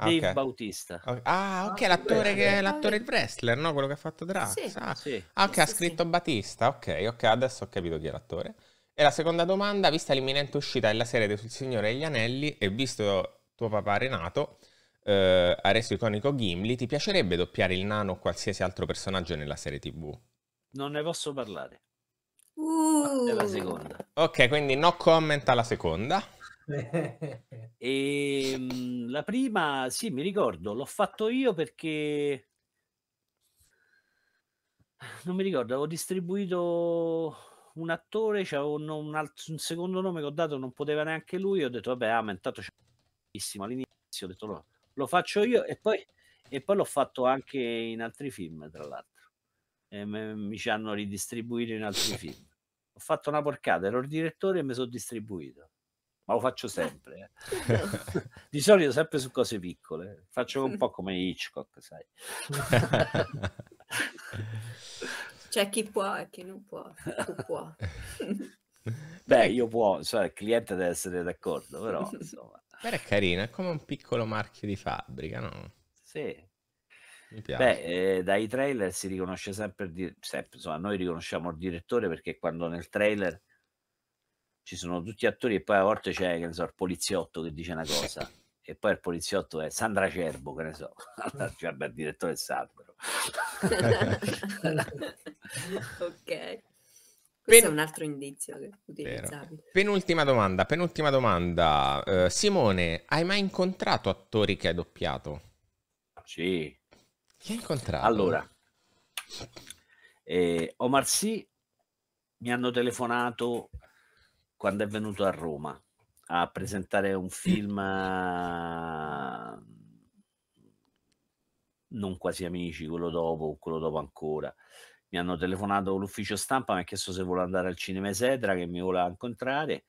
Ah, Dave okay. Bautista. Ah, ok, ah, l'attore, che, l'attore il wrestler, no? Quello che ha fatto Drax. Sì, ah, sì. Ah, ok, sì, ha scritto sì. Batista. Ok, ok, adesso ho capito chi è l'attore. E la seconda domanda, vista l'imminente uscita della serie del Signore e gli Anelli e visto tuo papà Renato, eh, Arresto iconico Gimli, ti piacerebbe doppiare il nano o qualsiasi altro personaggio nella serie TV? Non ne posso parlare. Uh. Della seconda. Ok, quindi no comment alla seconda. <laughs> e, ehm, mh, la prima, sì, mi ricordo, l'ho fatto io perché non mi ricordo, avevo distribuito un attore, cioè un, un, altro, un, secondo nome che ho dato, non poteva neanche lui. Ho detto, vabbè, ah, ma intanto c'è all'inizio. Ho detto, no, lo faccio io e poi, e poi l'ho fatto anche in altri film, tra l'altro. E me, mi ci hanno ridistribuito in altri <laughs> film. Ho fatto una porcata, ero il direttore e mi sono distribuito. Ma lo faccio sempre. Eh. <laughs> Di solito sempre su cose piccole. Faccio un po' come Hitchcock, sai. <laughs> C'è chi può e chi non può. Tu può. Beh, io può, cioè, il cliente deve essere d'accordo, però insomma. Però è carino, è come un piccolo marchio di fabbrica, no? Sì. Mi piace. Beh, eh, dai trailer si riconosce sempre, di... sempre, insomma, noi riconosciamo il direttore perché quando nel trailer ci sono tutti attori e poi a volte c'è, che ne so, il poliziotto che dice una cosa e poi il poliziotto è Sandra Cerbo, che ne so, <laughs> allora, cioè, beh, il direttore è Sandro. <laughs> <laughs> ok. Questo Pen- è un altro indizio che utilizzavi. Vero. Penultima domanda, penultima domanda. Uh, Simone, hai mai incontrato attori che hai doppiato? Sì. Chi hai incontrato? Allora, eh, Omar Sy mi hanno telefonato quando è venuto a Roma a presentare un film eh, non quasi amici, quello dopo, quello dopo ancora mi hanno telefonato l'ufficio stampa, mi ha chiesto se volevo andare al cinema Sedra, che mi voleva incontrare.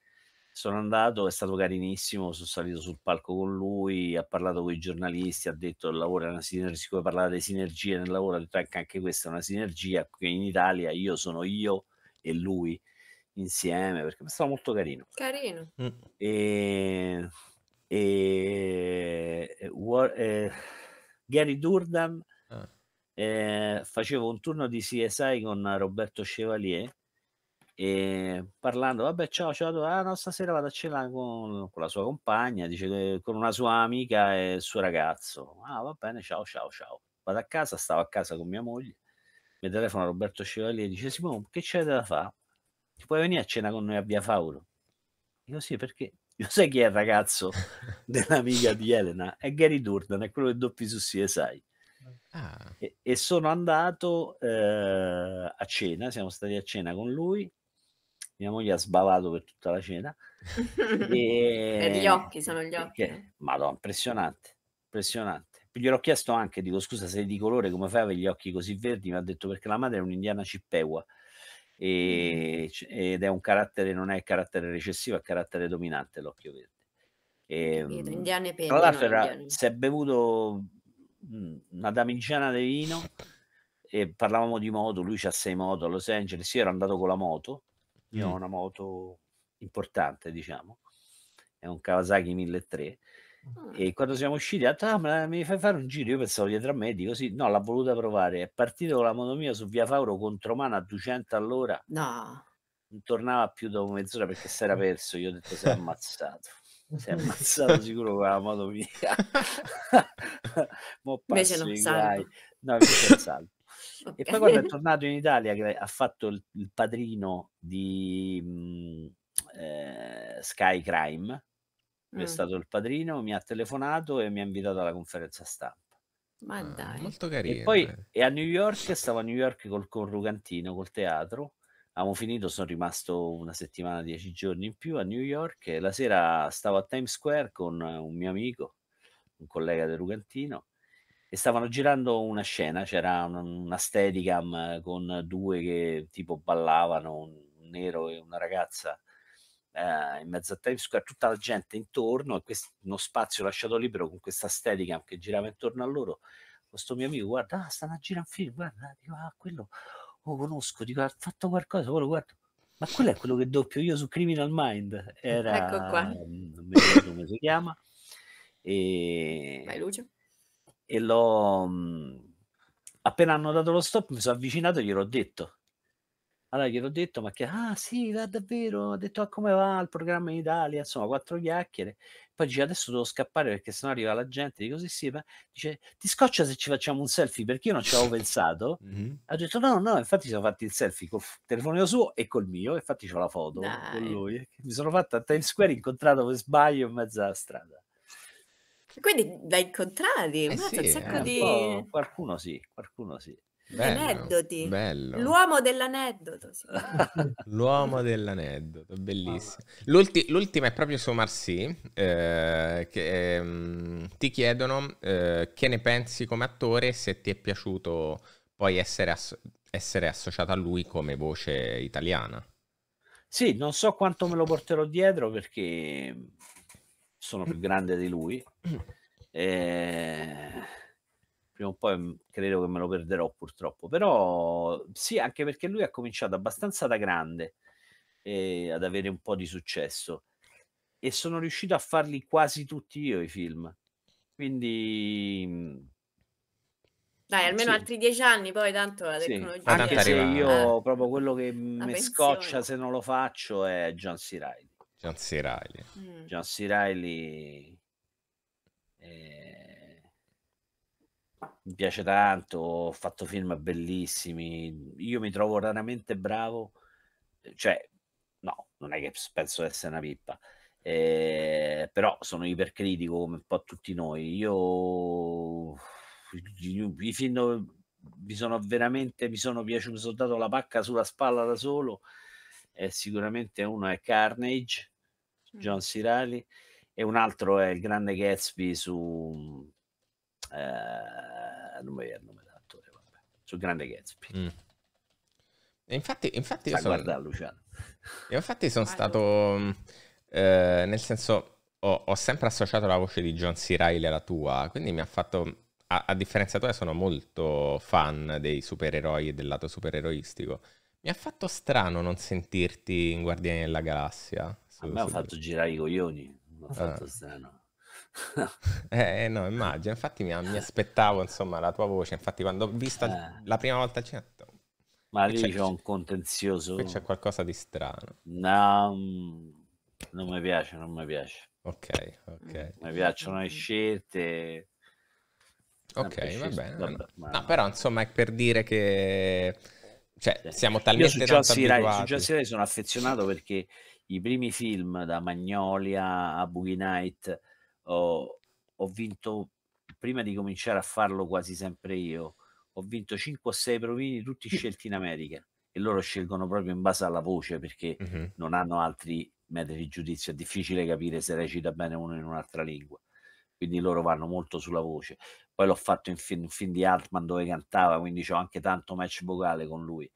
Sono andato, è stato carinissimo, sono salito sul palco con lui, ha parlato con i giornalisti, ha detto il lavoro è una sinergia, siccome parlava di sinergie nel lavoro, ha detto anche, anche questa è una sinergia, qui in Italia io sono io e lui insieme, perché è stato molto carino. Carino. Mm. E, e, e, e eh, Gary Durdan eh, facevo un turno di CSI con Roberto Chevalier e eh, parlando, vabbè ciao, ciao, ah, no, stasera vado a cena con, con la sua compagna, dice, eh, con una sua amica e il suo ragazzo. Ah, va bene, ciao, ciao, ciao. Vado a casa, stavo a casa con mia moglie, mi telefona Roberto Chevalier e dice, Simone, che c'è da fare? Ti puoi venire a cena con noi a Via Fauro? Io sì, perché? Io sai chi è il ragazzo <laughs> dell'amica di Elena? È Gary Durden, è quello che doppi su CSI. Ah. E, e, sono andato eh, a cena, siamo stati a cena con lui. Mia moglie ha sbavato per tutta la cena. <laughs> e... Per gli occhi, sono gli occhi. Perché, madonna, impressionante, impressionante. Gliel'ho chiesto anche, dico scusa, sei di colore, come fai a avere gli occhi così verdi? Mi ha detto perché la madre è un'indiana cippewa e, mm. ed è un carattere, non è carattere recessivo, è carattere dominante l'occhio verde. E, Capito, ehm, indiane pene, tra l'altro si è bevuto una damigiana di vino e parlavamo di moto, lui c'ha sei moto a Los Angeles, io ero andato con la moto, io mm. ho una moto importante diciamo, è un Kawasaki 1003 mm. e ah. quando siamo usciti ha detto ah, ma mi fai fare un giro, io pensavo dietro a me dico sì, no l'ha voluta provare, è partito con la moto mia su via Fauro contromano a 200 all'ora no. non tornava più dopo mezz'ora perché si era <laughs> perso, io ho detto sei ammazzato si è <laughs> ammazzato sicuro con la moto mia <laughs> Mo invece non salvo. no invece salvo <laughs> okay. e poi quando è tornato in Italia che ha fatto il, il padrino di mh, mm, eh, Sky Crime mm. è stato il padrino mi ha telefonato e mi ha invitato alla conferenza stampa ma ah, dai, molto carino. Eh. E poi è a New York, stavo a New York col, col Rugantino, col teatro, Abbiamo finito, sono rimasto una settimana, dieci giorni in più a New York e la sera stavo a Times Square con un mio amico, un collega del Rugantino, e stavano girando una scena, c'era una steadicam con due che tipo ballavano, un nero e una ragazza eh, in mezzo a Times Square, tutta la gente intorno e questo, uno spazio lasciato libero con questa steadicam che girava intorno a loro. Questo mio amico, guarda, ah, stanno a girare un film, guarda, dico, ah, quello oh conosco, dico, ha fatto qualcosa, poi guardo. Ma quello è quello che doppio io su Criminal Mind, era, ecco qua. Mm, non mi ricordo come si chiama, e, Vai, Lucio. e l'ho, mm, appena hanno dato lo stop mi sono avvicinato e gliel'ho detto, allora gliel'ho detto, ma che, ah sì, va davvero, ha detto, ah, come va il programma in Italia, insomma, quattro chiacchiere. Poi dice, adesso devo scappare perché sennò arriva la gente, dico sì sì, ma dice, ti scoccia se ci facciamo un selfie? Perché io non ci avevo <laughs> pensato. Mm-hmm. Ha detto, no, no, infatti ci siamo fatti il selfie col telefono suo e col mio, infatti c'ho la foto Dai. con lui. Mi sono fatta a Times Square, incontrato per sbaglio in mezzo alla strada. Quindi da incontrati, eh sì, un sacco eh, di... Qualcuno sì, qualcuno sì. Bello, Aneddoti. Bello. L'uomo dell'aneddoto. Sì. <laughs> L'uomo dell'aneddoto, bellissimo. L'ulti- l'ultima è proprio su Marcy, eh, che ehm, ti chiedono eh, che ne pensi come attore, se ti è piaciuto poi essere, asso- essere associato a lui come voce italiana. Sì, non so quanto me lo porterò dietro perché sono più grande di lui. <clears throat> Eh prima o poi mhmm, credo che me lo perderò purtroppo, però sì, anche perché lui ha cominciato abbastanza da grande eh, ad avere un po' di successo e sono riuscito a farli quasi tutti io i film, quindi... Mhmm, Dai, mhmm, almeno sì. altri dieci anni, poi tanto la tecnologia... Sì. Anche se io proprio eh, quello che mi scoccia se non lo faccio è John C. Riley. John C. Riley. Mm. John C. Reilly... Ehm, mi piace tanto, ho fatto film bellissimi, io mi trovo raramente bravo, eh, cioè no, non è che penso di essere una pippa, eh, però sono ipercritico come un po' tutti noi, io i film dove mi sono veramente mi sono piaciuto, mi sono dato la pacca sulla spalla da solo, eh, sicuramente uno è Carnage, John Sirali, e un altro è il grande Gatsby su eh, non mi viene il nome dell'attore, vabbè. Sul grande Gatsby. Mm. E infatti, infatti, io sono... guardare Luciano. Io infatti sono stato... Mm, eh, nel senso, ho, ho, sempre associato la voce di John C. Riley alla tua, quindi mi ha fatto... A, a differenza tua sono molto fan dei supereroi e del lato supereroistico. Mi ha fatto strano non sentirti in Guardiani della Galassia. a me ha fatto girare i coglioni, mi ha ah. fatto strano. <laughs> Eh, eh no, immagino, infatti mi, mi, aspettavo insomma la tua voce, infatti quando ho visto eh. la prima volta c'è... Cioè, ma lì c'è, un contenzioso. Qui c'è qualcosa di strano. No, mm, non mi piace, non mi piace. Ok, ok. Mm, mi piacciono le scelte. Ok, va bene. Vabbè, ma... no, però insomma è per dire che cioè, sì. siamo talmente Io su tanto Rai, su Jazzy Rai sono affezionato perché i primi film da Magnolia a Boogie Night ho, vinto prima di cominciare a farlo quasi sempre io, ho vinto 5 o 6 provini tutti scelti in America e loro scelgono proprio in base alla voce perché uh-huh. non hanno altri metri di giudizio, è difficile capire se recita bene uno in un'altra lingua, quindi loro vanno molto sulla voce. Poi l'ho fatto in film, film di Altman dove cantava, quindi ho anche tanto match vocale con lui,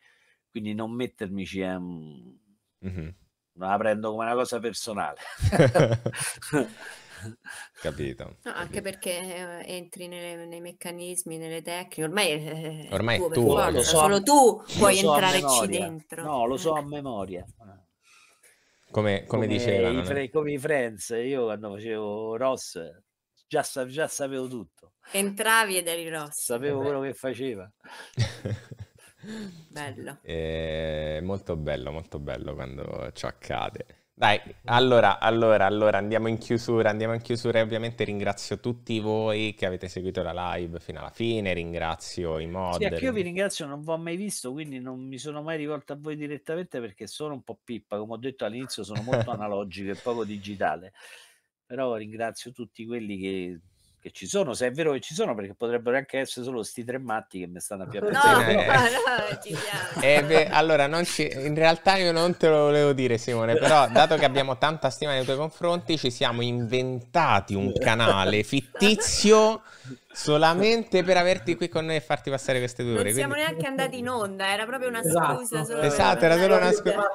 quindi non mettermici è... Um... Uh-huh. Non la prendo come una cosa personale. <laughs> <laughs> Capito. No, anche perché eh, entri nelle, nei meccanismi, nelle tecniche, ormai, eh, eh, ormai tu, è tu. Forza, so solo tu puoi so entrarci dentro. No, lo so a ecco. memoria. Come, come, come dicevano. I, fre- come i Friends, io quando facevo Ross già, già sapevo tutto. Entravi ed eri Ross. Sapevo quello che faceva. bello. <laughs> Eh, molto bello, molto bello quando ciò accade. Dai, allora, allora, allora, andiamo in chiusura, andiamo in chiusura e ovviamente ringrazio tutti voi che avete seguito la live fino alla fine, ringrazio i mod. Sì, anche io vi ringrazio, non vi ho mai visto, quindi non mi sono mai rivolto a voi direttamente perché sono un po' pippa, come ho detto all'inizio sono molto <laughs> analogico e poco digitale, però ringrazio tutti quelli che che ci sono, se è vero che ci sono, perché potrebbero anche essere solo questi tre matti che mi stanno a <laughs> più no, eh. no, eh, beh, ci... in realtà io non te lo volevo dire, Simone, però dato che abbiamo tanta stima nei tuoi confronti, ci siamo inventati un <laughs> canale fittizio solamente per averti qui con noi e farti passare queste due ore. Non siamo quindi... neanche andati in onda, era proprio una esatto. scusa. Esatto. Solo esatto, era solo una scusa.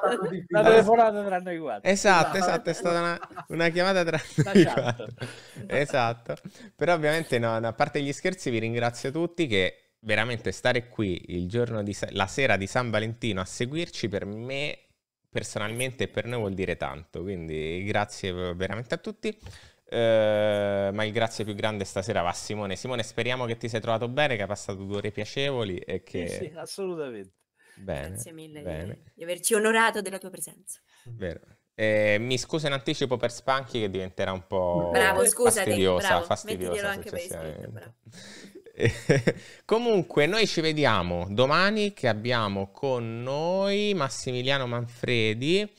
Una telefonata tra noi quattro. Esatto, esatto, esatto, esatto è stata una, una chiamata tra <laughs> noi quattro. Esatto. Però ovviamente no, a parte gli scherzi vi ringrazio tutti che veramente stare qui il giorno di la sera di San Valentino a seguirci per me personalmente e per noi vuol dire tanto, quindi grazie veramente a tutti. Ehm, ma il grazie più grande stasera va a Simone. Simone, speriamo che ti sei trovato bene, che hai passato due ore piacevoli e che... Sì, sì assolutamente. Bene, Grazie mille bene. Di, averci onorato della tua presenza. Eh, mi scuso in anticipo per Spanchi che diventerà un po' bravo, fastidiosa, bravo. fastidiosa anche per iscritto, bravo. <laughs> Comunque, noi ci vediamo domani che abbiamo con noi Massimiliano Manfredi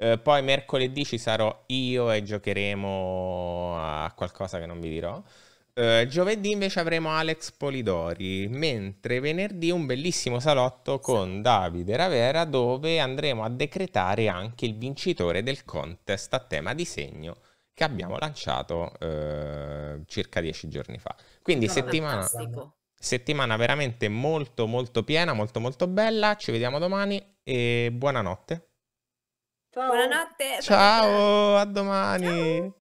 eh, poi mercoledì ci sarò io e giocheremo a qualcosa che non vi dirò. Eh, giovedì invece avremo Alex Polidori, mentre venerdì un bellissimo salotto con Davide Ravera dove andremo a decretare anche il vincitore del contest a tema disegno che abbiamo lanciato eh, circa dieci giorni fa. Quindi no, settimana, settimana veramente molto molto piena, molto molto bella. Ci vediamo domani e buonanotte. Ciao. Buonanotte. Ciao, a domani. Ciao.